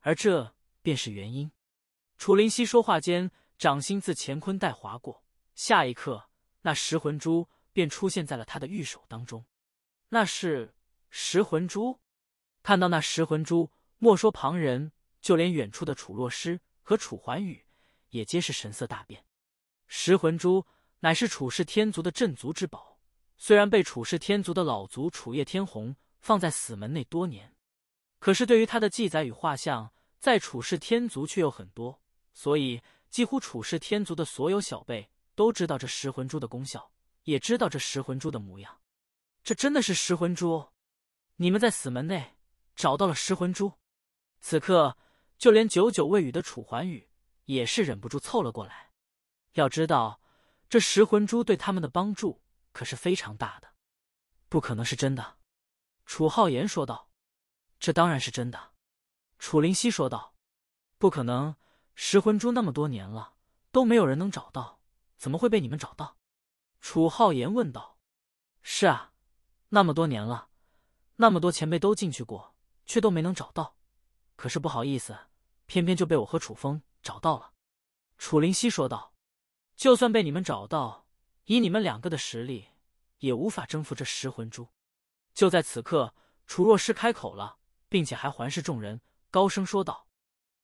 而这便是原因。楚灵溪说话间，掌心自乾坤带划过，下一刻，那十魂珠便出现在了他的玉手当中。那是十魂珠。看到那十魂珠，莫说旁人，就连远处的楚洛诗和楚环宇也皆是神色大变。十魂珠乃是楚氏天族的镇族之宝，虽然被楚氏天族的老族楚叶天虹。放在死门内多年，可是对于他的记载与画像，在楚氏天族却又很多，所以几乎楚氏天族的所有小辈都知道这噬魂珠的功效，也知道这噬魂珠的模样。这真的是噬魂珠？你们在死门内找到了噬魂珠？此刻，就连久久未语的楚桓宇也是忍不住凑了过来。要知道，这噬魂珠对他们的帮助可是非常大的。不可能是真的。楚浩言说道：“这当然是真的。”楚灵溪说道：“不可能，石魂珠那么多年了，都没有人能找到，怎么会被你们找到？”楚浩言问道：“是啊，那么多年了，那么多前辈都进去过，却都没能找到，可是不好意思，偏偏就被我和楚风找到了。”楚灵溪说道：“就算被你们找到，以你们两个的实力，也无法征服这石魂珠。”就在此刻，楚若诗开口了，并且还环视众人，高声说道：“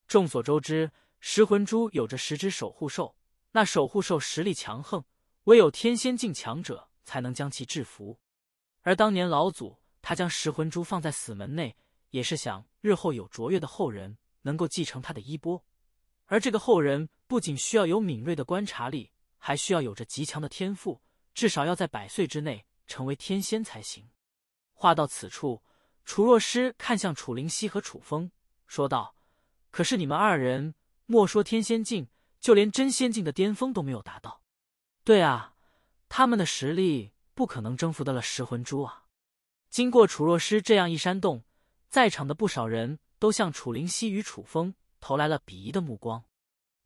众所周知，食魂珠有着十只守护兽，那守护兽实力强横，唯有天仙境强者才能将其制服。而当年老祖他将食魂珠放在死门内，也是想日后有卓越的后人能够继承他的衣钵。而这个后人不仅需要有敏锐的观察力，还需要有着极强的天赋，至少要在百岁之内成为天仙才行。”话到此处，楚若诗看向楚灵溪和楚风，说道：“可是你们二人，莫说天仙境，就连真仙境的巅峰都没有达到。对啊，他们的实力不可能征服得了噬魂珠啊！”经过楚若诗这样一煽动，在场的不少人都向楚灵溪与楚风投来了鄙夷的目光。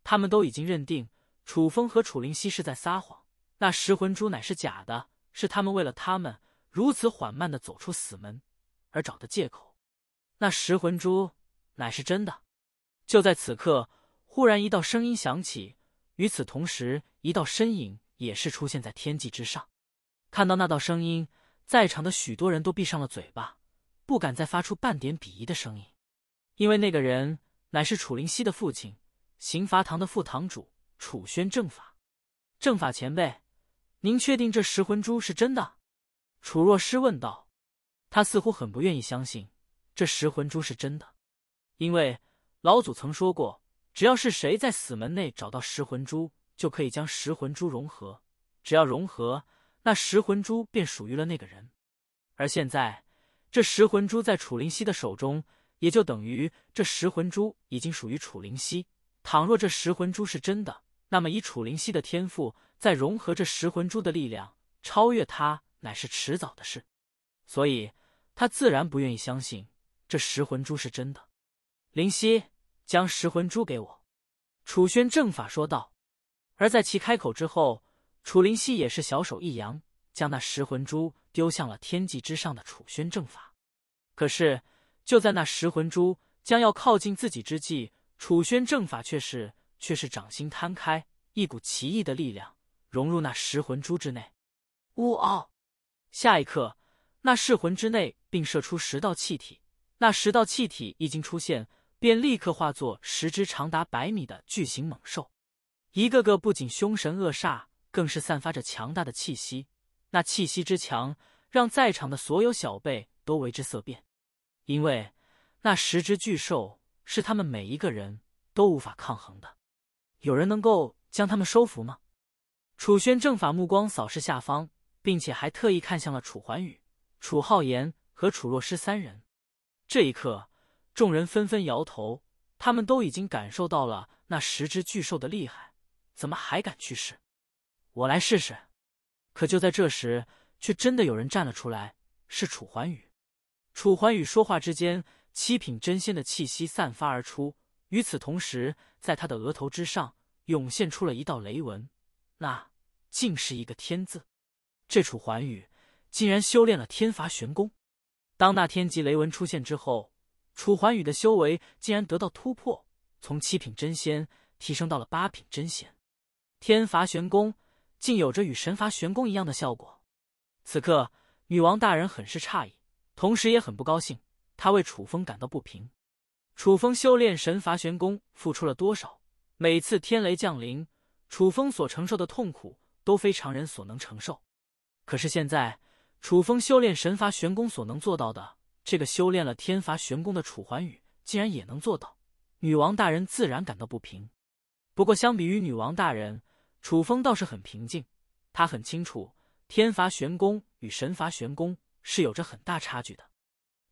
他们都已经认定楚风和楚灵溪是在撒谎，那噬魂珠乃是假的，是他们为了他们。如此缓慢的走出死门而找的借口，那噬魂珠乃是真的。就在此刻，忽然一道声音响起，与此同时，一道身影也是出现在天际之上。看到那道声音，在场的许多人都闭上了嘴巴，不敢再发出半点鄙夷的声音，因为那个人乃是楚灵溪的父亲，刑罚堂的副堂主楚宣正法。正法前辈，您确定这噬魂珠是真的？楚若诗问道：“他似乎很不愿意相信这石魂珠是真的，因为老祖曾说过，只要是谁在死门内找到石魂珠，就可以将石魂珠融合。只要融合，那石魂珠便属于了那个人。而现在，这石魂珠在楚灵溪的手中，也就等于这石魂珠已经属于楚灵溪。倘若这石魂珠是真的，那么以楚灵溪的天赋，在融合这石魂珠的力量，超越他。”乃是迟早的事，所以他自然不愿意相信这食魂珠是真的。林夕将食魂珠给我。”楚轩正法说道。而在其开口之后，楚灵夕也是小手一扬，将那食魂珠丢向了天际之上的楚轩正法。可是就在那食魂珠将要靠近自己之际，楚轩正法却是却是掌心摊开，一股奇异的力量融入那食魂珠之内。呜嗷！下一刻，那噬魂之内并射出十道气体，那十道气体一经出现，便立刻化作十只长达百米的巨型猛兽，一个个不仅凶神恶煞，更是散发着强大的气息。那气息之强，让在场的所有小辈都为之色变，因为那十只巨兽是他们每一个人都无法抗衡的。有人能够将他们收服吗？楚轩正法目光扫视下方。并且还特意看向了楚桓宇、楚浩言和楚若诗三人。这一刻，众人纷纷摇头，他们都已经感受到了那十只巨兽的厉害，怎么还敢去试？我来试试。可就在这时，却真的有人站了出来，是楚桓宇。楚桓宇说话之间，七品真仙的气息散发而出，与此同时，在他的额头之上涌现出了一道雷纹，那竟是一个天字。这楚桓宇竟然修炼了天罚玄功。当那天级雷纹出现之后，楚桓宇的修为竟然得到突破，从七品真仙提升到了八品真仙。天罚玄功竟有着与神罚玄功一样的效果。此刻，女王大人很是诧异，同时也很不高兴。她为楚风感到不平。楚风修炼神罚玄功付出了多少？每次天雷降临，楚风所承受的痛苦都非常人所能承受。可是现在，楚风修炼神罚玄功所能做到的，这个修炼了天罚玄功的楚桓宇竟然也能做到，女王大人自然感到不平。不过，相比于女王大人，楚风倒是很平静。他很清楚，天罚玄功与神罚玄功是有着很大差距的。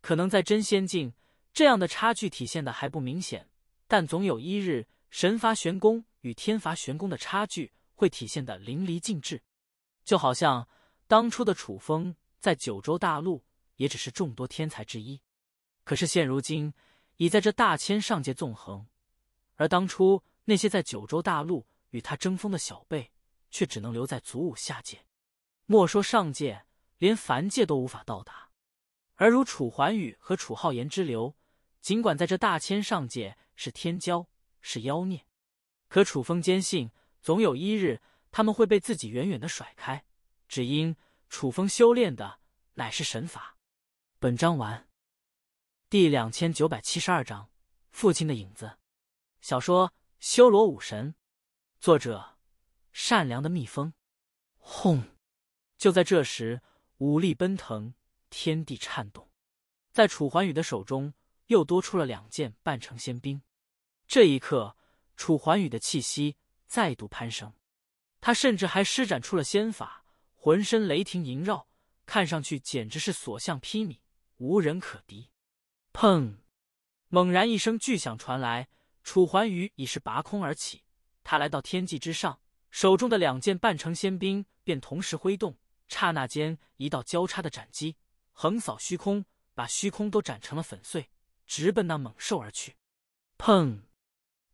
可能在真仙境，这样的差距体现的还不明显，但总有一日，神罚玄功与天罚玄功的差距会体现的淋漓尽致，就好像。当初的楚风在九州大陆也只是众多天才之一，可是现如今已在这大千上界纵横，而当初那些在九州大陆与他争锋的小辈，却只能留在祖武下界，莫说上界，连凡界都无法到达。而如楚桓宇和楚浩言之流，尽管在这大千上界是天骄，是妖孽，可楚风坚信，总有一日他们会被自己远远的甩开。只因楚风修炼的乃是神法。本章完。第两千九百七十二章：父亲的影子。小说《修罗武神》，作者：善良的蜜蜂。轰！就在这时，武力奔腾，天地颤动。在楚桓宇的手中，又多出了两件半成仙兵。这一刻，楚桓宇的气息再度攀升。他甚至还施展出了仙法。浑身雷霆萦绕，看上去简直是所向披靡，无人可敌。砰！猛然一声巨响传来，楚怀宇已是拔空而起。他来到天际之上，手中的两件半成仙兵便同时挥动，刹那间一道交叉的斩击横扫虚空，把虚空都斩成了粉碎，直奔那猛兽而去。砰！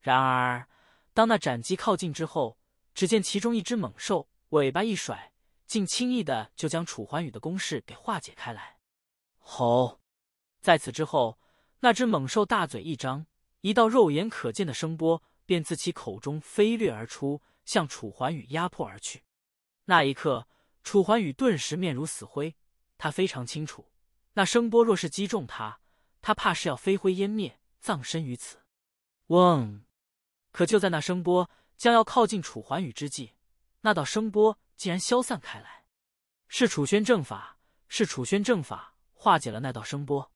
然而当那斩击靠近之后，只见其中一只猛兽尾巴一甩。竟轻易的就将楚桓宇的攻势给化解开来。吼！在此之后，那只猛兽大嘴一张，一道肉眼可见的声波便自其口中飞掠而出，向楚桓宇压迫而去。那一刻，楚桓宇顿时面如死灰。他非常清楚，那声波若是击中他，他怕是要飞灰烟灭，葬身于此。嗡！可就在那声波将要靠近楚桓宇之际，那道声波。竟然消散开来，是楚宣正法，是楚宣正法化解了那道声波。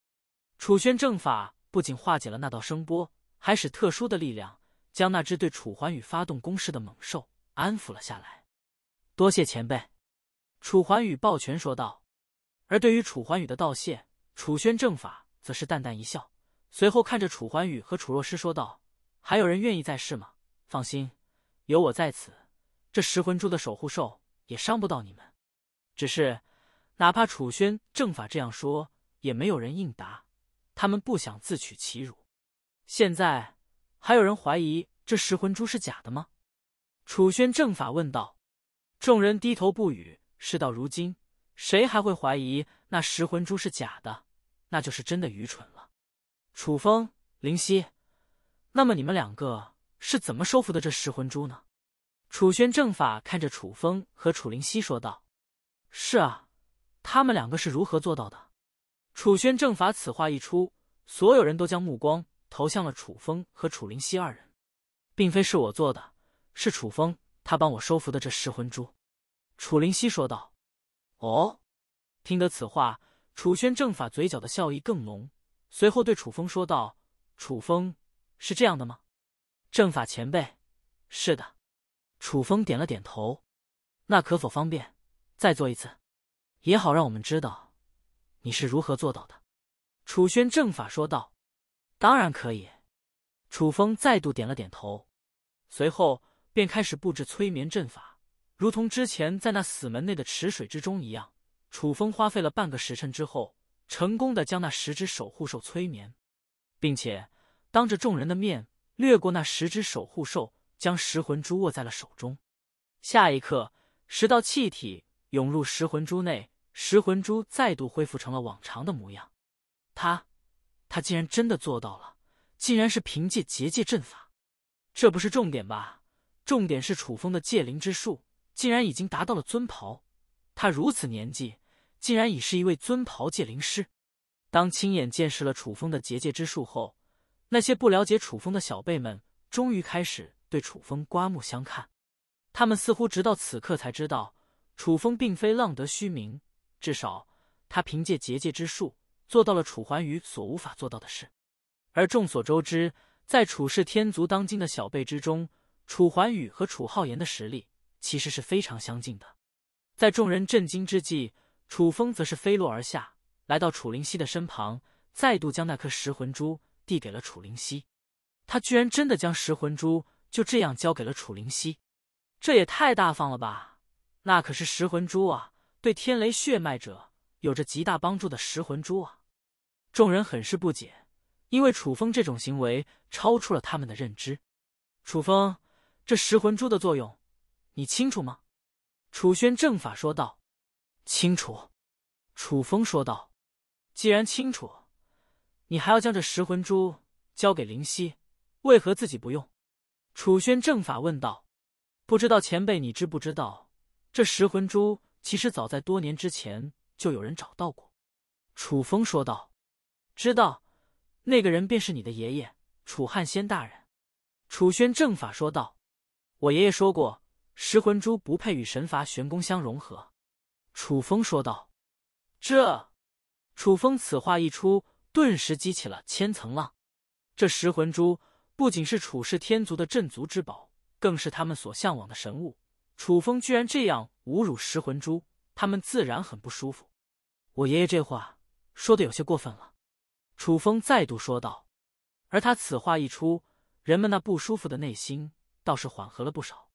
楚宣正法不仅化解了那道声波，还使特殊的力量将那只对楚桓宇发动攻势的猛兽安抚了下来。多谢前辈，楚桓宇抱拳说道。而对于楚桓宇的道谢，楚宣正法则是淡淡一笑，随后看着楚桓宇和楚若诗说道：“还有人愿意再试吗？放心，有我在此，这十魂珠的守护兽。”也伤不到你们，只是，哪怕楚宣正法这样说，也没有人应答。他们不想自取其辱。现在还有人怀疑这食魂珠是假的吗？楚宣正法问道。众人低头不语。事到如今，谁还会怀疑那食魂珠是假的？那就是真的愚蠢了。楚风、灵犀，那么你们两个是怎么收服的这食魂珠呢？楚宣正法看着楚风和楚灵溪说道：“是啊，他们两个是如何做到的？”楚宣正法此话一出，所有人都将目光投向了楚风和楚灵溪二人，并非是我做的，是楚风，他帮我收服的这噬魂珠。”楚灵溪说道。“哦。”听得此话，楚宣正法嘴角的笑意更浓，随后对楚风说道：“楚风，是这样的吗？”正法前辈，是的。”楚风点了点头，那可否方便再做一次，也好让我们知道你是如何做到的？楚轩阵法说道：“当然可以。”楚风再度点了点头，随后便开始布置催眠阵法，如同之前在那死门内的池水之中一样。楚风花费了半个时辰之后，成功的将那十只守护兽催眠，并且当着众人的面掠过那十只守护兽。将石魂珠握在了手中，下一刻，十道气体涌入石魂珠内，石魂珠再度恢复成了往常的模样。他，他竟然真的做到了！竟然是凭借结界阵法？这不是重点吧？重点是楚风的界灵之术竟然已经达到了尊袍。他如此年纪，竟然已是一位尊袍界灵师。当亲眼见识了楚风的结界之术后，那些不了解楚风的小辈们终于开始。对楚风刮目相看，他们似乎直到此刻才知道楚风并非浪得虚名，至少他凭借结界之术做到了楚桓宇所无法做到的事。而众所周知，在楚氏天族当今的小辈之中，楚桓宇和楚浩言的实力其实是非常相近的。在众人震惊之际，楚风则是飞落而下，来到楚灵溪的身旁，再度将那颗食魂珠递给了楚灵溪。他居然真的将食魂珠。就这样交给了楚灵溪，这也太大方了吧！那可是食魂珠啊，对天雷血脉者有着极大帮助的食魂珠啊！众人很是不解，因为楚风这种行为超出了他们的认知。楚风，这食魂珠的作用，你清楚吗？楚轩正法说道。清楚。楚风说道。既然清楚，你还要将这食魂珠交给灵犀，为何自己不用？楚轩正法问道：“不知道前辈，你知不知道这石魂珠其实早在多年之前就有人找到过？”楚风说道：“知道，那个人便是你的爷爷楚汉仙大人。”楚轩正法说道：“我爷爷说过，石魂珠不配与神罚玄功相融合。”楚风说道：“这……”楚风此话一出，顿时激起了千层浪。这石魂珠。不仅是楚氏天族的镇族之宝，更是他们所向往的神物。楚风居然这样侮辱石魂珠，他们自然很不舒服。我爷爷这话说的有些过分了。”楚风再度说道。而他此话一出，人们那不舒服的内心倒是缓和了不少，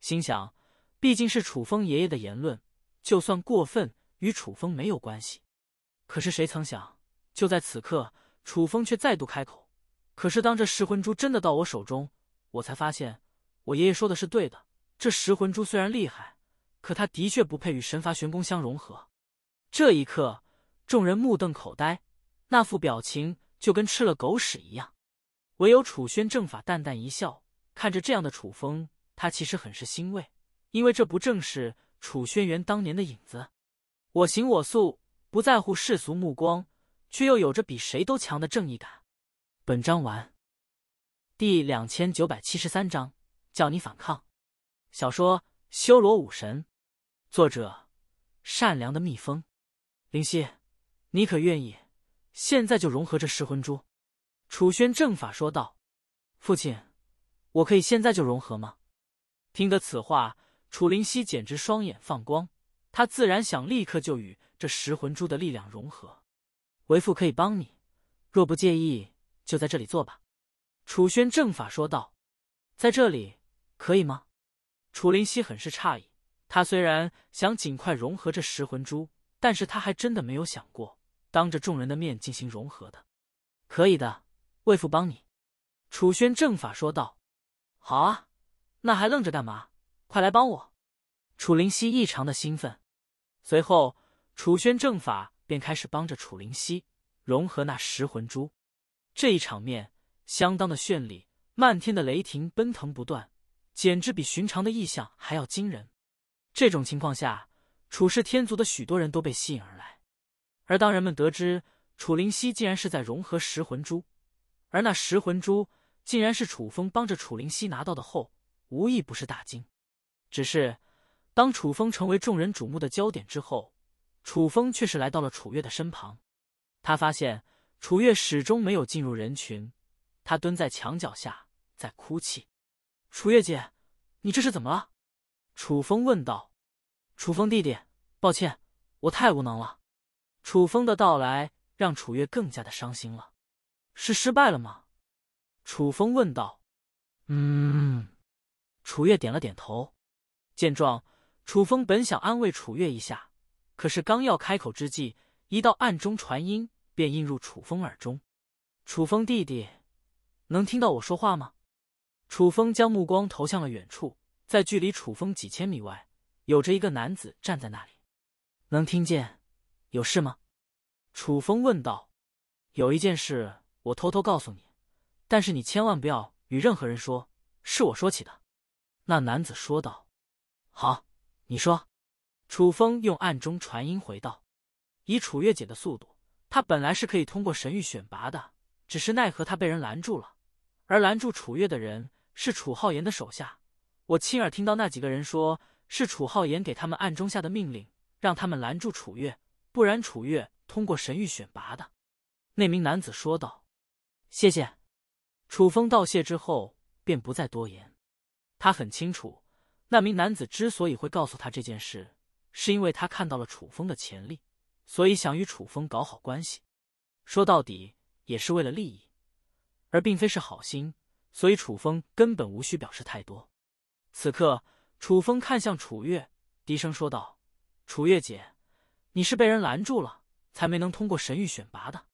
心想：毕竟是楚风爷爷的言论，就算过分，与楚风没有关系。可是谁曾想，就在此刻，楚风却再度开口。可是，当这噬魂珠真的到我手中，我才发现，我爷爷说的是对的。这噬魂珠虽然厉害，可他的确不配与神罚玄功相融合。这一刻，众人目瞪口呆，那副表情就跟吃了狗屎一样。唯有楚宣正法淡淡一笑，看着这样的楚风，他其实很是欣慰，因为这不正是楚轩辕当年的影子？我行我素，不在乎世俗目光，却又有着比谁都强的正义感。本章完，第两千九百七十三章叫你反抗。小说《修罗武神》，作者：善良的蜜蜂。灵犀，你可愿意？现在就融合这噬魂珠？楚轩正法说道：“父亲，我可以现在就融合吗？”听得此话，楚灵犀简直双眼放光。他自然想立刻就与这噬魂珠的力量融合。为父可以帮你，若不介意。就在这里做吧，楚轩正法说道：“在这里可以吗？”楚灵溪很是诧异，他虽然想尽快融合这十魂珠，但是他还真的没有想过当着众人的面进行融合的。可以的，魏父帮你。”楚轩正法说道：“好啊，那还愣着干嘛？快来帮我！”楚灵溪异常的兴奋。随后，楚轩正法便开始帮着楚灵溪融合那十魂珠。这一场面相当的绚丽，漫天的雷霆奔腾不断，简直比寻常的异象还要惊人。这种情况下，楚氏天族的许多人都被吸引而来。而当人们得知楚灵溪竟然是在融合十魂珠，而那十魂珠竟然是楚风帮着楚灵溪拿到的后，无一不是大惊。只是当楚风成为众人瞩目的焦点之后，楚风却是来到了楚月的身旁，他发现。楚月始终没有进入人群，她蹲在墙角下在哭泣。“楚月姐，你这是怎么了？”楚风问道。“楚风弟弟，抱歉，我太无能了。”楚风的到来让楚月更加的伤心了。“是失败了吗？”楚风问道。“嗯。”楚月点了点头。见状，楚风本想安慰楚月一下，可是刚要开口之际，一道暗中传音。便映入楚风耳中。楚风弟弟，能听到我说话吗？楚风将目光投向了远处，在距离楚风几千米外，有着一个男子站在那里。能听见，有事吗？楚风问道。有一件事，我偷偷告诉你，但是你千万不要与任何人说，是我说起的。那男子说道。好，你说。楚风用暗中传音回道。以楚月姐的速度。他本来是可以通过神域选拔的，只是奈何他被人拦住了。而拦住楚月的人是楚浩言的手下，我亲耳听到那几个人说是楚浩言给他们暗中下的命令，让他们拦住楚月，不然楚月通过神域选拔的。那名男子说道：“谢谢。”楚风道谢之后便不再多言。他很清楚，那名男子之所以会告诉他这件事，是因为他看到了楚风的潜力。所以想与楚风搞好关系，说到底也是为了利益，而并非是好心。所以楚风根本无需表示太多。此刻，楚风看向楚月，低声说道：“楚月姐，你是被人拦住了，才没能通过神域选拔的。”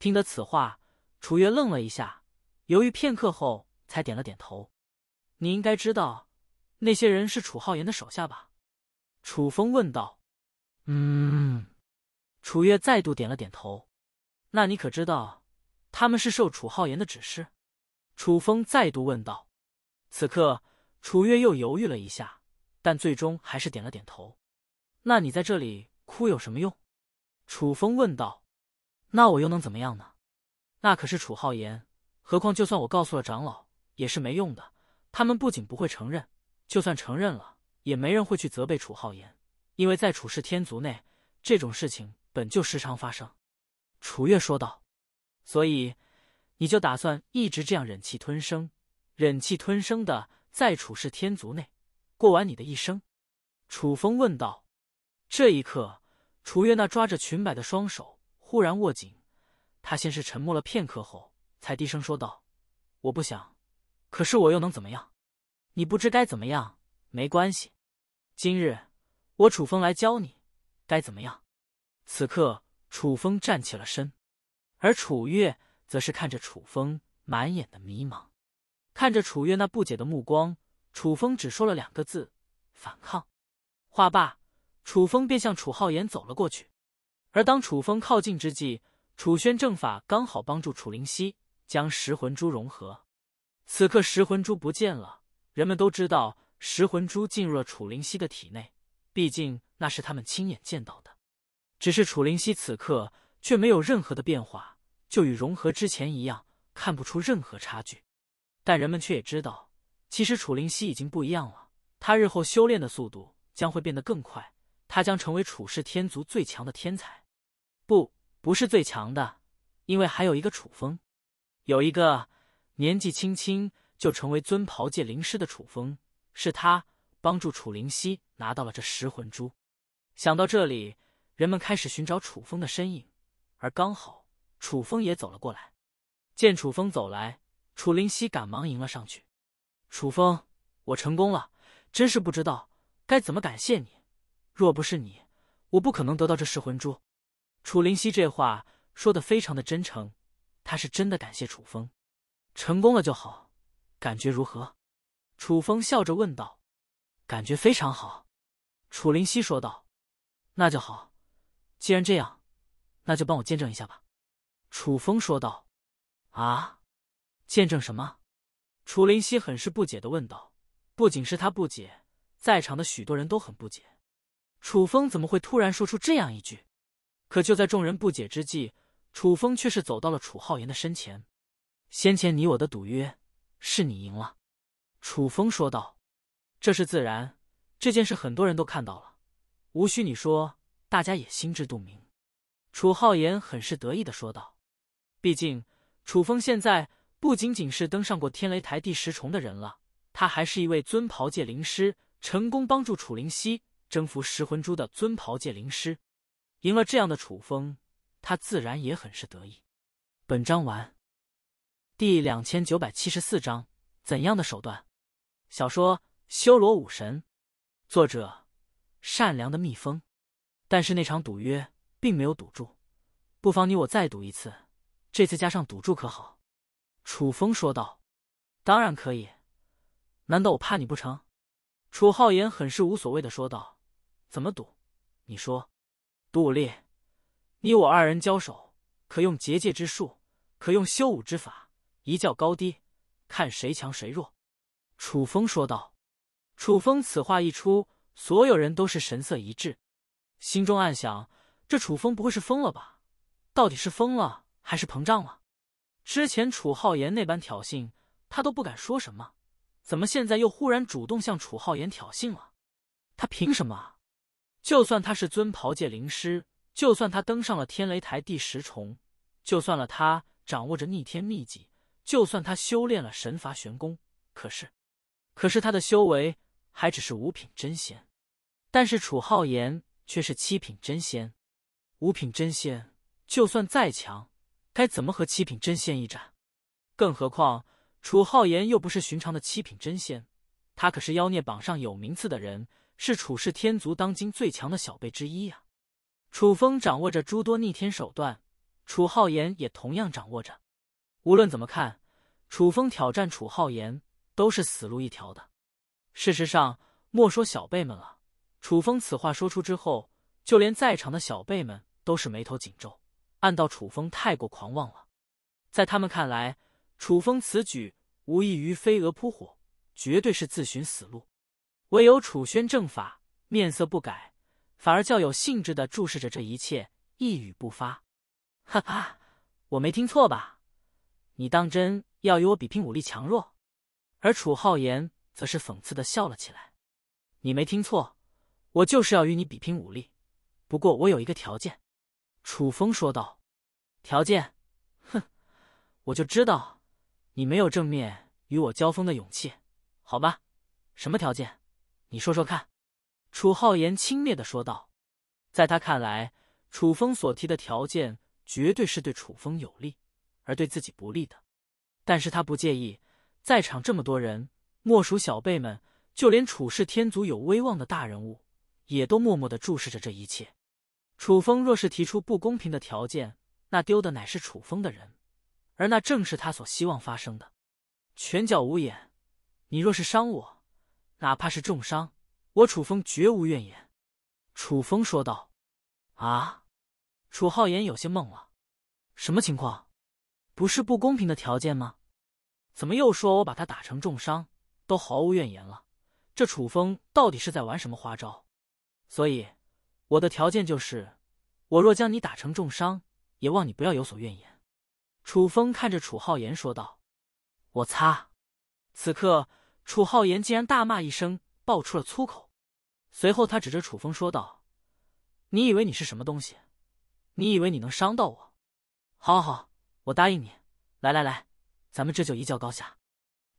听得此话，楚月愣了一下，犹豫片刻后才点了点头。“你应该知道，那些人是楚浩言的手下吧？”楚风问道。“嗯。”楚月再度点了点头，那你可知道他们是受楚浩言的指示？楚风再度问道。此刻，楚月又犹豫了一下，但最终还是点了点头。那你在这里哭有什么用？楚风问道。那我又能怎么样呢？那可是楚浩言，何况就算我告诉了长老，也是没用的。他们不仅不会承认，就算承认了，也没人会去责备楚浩言，因为在楚氏天族内，这种事情。本就时常发生，楚月说道。所以，你就打算一直这样忍气吞声，忍气吞声的在楚氏天族内过完你的一生？楚风问道。这一刻，楚月那抓着裙摆的双手忽然握紧。他先是沉默了片刻，后才低声说道：“我不想，可是我又能怎么样？你不知该怎么样，没关系。今日我楚风来教你该怎么样。”此刻，楚风站起了身，而楚月则是看着楚风，满眼的迷茫。看着楚月那不解的目光，楚风只说了两个字：“反抗。”话罢，楚风便向楚浩言走了过去。而当楚风靠近之际，楚宣正法刚好帮助楚灵溪将食魂珠融合。此刻，食魂珠不见了，人们都知道食魂珠进入了楚灵溪的体内，毕竟那是他们亲眼见到的。只是楚灵溪此刻却没有任何的变化，就与融合之前一样，看不出任何差距。但人们却也知道，其实楚灵溪已经不一样了。他日后修炼的速度将会变得更快，他将成为楚氏天族最强的天才。不，不是最强的，因为还有一个楚风，有一个年纪轻轻就成为尊袍界灵师的楚风，是他帮助楚灵溪拿到了这十魂珠。想到这里。人们开始寻找楚风的身影，而刚好楚风也走了过来。见楚风走来，楚灵溪赶忙迎了上去：“楚风，我成功了，真是不知道该怎么感谢你。若不是你，我不可能得到这噬魂珠。”楚灵溪这话说的非常的真诚，他是真的感谢楚风。成功了就好，感觉如何？”楚风笑着问道。“感觉非常好。”楚灵溪说道。“那就好。”既然这样，那就帮我见证一下吧。”楚风说道。“啊，见证什么？”楚灵溪很是不解的问道。不仅是他不解，在场的许多人都很不解。楚风怎么会突然说出这样一句？可就在众人不解之际，楚风却是走到了楚浩言的身前。“先前你我的赌约，是你赢了。”楚风说道。“这是自然，这件事很多人都看到了，无需你说。”大家也心知肚明，楚浩言很是得意的说道：“毕竟楚风现在不仅仅是登上过天雷台第十重的人了，他还是一位尊袍界灵师，成功帮助楚灵熙征服噬魂珠的尊袍界灵师。赢了这样的楚风，他自然也很是得意。”本章完，第两千九百七十四章怎样的手段？小说《修罗武神》，作者：善良的蜜蜂。但是那场赌约并没有赌注，不妨你我再赌一次，这次加上赌注可好？”楚风说道。“当然可以，难道我怕你不成？”楚浩言很是无所谓的说道。“怎么赌？你说，杜武你我二人交手，可用结界之术，可用修武之法，一较高低，看谁强谁弱。”楚风说道。楚风此话一出，所有人都是神色一致。心中暗想：这楚风不会是疯了吧？到底是疯了还是膨胀了？之前楚浩言那般挑衅，他都不敢说什么，怎么现在又忽然主动向楚浩言挑衅了？他凭什么？就算他是尊袍界灵师，就算他登上了天雷台第十重，就算了他掌握着逆天秘籍，就算他修炼了神罚玄功，可是，可是他的修为还只是五品真仙，但是楚浩言。却是七品真仙，五品真仙就算再强，该怎么和七品真仙一战？更何况楚浩言又不是寻常的七品真仙，他可是妖孽榜上有名次的人，是楚氏天族当今最强的小辈之一呀。楚风掌握着诸多逆天手段，楚浩言也同样掌握着。无论怎么看，楚风挑战楚浩言都是死路一条的。事实上，莫说小辈们了。楚风此话说出之后，就连在场的小辈们都是眉头紧皱，暗道楚风太过狂妄了。在他们看来，楚风此举无异于飞蛾扑火，绝对是自寻死路。唯有楚宣正法面色不改，反而较有兴致的注视着这一切，一语不发。哈哈，我没听错吧？你当真要与我比拼武力强弱？而楚浩言则是讽刺的笑了起来。你没听错。我就是要与你比拼武力，不过我有一个条件。”楚风说道。“条件？哼，我就知道，你没有正面与我交锋的勇气，好吧？什么条件？你说说看。”楚浩言轻蔑的说道。在他看来，楚风所提的条件绝对是对楚风有利，而对自己不利的。但是他不介意，在场这么多人，莫属小辈们，就连楚氏天族有威望的大人物。也都默默的注视着这一切。楚风若是提出不公平的条件，那丢的乃是楚风的人，而那正是他所希望发生的。拳脚无眼，你若是伤我，哪怕是重伤，我楚风绝无怨言。”楚风说道。“啊！”楚浩言有些懵了，“什么情况？不是不公平的条件吗？怎么又说我把他打成重伤都毫无怨言了？这楚风到底是在玩什么花招？”所以，我的条件就是，我若将你打成重伤，也望你不要有所怨言。楚风看着楚浩言说道：“我擦！”此刻，楚浩言竟然大骂一声，爆出了粗口。随后，他指着楚风说道：“你以为你是什么东西？你以为你能伤到我？”“好好，我答应你。来来来，咱们这就一较高下。”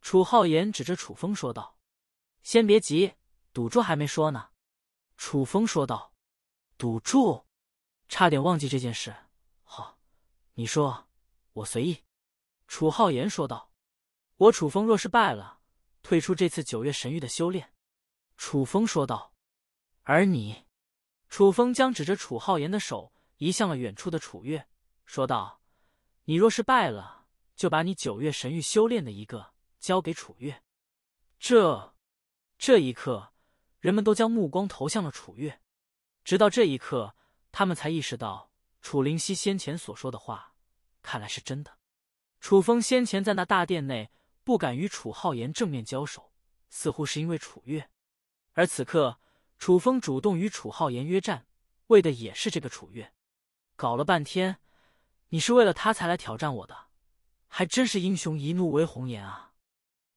楚浩言指着楚风说道：“先别急，赌注还没说呢。”楚风说道：“赌注，差点忘记这件事。好，你说，我随意。”楚浩言说道：“我楚风若是败了，退出这次九月神域的修炼。”楚风说道：“而你，楚风将指着楚浩言的手移向了远处的楚月，说道：‘你若是败了，就把你九月神域修炼的一个交给楚月。’这，这一刻。”人们都将目光投向了楚月，直到这一刻，他们才意识到楚灵溪先前所说的话，看来是真的。楚风先前在那大殿内不敢与楚浩言正面交手，似乎是因为楚月，而此刻楚风主动与楚浩言约战，为的也是这个楚月。搞了半天，你是为了他才来挑战我的，还真是英雄一怒为红颜啊！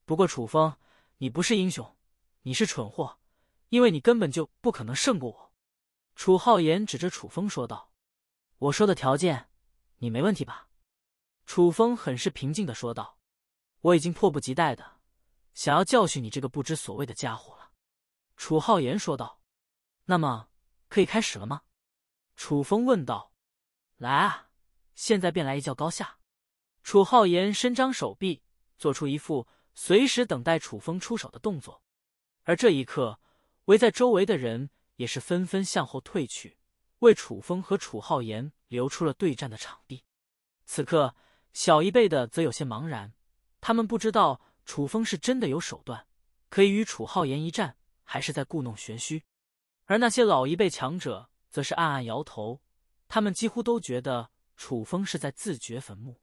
不过楚风，你不是英雄，你是蠢货。因为你根本就不可能胜过我。”楚浩言指着楚风说道，“我说的条件，你没问题吧？”楚风很是平静的说道，“我已经迫不及待的想要教训你这个不知所谓的家伙了。”楚浩言说道，“那么，可以开始了吗？”楚风问道，“来啊，现在便来一较高下。”楚浩言伸张手臂，做出一副随时等待楚风出手的动作，而这一刻。围在周围的人也是纷纷向后退去，为楚风和楚浩言留出了对战的场地。此刻，小一辈的则有些茫然，他们不知道楚风是真的有手段可以与楚浩言一战，还是在故弄玄虚。而那些老一辈强者则是暗暗摇头，他们几乎都觉得楚风是在自掘坟墓。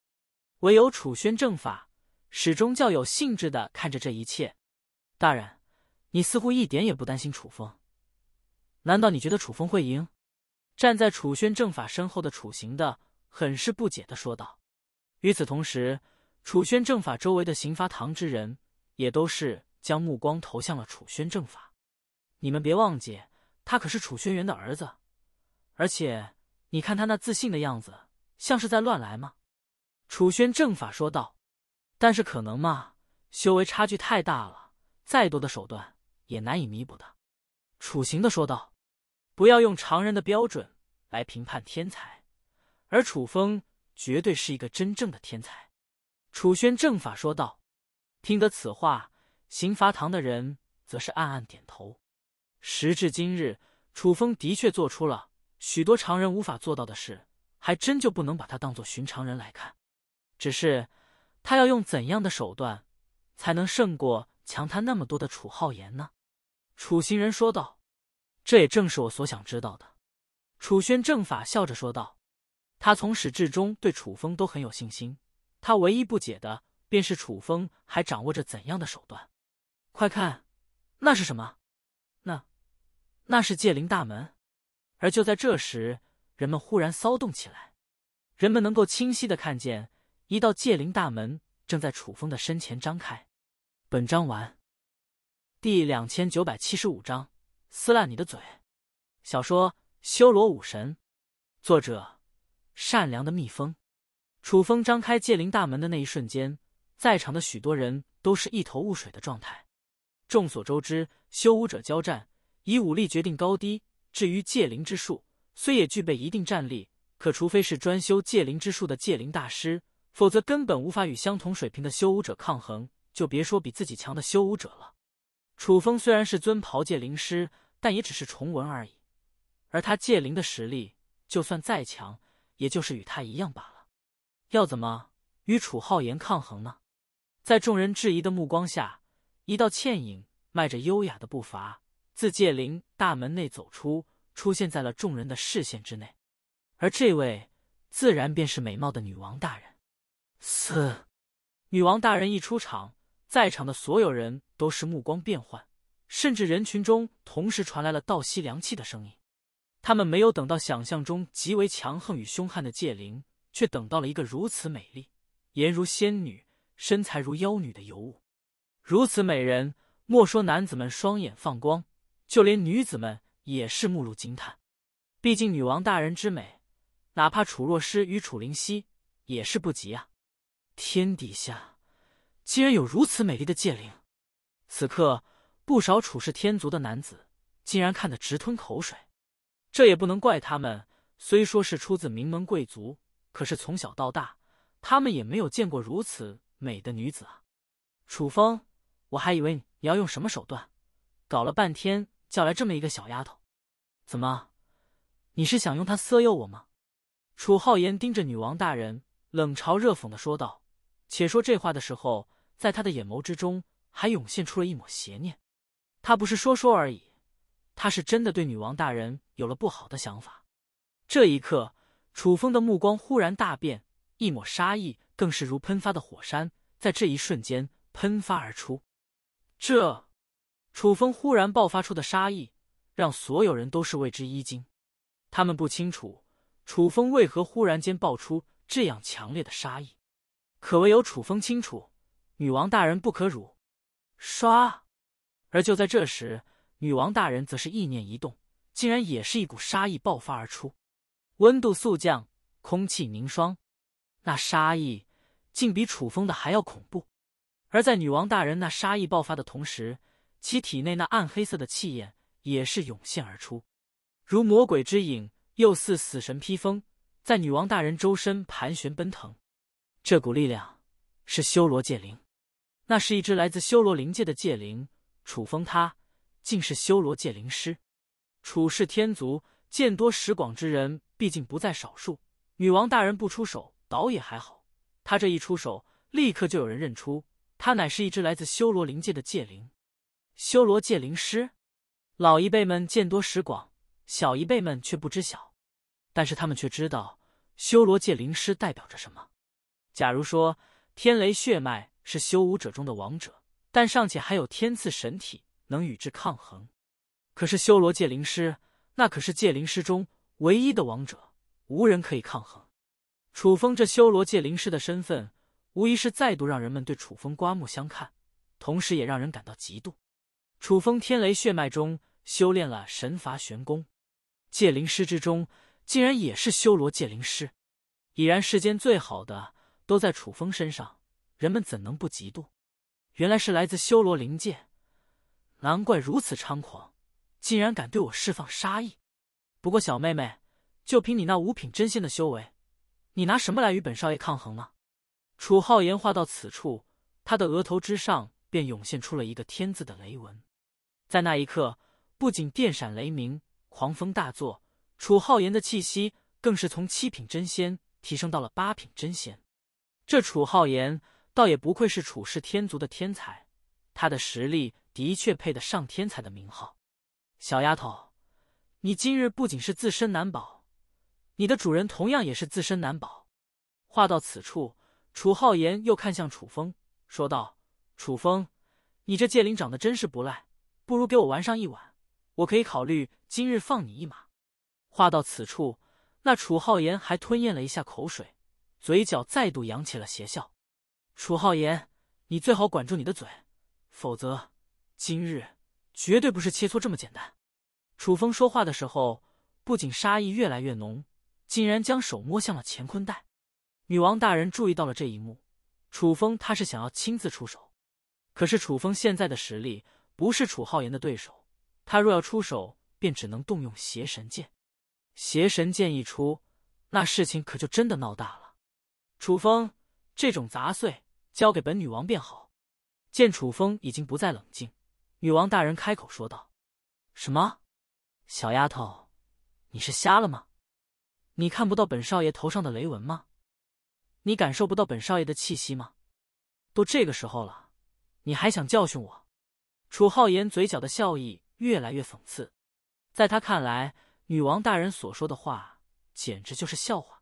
唯有楚宣正法始终较有兴致地看着这一切，大人。你似乎一点也不担心楚风，难道你觉得楚风会赢？站在楚宣正法身后的楚行的很是不解的说道。与此同时，楚宣正法周围的刑罚堂之人也都是将目光投向了楚宣正法。你们别忘记，他可是楚轩辕的儿子，而且你看他那自信的样子，像是在乱来吗？楚宣正法说道。但是可能吗？修为差距太大了，再多的手段。也难以弥补的，楚行的说道：“不要用常人的标准来评判天才，而楚风绝对是一个真正的天才。”楚轩正法说道。听得此话，刑罚堂的人则是暗暗点头。时至今日，楚风的确做出了许多常人无法做到的事，还真就不能把他当做寻常人来看。只是，他要用怎样的手段，才能胜过强他那么多的楚浩言呢？楚行人说道：“这也正是我所想知道的。”楚轩正法笑着说道：“他从始至终对楚风都很有信心，他唯一不解的便是楚风还掌握着怎样的手段。”快看，那是什么？那那是界灵大门。而就在这时，人们忽然骚动起来。人们能够清晰的看见一道界灵大门正在楚风的身前张开。本章完。第两千九百七十五章撕烂你的嘴。小说《修罗武神》，作者：善良的蜜蜂。楚风张开界灵大门的那一瞬间，在场的许多人都是一头雾水的状态。众所周知，修武者交战以武力决定高低，至于界灵之术，虽也具备一定战力，可除非是专修界灵之术的界灵大师，否则根本无法与相同水平的修武者抗衡，就别说比自己强的修武者了。楚风虽然是尊袍界灵师，但也只是重文而已。而他界灵的实力，就算再强，也就是与他一样罢了。要怎么与楚浩言抗衡呢？在众人质疑的目光下，一道倩影迈着优雅的步伐，自界灵大门内走出，出现在了众人的视线之内。而这位，自然便是美貌的女王大人。四，女王大人一出场，在场的所有人。都是目光变幻，甚至人群中同时传来了倒吸凉气的声音。他们没有等到想象中极为强横与凶悍的界灵，却等到了一个如此美丽、颜如仙女、身材如妖女的尤物。如此美人，莫说男子们双眼放光，就连女子们也是目露惊叹。毕竟女王大人之美，哪怕楚若诗与楚灵溪也是不及啊！天底下竟然有如此美丽的界灵！此刻，不少楚氏天族的男子竟然看得直吞口水。这也不能怪他们，虽说是出自名门贵族，可是从小到大，他们也没有见过如此美的女子啊！楚风，我还以为你要用什么手段，搞了半天叫来这么一个小丫头，怎么，你是想用她色诱我吗？楚浩言盯着女王大人，冷嘲热讽的说道。且说这话的时候，在他的眼眸之中。还涌现出了一抹邪念，他不是说说而已，他是真的对女王大人有了不好的想法。这一刻，楚风的目光忽然大变，一抹杀意更是如喷发的火山，在这一瞬间喷发而出。这楚风忽然爆发出的杀意，让所有人都是为之一惊。他们不清楚楚风为何忽然间爆出这样强烈的杀意，可唯有楚风清楚，女王大人不可辱。唰，而就在这时，女王大人则是意念一动，竟然也是一股杀意爆发而出，温度速降，空气凝霜。那杀意竟比楚风的还要恐怖。而在女王大人那杀意爆发的同时，其体内那暗黑色的气焰也是涌现而出，如魔鬼之影，又似死神披风，在女王大人周身盘旋奔腾。这股力量是修罗界灵。那是一只来自修罗灵界的界灵，楚风他竟是修罗界灵师。楚氏天族见多识广之人，毕竟不在少数。女王大人不出手，倒也还好。他这一出手，立刻就有人认出他乃是一只来自修罗灵界的界灵，修罗界灵师。老一辈们见多识广，小一辈们却不知晓。但是他们却知道修罗界灵师代表着什么。假如说天雷血脉。是修武者中的王者，但尚且还有天赐神体能与之抗衡。可是修罗界灵师，那可是界灵师中唯一的王者，无人可以抗衡。楚风这修罗界灵师的身份，无疑是再度让人们对楚风刮目相看，同时也让人感到嫉妒。楚风天雷血脉中修炼了神罚玄功，界灵师之中竟然也是修罗界灵师，已然世间最好的都在楚风身上。人们怎能不嫉妒？原来是来自修罗灵界，难怪如此猖狂，竟然敢对我释放杀意。不过，小妹妹，就凭你那五品真仙的修为，你拿什么来与本少爷抗衡呢？楚浩言话到此处，他的额头之上便涌现出了一个天字的雷纹。在那一刻，不仅电闪雷鸣，狂风大作，楚浩言的气息更是从七品真仙提升到了八品真仙。这楚浩言。倒也不愧是楚氏天族的天才，他的实力的确配得上天才的名号。小丫头，你今日不仅是自身难保，你的主人同样也是自身难保。话到此处，楚浩言又看向楚风，说道：“楚风，你这剑灵长得真是不赖，不如给我玩上一晚，我可以考虑今日放你一马。”话到此处，那楚浩言还吞咽了一下口水，嘴角再度扬起了邪笑。楚浩言，你最好管住你的嘴，否则今日绝对不是切磋这么简单。楚风说话的时候，不仅杀意越来越浓，竟然将手摸向了乾坤袋。女王大人注意到了这一幕。楚风他是想要亲自出手，可是楚风现在的实力不是楚浩言的对手，他若要出手，便只能动用邪神剑。邪神剑一出，那事情可就真的闹大了。楚风这种杂碎。交给本女王便好。见楚风已经不再冷静，女王大人开口说道：“什么？小丫头，你是瞎了吗？你看不到本少爷头上的雷纹吗？你感受不到本少爷的气息吗？都这个时候了，你还想教训我？”楚浩言嘴角的笑意越来越讽刺。在他看来，女王大人所说的话简直就是笑话。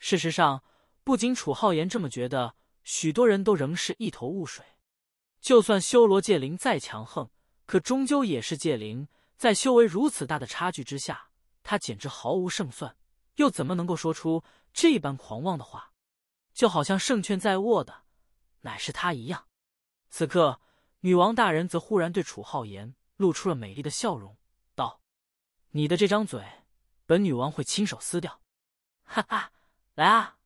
事实上，不仅楚浩言这么觉得。许多人都仍是一头雾水。就算修罗界灵再强横，可终究也是界灵，在修为如此大的差距之下，他简直毫无胜算，又怎么能够说出这般狂妄的话？就好像胜券在握的，乃是他一样。此刻，女王大人则忽然对楚浩言露出了美丽的笑容，道：“你的这张嘴，本女王会亲手撕掉。”哈哈，来啊，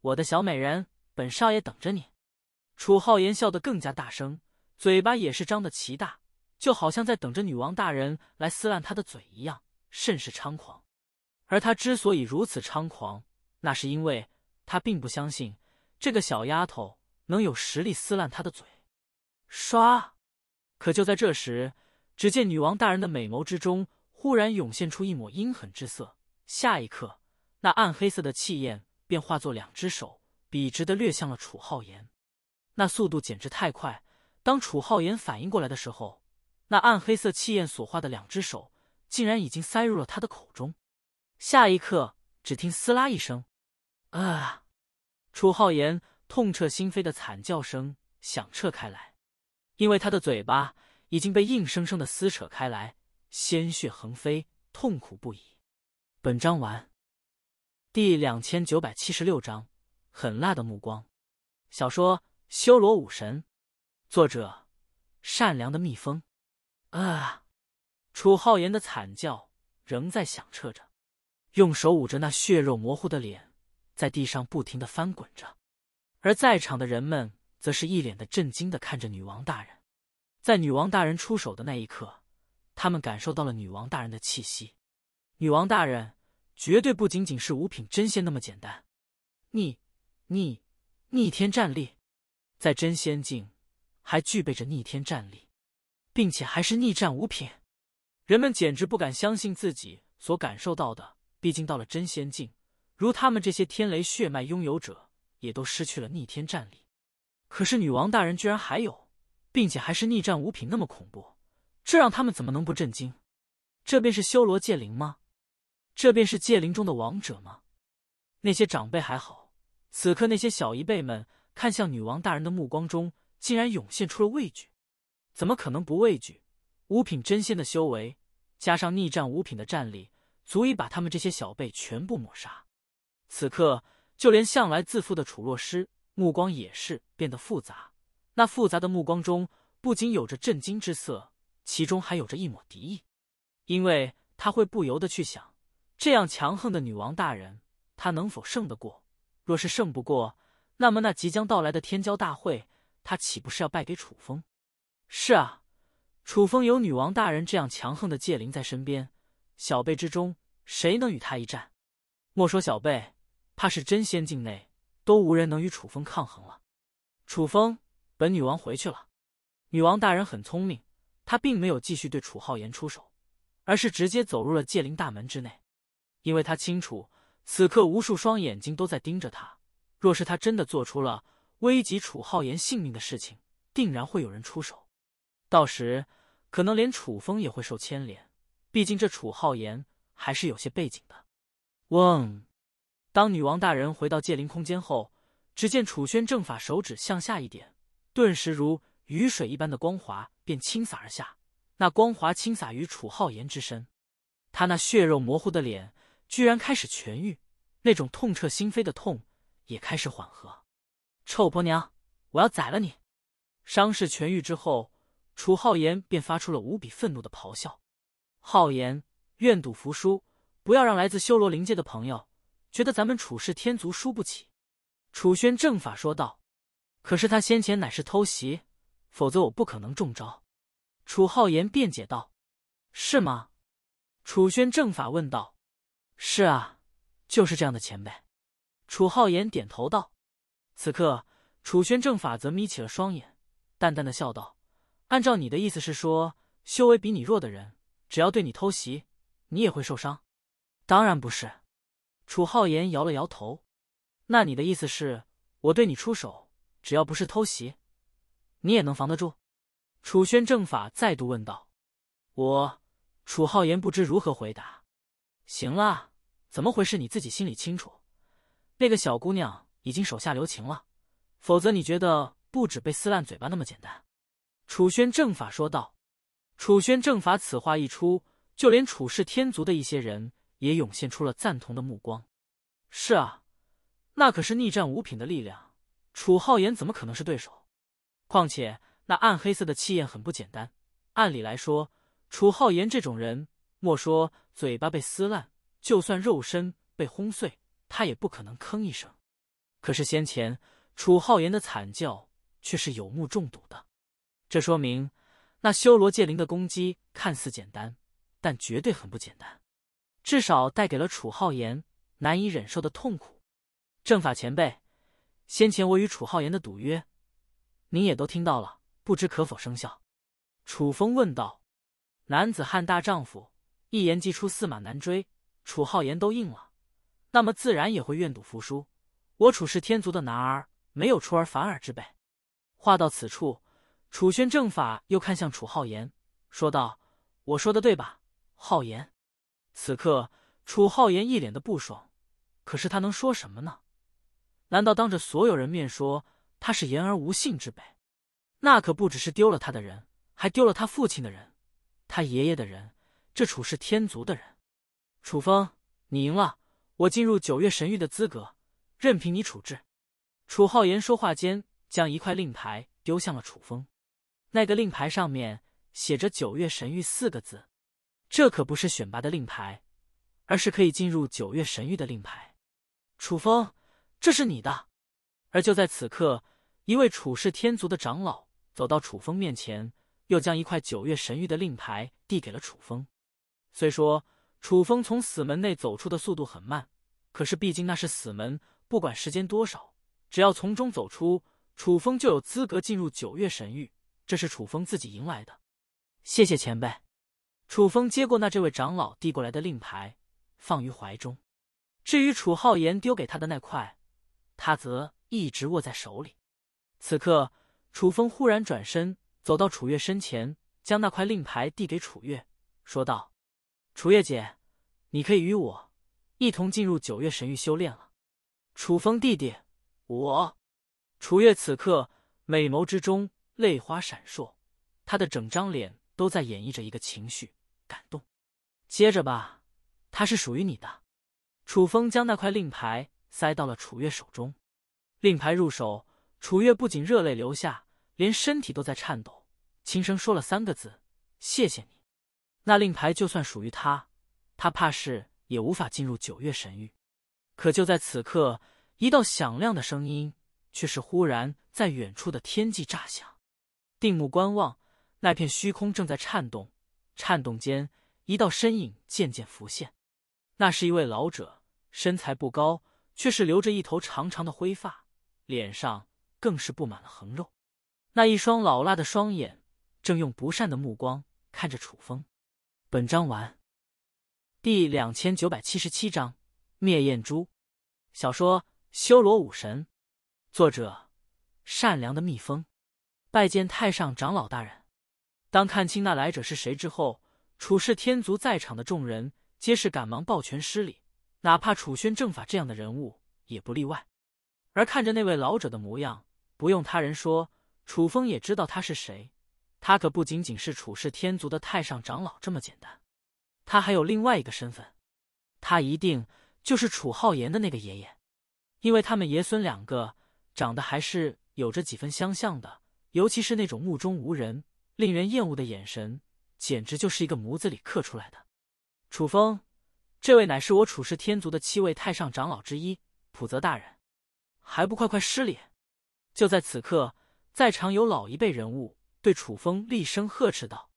我的小美人。本少爷等着你，楚浩言笑得更加大声，嘴巴也是张得奇大，就好像在等着女王大人来撕烂他的嘴一样，甚是猖狂。而他之所以如此猖狂，那是因为他并不相信这个小丫头能有实力撕烂他的嘴。唰！可就在这时，只见女王大人的美眸之中忽然涌现出一抹阴狠之色，下一刻，那暗黑色的气焰便化作两只手。笔直的掠向了楚浩言，那速度简直太快。当楚浩言反应过来的时候，那暗黑色气焰所化的两只手竟然已经塞入了他的口中。下一刻，只听撕拉一声，啊！楚浩言痛彻心扉的惨叫声响彻开来，因为他的嘴巴已经被硬生生的撕扯开来，鲜血横飞，痛苦不已。本章完，第两千九百七十六章。狠辣的目光。小说《修罗武神》，作者：善良的蜜蜂。啊！楚浩言的惨叫仍在响彻着，用手捂着那血肉模糊的脸，在地上不停的翻滚着。而在场的人们则是一脸的震惊的看着女王大人。在女王大人出手的那一刻，他们感受到了女王大人的气息。女王大人绝对不仅仅是五品真仙那么简单。你。逆逆天战力，在真仙境还具备着逆天战力，并且还是逆战五品，人们简直不敢相信自己所感受到的。毕竟到了真仙境，如他们这些天雷血脉拥有者，也都失去了逆天战力。可是女王大人居然还有，并且还是逆战五品，那么恐怖，这让他们怎么能不震惊？这便是修罗界灵吗？这便是界灵中的王者吗？那些长辈还好。此刻，那些小一辈们看向女王大人的目光中，竟然涌现出了畏惧。怎么可能不畏惧？五品真仙的修为，加上逆战五品的战力，足以把他们这些小辈全部抹杀。此刻，就连向来自负的楚洛诗，目光也是变得复杂。那复杂的目光中，不仅有着震惊之色，其中还有着一抹敌意。因为他会不由得去想，这样强横的女王大人，他能否胜得过？若是胜不过，那么那即将到来的天骄大会，他岂不是要败给楚风？是啊，楚风有女王大人这样强横的界灵在身边，小辈之中谁能与他一战？莫说小辈，怕是真仙境内都无人能与楚风抗衡了。楚风，本女王回去了。女王大人很聪明，她并没有继续对楚浩言出手，而是直接走入了界灵大门之内，因为她清楚。此刻，无数双眼睛都在盯着他。若是他真的做出了危及楚浩言性命的事情，定然会有人出手。到时，可能连楚风也会受牵连。毕竟，这楚浩言还是有些背景的。嗡！当女王大人回到界灵空间后，只见楚轩正法手指向下一点，顿时如雨水一般的光华便倾洒而下。那光华倾洒于楚浩言之身，他那血肉模糊的脸。居然开始痊愈，那种痛彻心扉的痛也开始缓和。臭婆娘，我要宰了你！伤势痊愈之后，楚浩言便发出了无比愤怒的咆哮。浩言，愿赌服输，不要让来自修罗灵界的朋友觉得咱们楚氏天族输不起。”楚轩正法说道。“可是他先前乃是偷袭，否则我不可能中招。”楚浩言辩解道。“是吗？”楚轩正法问道。是啊，就是这样的前辈。楚浩言点头道。此刻，楚宣正法则眯起了双眼，淡淡的笑道：“按照你的意思是说，修为比你弱的人，只要对你偷袭，你也会受伤？”“当然不是。”楚浩言摇了摇头。“那你的意思是，我对你出手，只要不是偷袭，你也能防得住？”楚宣正法再度问道。我，楚浩言不知如何回答。行了。怎么回事？你自己心里清楚。那个小姑娘已经手下留情了，否则你觉得不止被撕烂嘴巴那么简单。楚轩正法说道。楚轩正法此话一出，就连楚氏天族的一些人也涌现出了赞同的目光。是啊，那可是逆战五品的力量，楚浩言怎么可能是对手？况且那暗黑色的气焰很不简单。按理来说，楚浩言这种人，莫说嘴巴被撕烂。就算肉身被轰碎，他也不可能吭一声。可是先前楚浩言的惨叫却是有目共睹的，这说明那修罗界灵的攻击看似简单，但绝对很不简单，至少带给了楚浩言难以忍受的痛苦。正法前辈，先前我与楚浩言的赌约，您也都听到了，不知可否生效？楚风问道。男子汉大丈夫，一言既出，驷马难追。楚浩言都应了，那么自然也会愿赌服输。我楚氏天族的男儿，没有出尔反尔之辈。话到此处，楚宣正法又看向楚浩言，说道：“我说的对吧，浩言？”此刻，楚浩言一脸的不爽，可是他能说什么呢？难道当着所有人面说他是言而无信之辈？那可不只是丢了他的人，还丢了他父亲的人，他爷爷的人，这楚氏天族的人。楚风，你赢了，我进入九月神域的资格，任凭你处置。楚浩言说话间，将一块令牌丢向了楚风。那个令牌上面写着“九月神域”四个字，这可不是选拔的令牌，而是可以进入九月神域的令牌。楚风，这是你的。而就在此刻，一位楚氏天族的长老走到楚风面前，又将一块九月神域的令牌递给了楚风。虽说。楚风从死门内走出的速度很慢，可是毕竟那是死门，不管时间多少，只要从中走出，楚风就有资格进入九月神域。这是楚风自己赢来的，谢谢前辈。楚风接过那这位长老递过来的令牌，放于怀中。至于楚浩言丢给他的那块，他则一直握在手里。此刻，楚风忽然转身走到楚月身前，将那块令牌递给楚月，说道。楚月姐，你可以与我一同进入九月神域修炼了。楚风弟弟，我……楚月此刻美眸之中泪花闪烁，她的整张脸都在演绎着一个情绪——感动。接着吧，它是属于你的。楚风将那块令牌塞到了楚月手中，令牌入手，楚月不仅热泪流下，连身体都在颤抖，轻声说了三个字：“谢谢你。”那令牌就算属于他，他怕是也无法进入九月神域。可就在此刻，一道响亮的声音却是忽然在远处的天际炸响。定目观望，那片虚空正在颤动，颤动间，一道身影渐渐浮现。那是一位老者，身材不高，却是留着一头长长的灰发，脸上更是布满了横肉。那一双老辣的双眼，正用不善的目光看着楚风。本章完，第两千九百七十七章灭焰珠。小说《修罗武神》，作者：善良的蜜蜂。拜见太上长老大人！当看清那来者是谁之后，楚氏天族在场的众人皆是赶忙抱拳施礼，哪怕楚宣正法这样的人物也不例外。而看着那位老者的模样，不用他人说，楚风也知道他是谁。他可不仅仅是楚氏天族的太上长老这么简单，他还有另外一个身份，他一定就是楚浩言的那个爷爷，因为他们爷孙两个长得还是有着几分相像的，尤其是那种目中无人、令人厌恶的眼神，简直就是一个模子里刻出来的。楚风，这位乃是我楚氏天族的七位太上长老之一，普泽大人，还不快快施礼！就在此刻，在场有老一辈人物。对楚风厉声呵斥道，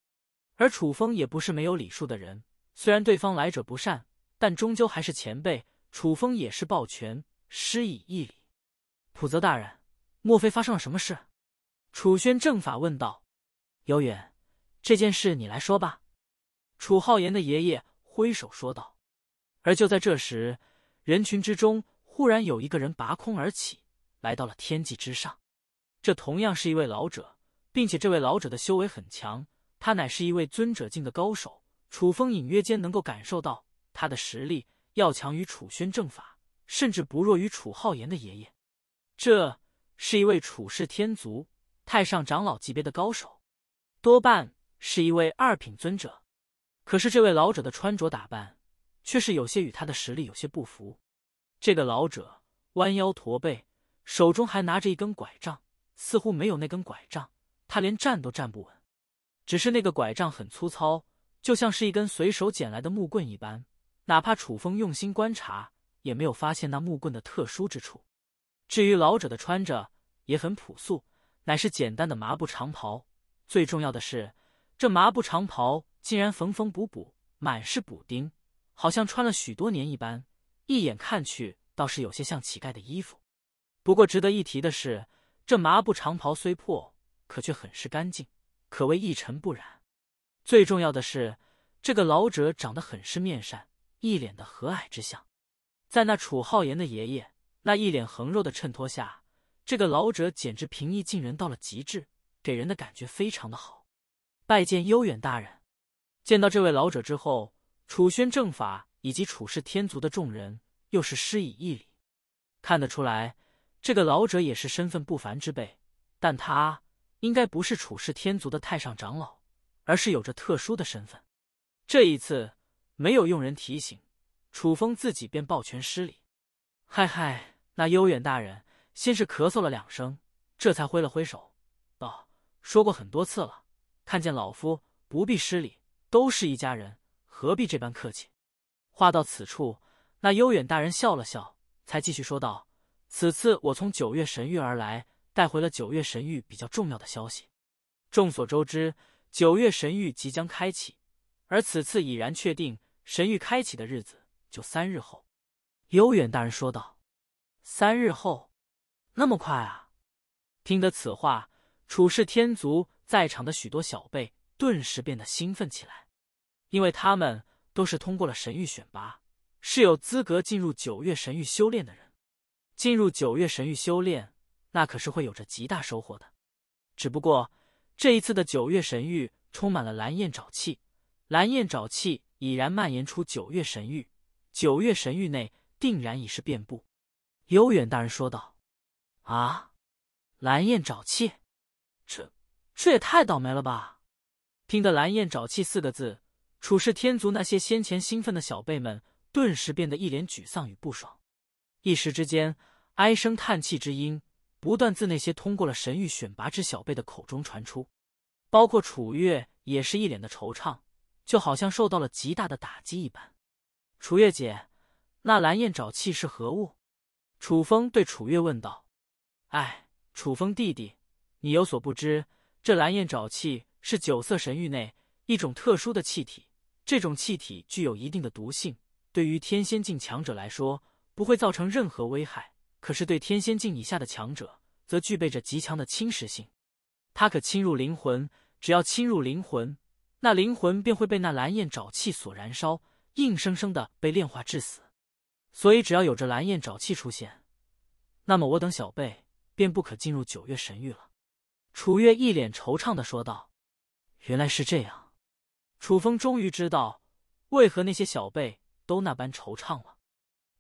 而楚风也不是没有礼数的人，虽然对方来者不善，但终究还是前辈。楚风也是抱拳施以一礼。普泽大人，莫非发生了什么事？楚宣正法问道。姚远，这件事你来说吧。楚浩言的爷爷挥手说道。而就在这时，人群之中忽然有一个人拔空而起，来到了天际之上。这同样是一位老者。并且这位老者的修为很强，他乃是一位尊者境的高手。楚风隐约间能够感受到他的实力要强于楚宣正法，甚至不弱于楚浩言的爷爷。这是一位楚氏天族太上长老级别的高手，多半是一位二品尊者。可是这位老者的穿着打扮却是有些与他的实力有些不符。这个老者弯腰驼背，手中还拿着一根拐杖，似乎没有那根拐杖。他连站都站不稳，只是那个拐杖很粗糙，就像是一根随手捡来的木棍一般。哪怕楚风用心观察，也没有发现那木棍的特殊之处。至于老者的穿着也很朴素，乃是简单的麻布长袍。最重要的是，这麻布长袍竟然缝缝补补，满是补丁，好像穿了许多年一般。一眼看去，倒是有些像乞丐的衣服。不过值得一提的是，这麻布长袍虽破。可却很是干净，可谓一尘不染。最重要的是，这个老者长得很是面善，一脸的和蔼之相。在那楚浩言的爷爷那一脸横肉的衬托下，这个老者简直平易近人到了极致，给人的感觉非常的好。拜见悠远大人！见到这位老者之后，楚宣正法以及楚氏天族的众人又是施以一礼。看得出来，这个老者也是身份不凡之辈，但他。应该不是楚氏天族的太上长老，而是有着特殊的身份。这一次没有用人提醒，楚风自己便抱拳施礼。嗨嗨，那悠远大人先是咳嗽了两声，这才挥了挥手，道：“说过很多次了，看见老夫不必失礼，都是一家人，何必这般客气？”话到此处，那悠远大人笑了笑，才继续说道：“此次我从九月神域而来。”带回了九月神域比较重要的消息。众所周知，九月神域即将开启，而此次已然确定神域开启的日子就三日后。悠远大人说道：“三日后，那么快啊！”听得此话，楚氏天族在场的许多小辈顿时变得兴奋起来，因为他们都是通过了神域选拔，是有资格进入九月神域修炼的人。进入九月神域修炼。那可是会有着极大收获的，只不过这一次的九月神域充满了蓝焰沼气，蓝焰沼气已然蔓延出九月神域，九月神域内定然已是遍布。悠远大人说道：“啊，蓝焰沼气，这这也太倒霉了吧！”听得“蓝焰沼气”四个字，楚氏天族那些先前兴奋的小辈们顿时变得一脸沮丧与不爽，一时之间唉声叹气之音。不断自那些通过了神域选拔之小辈的口中传出，包括楚月也是一脸的惆怅，就好像受到了极大的打击一般。楚月姐，那蓝焰沼气是何物？楚风对楚月问道。哎，楚风弟弟，你有所不知，这蓝焰沼气是九色神域内一种特殊的气体，这种气体具有一定的毒性，对于天仙境强者来说不会造成任何危害。可是，对天仙境以下的强者，则具备着极强的侵蚀性。它可侵入灵魂，只要侵入灵魂，那灵魂便会被那蓝焰沼气所燃烧，硬生生的被炼化致死。所以，只要有着蓝焰沼气出现，那么我等小辈便不可进入九月神域了。”楚月一脸惆怅的说道。“原来是这样。”楚风终于知道为何那些小辈都那般惆怅了。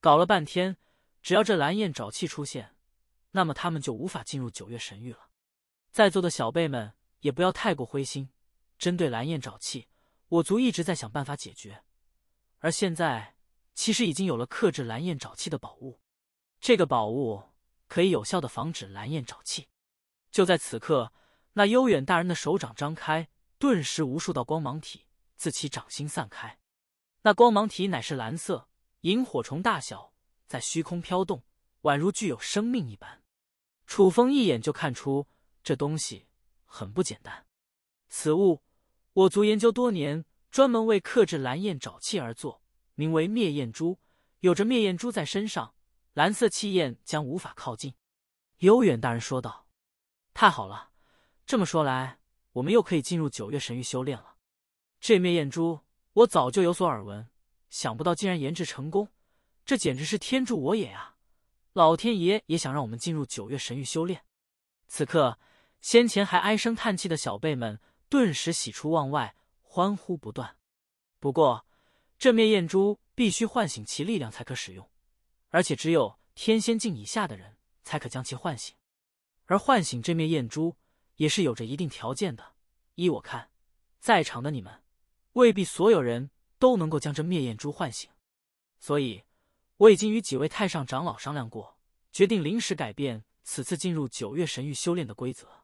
搞了半天。只要这蓝焰沼气出现，那么他们就无法进入九月神域了。在座的小辈们也不要太过灰心，针对蓝焰沼气，我族一直在想办法解决。而现在，其实已经有了克制蓝焰沼气的宝物。这个宝物可以有效的防止蓝焰沼气。就在此刻，那悠远大人的手掌张开，顿时无数道光芒体自其掌心散开。那光芒体乃是蓝色，萤火虫大小。在虚空飘动，宛如具有生命一般。楚风一眼就看出这东西很不简单。此物我族研究多年，专门为克制蓝焰沼气而做，名为灭焰珠。有着灭焰珠在身上，蓝色气焰将无法靠近。悠远大人说道：“太好了，这么说来，我们又可以进入九月神域修炼了。这灭焰珠我早就有所耳闻，想不到竟然研制成功。”这简直是天助我也呀！老天爷也想让我们进入九月神域修炼。此刻，先前还唉声叹气的小辈们顿时喜出望外，欢呼不断。不过，这灭焰珠必须唤醒其力量才可使用，而且只有天仙境以下的人才可将其唤醒。而唤醒这灭焰珠也是有着一定条件的。依我看，在场的你们未必所有人都能够将这灭焰珠唤醒，所以。我已经与几位太上长老商量过，决定临时改变此次进入九月神域修炼的规则。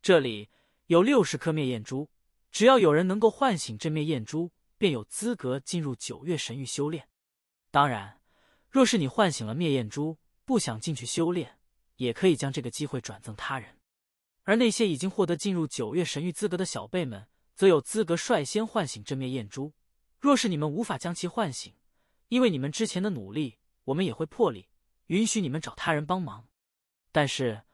这里有六十颗灭焰珠，只要有人能够唤醒这灭焰珠，便有资格进入九月神域修炼。当然，若是你唤醒了灭焰珠，不想进去修炼，也可以将这个机会转赠他人。而那些已经获得进入九月神域资格的小辈们，则有资格率先唤醒这灭焰珠。若是你们无法将其唤醒，因为你们之前的努力，我们也会破例允许你们找他人帮忙。但是，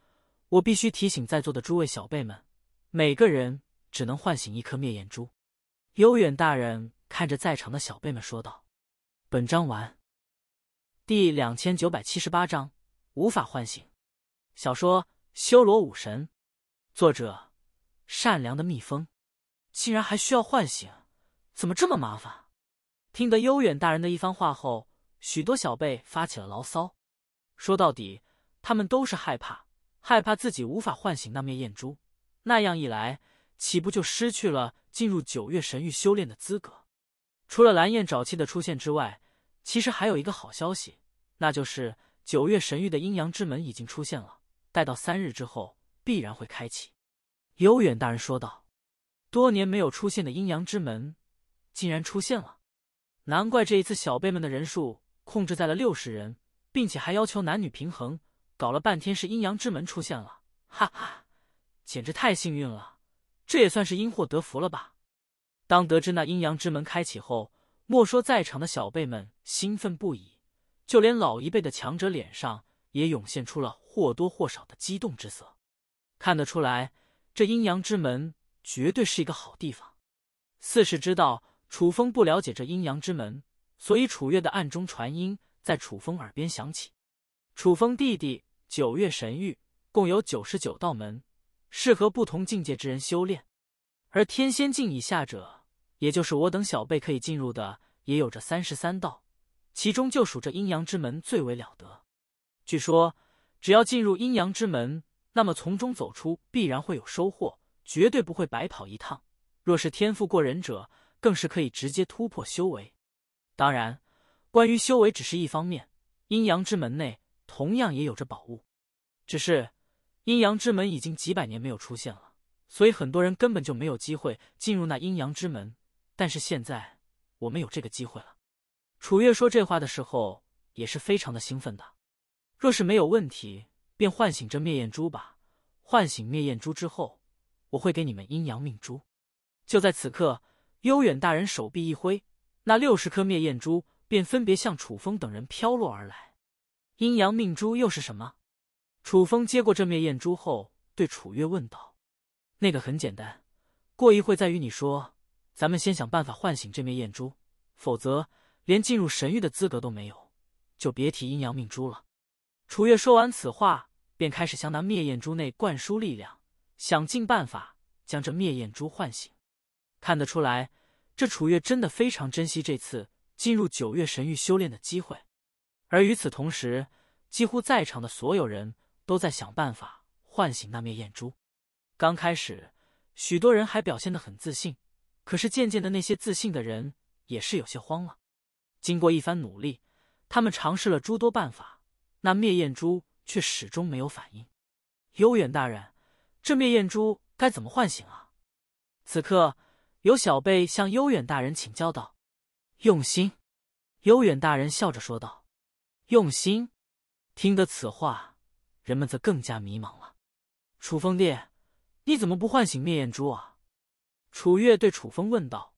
我必须提醒在座的诸位小辈们，每个人只能唤醒一颗灭焰珠。悠远大人看着在场的小辈们说道：“本章完，第两千九百七十八章无法唤醒。”小说《修罗武神》，作者：善良的蜜蜂。竟然还需要唤醒？怎么这么麻烦？听得悠远大人的一番话后，许多小辈发起了牢骚。说到底，他们都是害怕，害怕自己无法唤醒那面艳珠，那样一来，岂不就失去了进入九月神域修炼的资格？除了蓝焰沼气的出现之外，其实还有一个好消息，那就是九月神域的阴阳之门已经出现了，待到三日之后，必然会开启。悠远大人说道：“多年没有出现的阴阳之门，竟然出现了。”难怪这一次小辈们的人数控制在了六十人，并且还要求男女平衡。搞了半天是阴阳之门出现了，哈哈，简直太幸运了！这也算是因祸得福了吧？当得知那阴阳之门开启后，莫说在场的小辈们兴奋不已，就连老一辈的强者脸上也涌现出了或多或少的激动之色。看得出来，这阴阳之门绝对是一个好地方。四是知道。楚风不了解这阴阳之门，所以楚月的暗中传音在楚风耳边响起。楚风弟弟，九月神域共有九十九道门，适合不同境界之人修炼。而天仙境以下者，也就是我等小辈可以进入的，也有着三十三道。其中就数这阴阳之门最为了得。据说，只要进入阴阳之门，那么从中走出必然会有收获，绝对不会白跑一趟。若是天赋过人者，更是可以直接突破修为。当然，关于修为只是一方面，阴阳之门内同样也有着宝物。只是阴阳之门已经几百年没有出现了，所以很多人根本就没有机会进入那阴阳之门。但是现在我们有这个机会了。楚月说这话的时候也是非常的兴奋的。若是没有问题，便唤醒这灭焰珠吧。唤醒灭焰珠之后，我会给你们阴阳命珠。就在此刻。悠远大人手臂一挥，那六十颗灭焰珠便分别向楚风等人飘落而来。阴阳命珠又是什么？楚风接过这灭焰珠后，对楚月问道：“那个很简单，过一会再与你说。咱们先想办法唤醒这灭焰珠，否则连进入神域的资格都没有，就别提阴阳命珠了。”楚月说完此话，便开始向那灭焰珠内灌输力量，想尽办法将这灭焰珠唤醒。看得出来，这楚月真的非常珍惜这次进入九月神域修炼的机会。而与此同时，几乎在场的所有人都在想办法唤醒那灭焰珠。刚开始，许多人还表现的很自信，可是渐渐的，那些自信的人也是有些慌了。经过一番努力，他们尝试了诸多办法，那灭焰珠却始终没有反应。悠远大人，这灭焰珠该怎么唤醒啊？此刻。有小辈向悠远大人请教道：“用心。”悠远大人笑着说道：“用心。”听得此话，人们则更加迷茫了。“楚风殿，你怎么不唤醒灭焰珠啊？”楚月对楚风问道。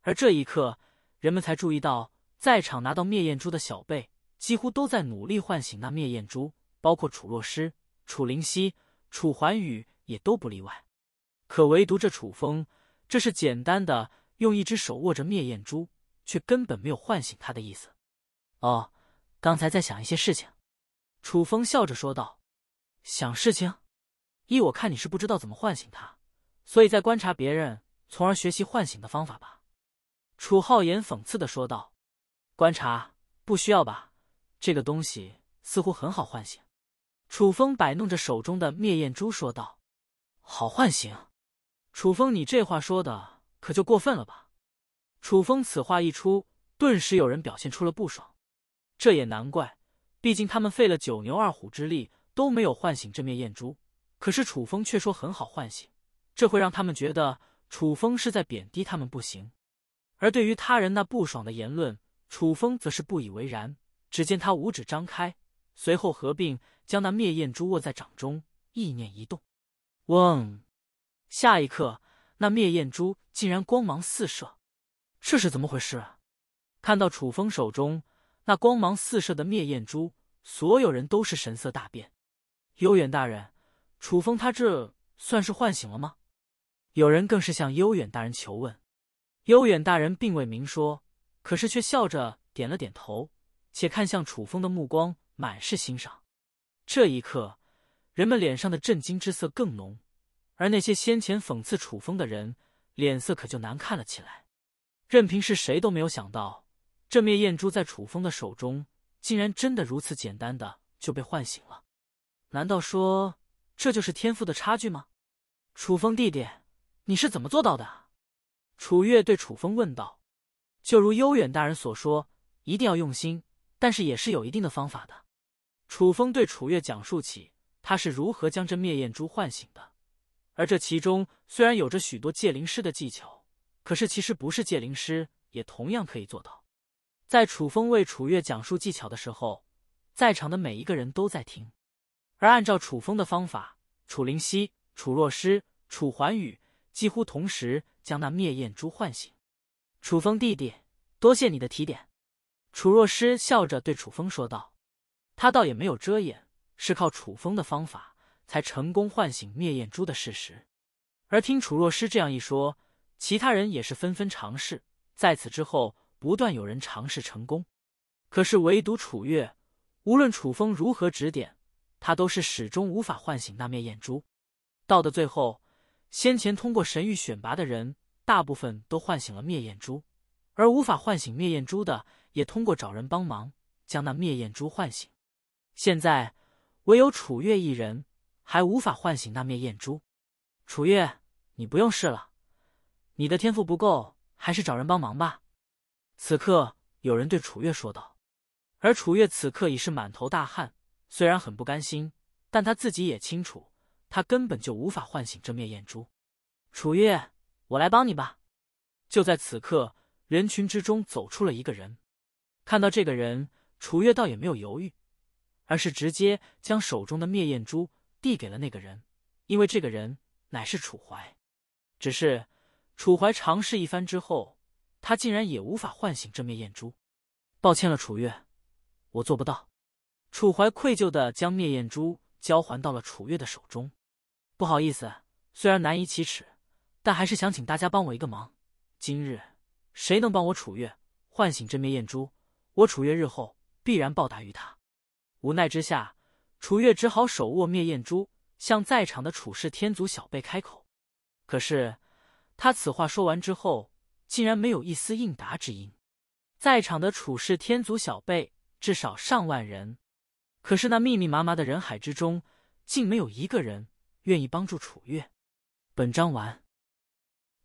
而这一刻，人们才注意到，在场拿到灭焰珠的小辈几乎都在努力唤醒那灭焰珠，包括楚洛诗、楚灵溪、楚环宇也都不例外。可唯独这楚风。这是简单的，用一只手握着灭焰珠，却根本没有唤醒他的意思。哦，刚才在想一些事情。楚风笑着说道：“想事情？依我看你是不知道怎么唤醒他，所以在观察别人，从而学习唤醒的方法吧。”楚浩言讽刺的说道：“观察不需要吧？这个东西似乎很好唤醒。”楚风摆弄着手中的灭焰珠说道：“好唤醒。”楚风，你这话说的可就过分了吧？楚风此话一出，顿时有人表现出了不爽。这也难怪，毕竟他们费了九牛二虎之力都没有唤醒这灭焰珠，可是楚风却说很好唤醒，这会让他们觉得楚风是在贬低他们不行。而对于他人那不爽的言论，楚风则是不以为然。只见他五指张开，随后合并，将那灭焰珠握在掌中，意念一动，嗡。下一刻，那灭焰珠竟然光芒四射，这是怎么回事？看到楚风手中那光芒四射的灭焰珠，所有人都是神色大变。悠远大人，楚风他这算是唤醒了吗？有人更是向悠远大人求问。悠远大人并未明说，可是却笑着点了点头，且看向楚风的目光满是欣赏。这一刻，人们脸上的震惊之色更浓。而那些先前讽刺楚风的人脸色可就难看了起来。任凭是谁都没有想到，这灭焰珠在楚风的手中竟然真的如此简单的就被唤醒了。难道说这就是天赋的差距吗？楚风弟弟，你是怎么做到的？楚月对楚风问道。就如悠远大人所说，一定要用心，但是也是有一定的方法的。楚风对楚月讲述起他是如何将这灭焰珠唤醒的。而这其中虽然有着许多借灵师的技巧，可是其实不是借灵师也同样可以做到。在楚风为楚月讲述技巧的时候，在场的每一个人都在听。而按照楚风的方法，楚灵溪、楚若诗、楚环宇几乎同时将那灭焰珠唤醒。楚风弟弟，多谢你的提点。”楚若诗笑着对楚风说道，他倒也没有遮掩，是靠楚风的方法。才成功唤醒灭焰珠的事实，而听楚若诗这样一说，其他人也是纷纷尝试。在此之后，不断有人尝试成功，可是唯独楚月，无论楚风如何指点，他都是始终无法唤醒那灭焰珠。到的最后，先前通过神域选拔的人，大部分都唤醒了灭焰珠，而无法唤醒灭焰珠的，也通过找人帮忙将那灭焰珠唤醒。现在，唯有楚月一人。还无法唤醒那灭焰珠，楚月，你不用试了，你的天赋不够，还是找人帮忙吧。此刻有人对楚月说道，而楚月此刻已是满头大汗，虽然很不甘心，但他自己也清楚，他根本就无法唤醒这灭焰珠。楚月，我来帮你吧。就在此刻，人群之中走出了一个人，看到这个人，楚月倒也没有犹豫，而是直接将手中的灭焰珠。递给了那个人，因为这个人乃是楚怀。只是楚怀尝试一番之后，他竟然也无法唤醒这灭焰珠。抱歉了，楚月，我做不到。楚怀愧疚的将灭焰珠交还到了楚月的手中。不好意思，虽然难以启齿，但还是想请大家帮我一个忙。今日谁能帮我楚月唤醒这灭焰珠，我楚月日后必然报答于他。无奈之下。楚月只好手握灭焰珠，向在场的楚氏天族小辈开口。可是，他此话说完之后，竟然没有一丝应答之音。在场的楚氏天族小辈至少上万人，可是那密密麻麻的人海之中，竟没有一个人愿意帮助楚月。本章完。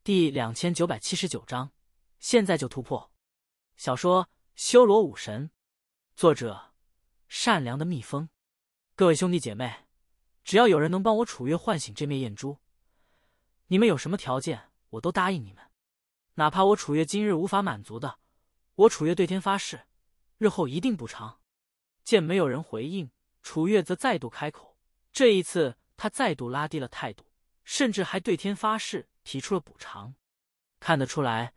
第两千九百七十九章，现在就突破。小说《修罗武神》，作者：善良的蜜蜂。各位兄弟姐妹，只要有人能帮我楚月唤醒这面焰珠，你们有什么条件我都答应你们。哪怕我楚月今日无法满足的，我楚月对天发誓，日后一定补偿。见没有人回应，楚月则再度开口。这一次，他再度拉低了态度，甚至还对天发誓提出了补偿。看得出来，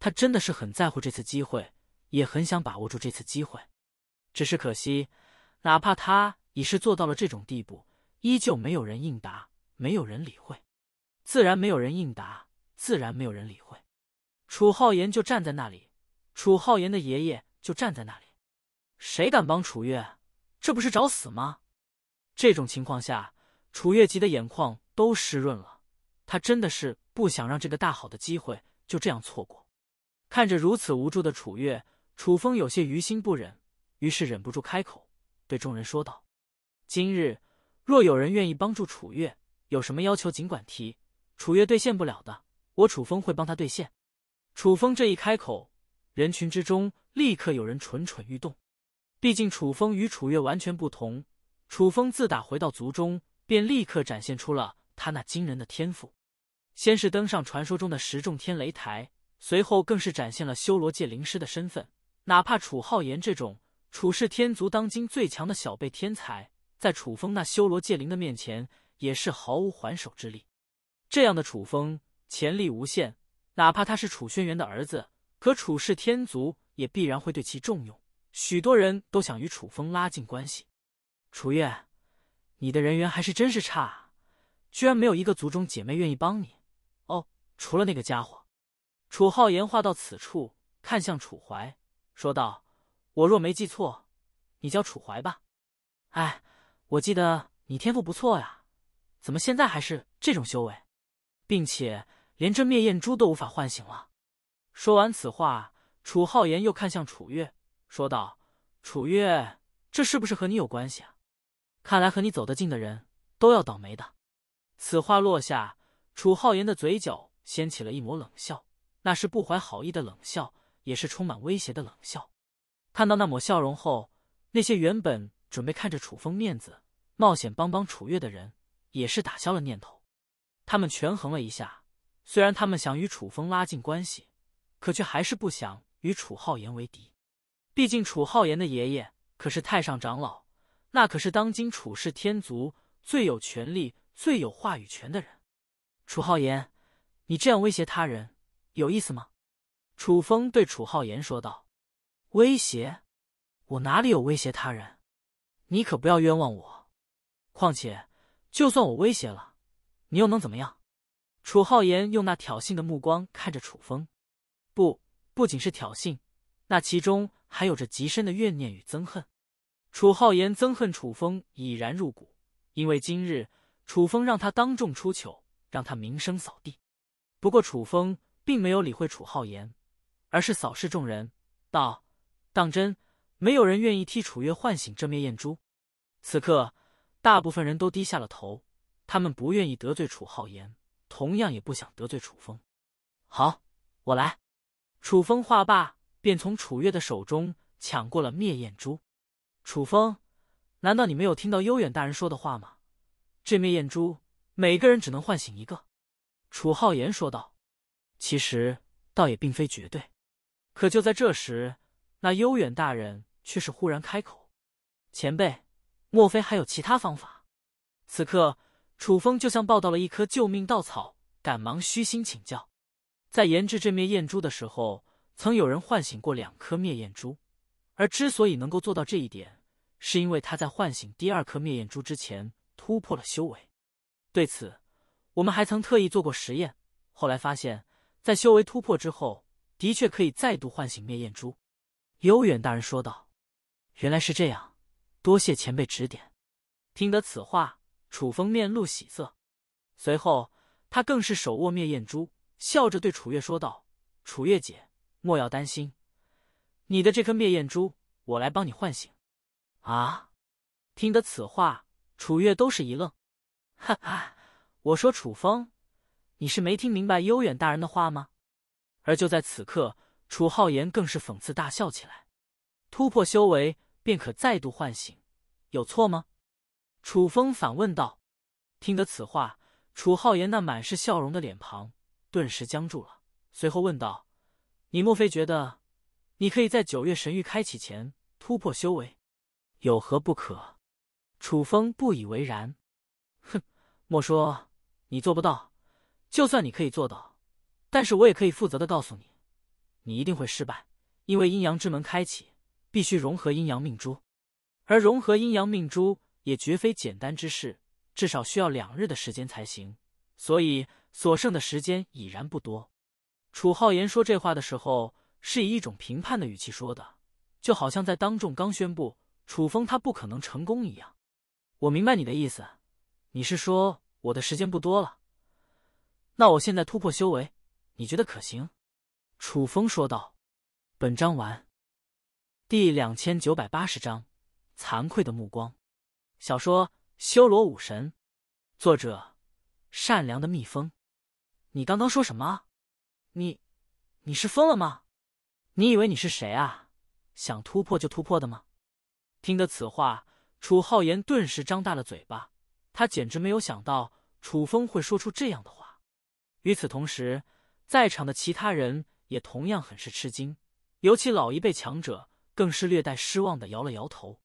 他真的是很在乎这次机会，也很想把握住这次机会。只是可惜，哪怕他。已是做到了这种地步，依旧没有人应答，没有人理会。自然没有人应答，自然没有人理会。楚浩言就站在那里，楚浩言的爷爷就站在那里。谁敢帮楚月？这不是找死吗？这种情况下，楚月急的眼眶都湿润了。他真的是不想让这个大好的机会就这样错过。看着如此无助的楚月，楚风有些于心不忍，于是忍不住开口对众人说道。今日若有人愿意帮助楚月，有什么要求尽管提。楚月兑现不了的，我楚风会帮他兑现。楚风这一开口，人群之中立刻有人蠢蠢欲动。毕竟楚风与楚月完全不同。楚风自打回到族中，便立刻展现出了他那惊人的天赋。先是登上传说中的十重天雷台，随后更是展现了修罗界灵师的身份。哪怕楚浩言这种楚氏天族当今最强的小辈天才。在楚风那修罗界灵的面前，也是毫无还手之力。这样的楚风潜力无限，哪怕他是楚轩辕的儿子，可楚氏天族也必然会对其重用。许多人都想与楚风拉近关系。楚月，你的人缘还是真是差，居然没有一个族中姐妹愿意帮你。哦，除了那个家伙。楚浩言话到此处，看向楚怀，说道：“我若没记错，你叫楚怀吧？”哎。我记得你天赋不错呀，怎么现在还是这种修为，并且连这灭焰珠都无法唤醒了？说完此话，楚浩言又看向楚月，说道：“楚月，这是不是和你有关系啊？看来和你走得近的人都要倒霉的。”此话落下，楚浩言的嘴角掀起了一抹冷笑，那是不怀好意的冷笑，也是充满威胁的冷笑。看到那抹笑容后，那些原本。准备看着楚风面子冒险帮帮楚月的人，也是打消了念头。他们权衡了一下，虽然他们想与楚风拉近关系，可却还是不想与楚浩言为敌。毕竟楚浩言的爷爷可是太上长老，那可是当今楚氏天族最有权力、最有话语权的人。楚浩言，你这样威胁他人有意思吗？楚风对楚浩言说道：“威胁？我哪里有威胁他人？”你可不要冤枉我！况且，就算我威胁了，你又能怎么样？楚浩言用那挑衅的目光看着楚风，不，不仅是挑衅，那其中还有着极深的怨念与憎恨。楚浩言憎恨楚风已然入骨，因为今日楚风让他当众出糗，让他名声扫地。不过楚风并没有理会楚浩言，而是扫视众人，道：“当真？”没有人愿意替楚月唤醒这灭焰珠。此刻，大部分人都低下了头，他们不愿意得罪楚浩言，同样也不想得罪楚风。好，我来。楚风话罢，便从楚月的手中抢过了灭焰珠。楚风，难道你没有听到悠远大人说的话吗？这灭焰珠，每个人只能唤醒一个。楚浩言说道：“其实，倒也并非绝对。”可就在这时，那悠远大人。却是忽然开口：“前辈，莫非还有其他方法？”此刻，楚风就像抱到了一颗救命稻草，赶忙虚心请教。在研制这灭焰珠的时候，曾有人唤醒过两颗灭焰珠，而之所以能够做到这一点，是因为他在唤醒第二颗灭焰珠之前突破了修为。对此，我们还曾特意做过实验，后来发现，在修为突破之后，的确可以再度唤醒灭焰珠。”悠远大人说道。原来是这样，多谢前辈指点。听得此话，楚风面露喜色，随后他更是手握灭焰珠，笑着对楚月说道：“楚月姐，莫要担心，你的这颗灭焰珠，我来帮你唤醒。”啊！听得此话，楚月都是一愣。哈哈，我说楚风，你是没听明白悠远大人的话吗？而就在此刻，楚浩言更是讽刺大笑起来，突破修为。便可再度唤醒，有错吗？楚风反问道。听得此话，楚浩言那满是笑容的脸庞顿时僵住了，随后问道：“你莫非觉得，你可以在九月神域开启前突破修为？有何不可？”楚风不以为然：“哼，莫说你做不到，就算你可以做到，但是我也可以负责的告诉你，你一定会失败，因为阴阳之门开启。”必须融合阴阳命珠，而融合阴阳命珠也绝非简单之事，至少需要两日的时间才行。所以，所剩的时间已然不多。楚浩言说这话的时候，是以一种评判的语气说的，就好像在当众刚宣布楚风他不可能成功一样。我明白你的意思，你是说我的时间不多了？那我现在突破修为，你觉得可行？楚风说道。本章完。第两千九百八十章，惭愧的目光。小说《修罗武神》，作者：善良的蜜蜂。你刚刚说什么？你，你是疯了吗？你以为你是谁啊？想突破就突破的吗？听得此话，楚浩言顿时张大了嘴巴，他简直没有想到楚风会说出这样的话。与此同时，在场的其他人也同样很是吃惊，尤其老一辈强者。更是略带失望的摇了摇头，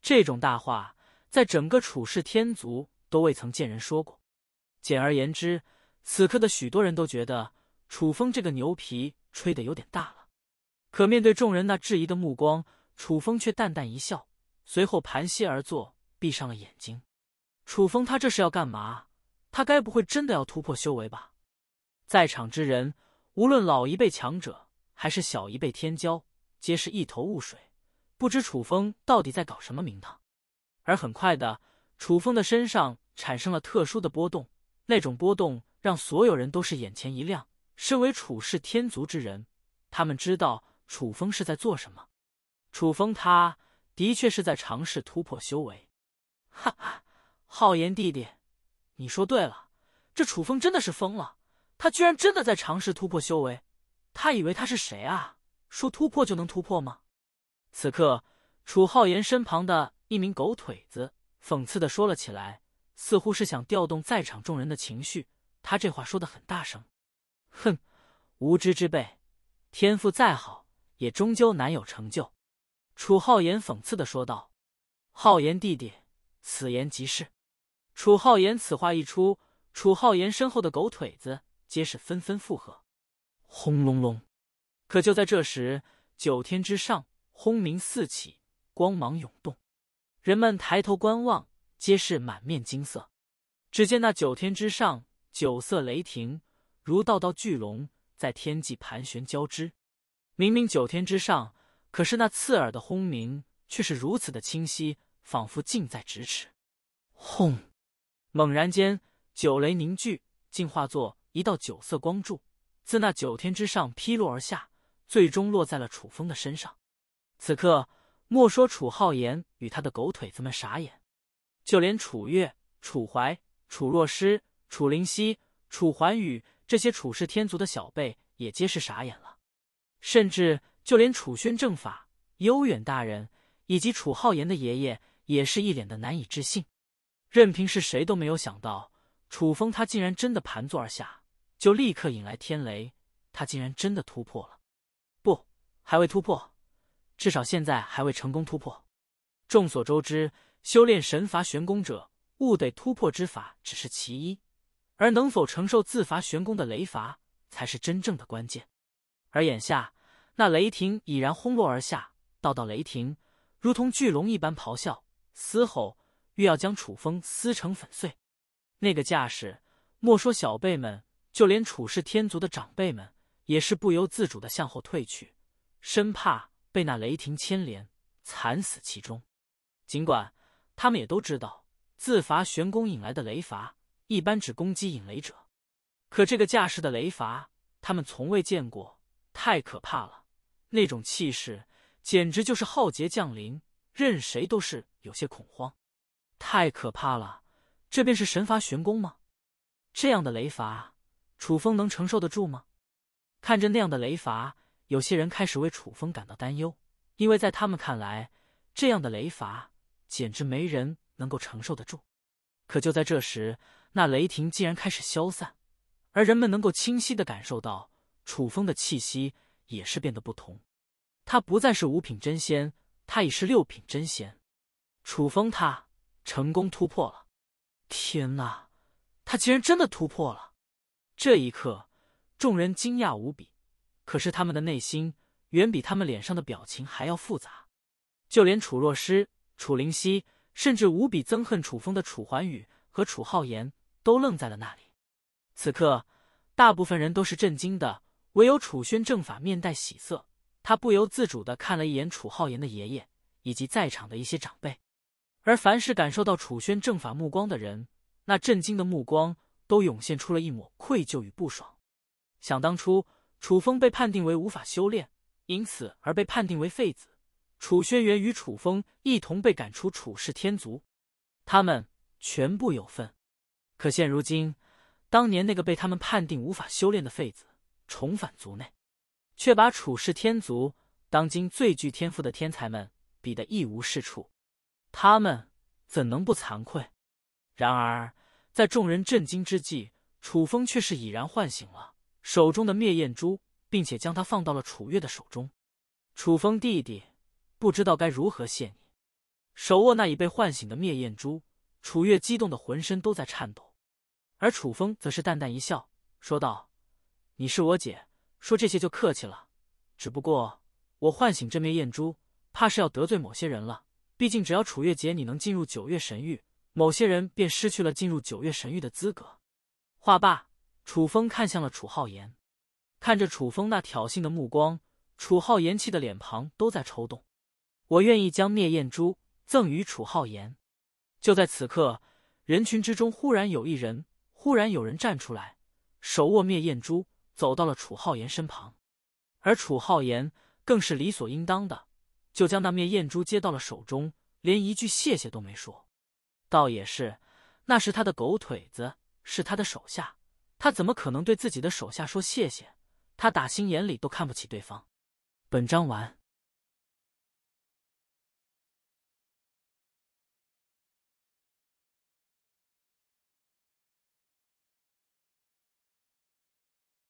这种大话在整个楚氏天族都未曾见人说过。简而言之，此刻的许多人都觉得楚风这个牛皮吹得有点大了。可面对众人那质疑的目光，楚风却淡淡一笑，随后盘膝而坐，闭上了眼睛。楚风，他这是要干嘛？他该不会真的要突破修为吧？在场之人，无论老一辈强者，还是小一辈天骄。皆是一头雾水，不知楚风到底在搞什么名堂。而很快的，楚风的身上产生了特殊的波动，那种波动让所有人都是眼前一亮。身为楚氏天族之人，他们知道楚风是在做什么。楚风，他的确是在尝试突破修为。哈哈，浩言弟弟，你说对了，这楚风真的是疯了，他居然真的在尝试突破修为，他以为他是谁啊？说突破就能突破吗？此刻，楚浩言身旁的一名狗腿子讽刺的说了起来，似乎是想调动在场众人的情绪。他这话说的很大声。哼，无知之辈，天赋再好，也终究难有成就。楚浩言讽刺的说道。浩言弟弟，此言极是。楚浩言此话一出，楚浩言身后的狗腿子皆是纷纷附和。轰隆隆。可就在这时，九天之上轰鸣四起，光芒涌动，人们抬头观望，皆是满面金色。只见那九天之上，九色雷霆如道道巨龙在天际盘旋交织。明明九天之上，可是那刺耳的轰鸣却是如此的清晰，仿佛近在咫尺。轰！猛然间，九雷凝聚，竟化作一道九色光柱，自那九天之上劈落而下。最终落在了楚风的身上。此刻，莫说楚浩言与他的狗腿子们傻眼，就连楚月、楚怀、楚若诗、楚灵溪、楚桓宇这些楚氏天族的小辈也皆是傻眼了。甚至，就连楚宣正法、悠远大人以及楚浩言的爷爷也是一脸的难以置信。任凭是谁都没有想到，楚风他竟然真的盘坐而下，就立刻引来天雷，他竟然真的突破了。还未突破，至少现在还未成功突破。众所周知，修炼神罚玄功者，悟得突破之法只是其一，而能否承受自罚玄功的雷罚，才是真正的关键。而眼下，那雷霆已然轰落而下，道道雷霆如同巨龙一般咆哮嘶吼，欲要将楚风撕成粉碎。那个架势，莫说小辈们，就连楚氏天族的长辈们，也是不由自主的向后退去。生怕被那雷霆牵连，惨死其中。尽管他们也都知道自伐玄功引来的雷伐一般只攻击引雷者，可这个架势的雷伐，他们从未见过，太可怕了！那种气势简直就是浩劫降临，任谁都是有些恐慌。太可怕了，这便是神罚玄功吗？这样的雷罚，楚风能承受得住吗？看着那样的雷罚。有些人开始为楚风感到担忧，因为在他们看来，这样的雷罚简直没人能够承受得住。可就在这时，那雷霆竟然开始消散，而人们能够清晰的感受到楚风的气息也是变得不同。他不再是五品真仙，他已是六品真仙。楚风，他成功突破了！天哪，他竟然真的突破了！这一刻，众人惊讶无比。可是他们的内心远比他们脸上的表情还要复杂，就连楚若诗、楚灵溪，甚至无比憎恨楚风的楚桓宇和楚浩言，都愣在了那里。此刻，大部分人都是震惊的，唯有楚宣正法面带喜色，他不由自主的看了一眼楚浩言的爷爷以及在场的一些长辈。而凡是感受到楚宣正法目光的人，那震惊的目光都涌现出了一抹愧疚与不爽。想当初。楚风被判定为无法修炼，因此而被判定为废子。楚轩辕与楚风一同被赶出楚氏天族，他们全部有份。可现如今，当年那个被他们判定无法修炼的废子重返族内，却把楚氏天族当今最具天赋的天才们比得一无是处，他们怎能不惭愧？然而，在众人震惊之际，楚风却是已然唤醒了。手中的灭焰珠，并且将它放到了楚月的手中。楚风弟弟，不知道该如何谢你。手握那已被唤醒的灭焰珠，楚月激动的浑身都在颤抖，而楚风则是淡淡一笑，说道：“你是我姐，说这些就客气了。只不过我唤醒这灭焰珠，怕是要得罪某些人了。毕竟只要楚月姐你能进入九月神域，某些人便失去了进入九月神域的资格。”话罢。楚风看向了楚浩言，看着楚风那挑衅的目光，楚浩言气的脸庞都在抽动。我愿意将灭焰珠赠与楚浩言。就在此刻，人群之中忽然有一人忽然有人站出来，手握灭焰珠，走到了楚浩言身旁，而楚浩言更是理所应当的，就将那灭焰珠接到了手中，连一句谢谢都没说。倒也是，那是他的狗腿子，是他的手下。他怎么可能对自己的手下说谢谢？他打心眼里都看不起对方。本章完。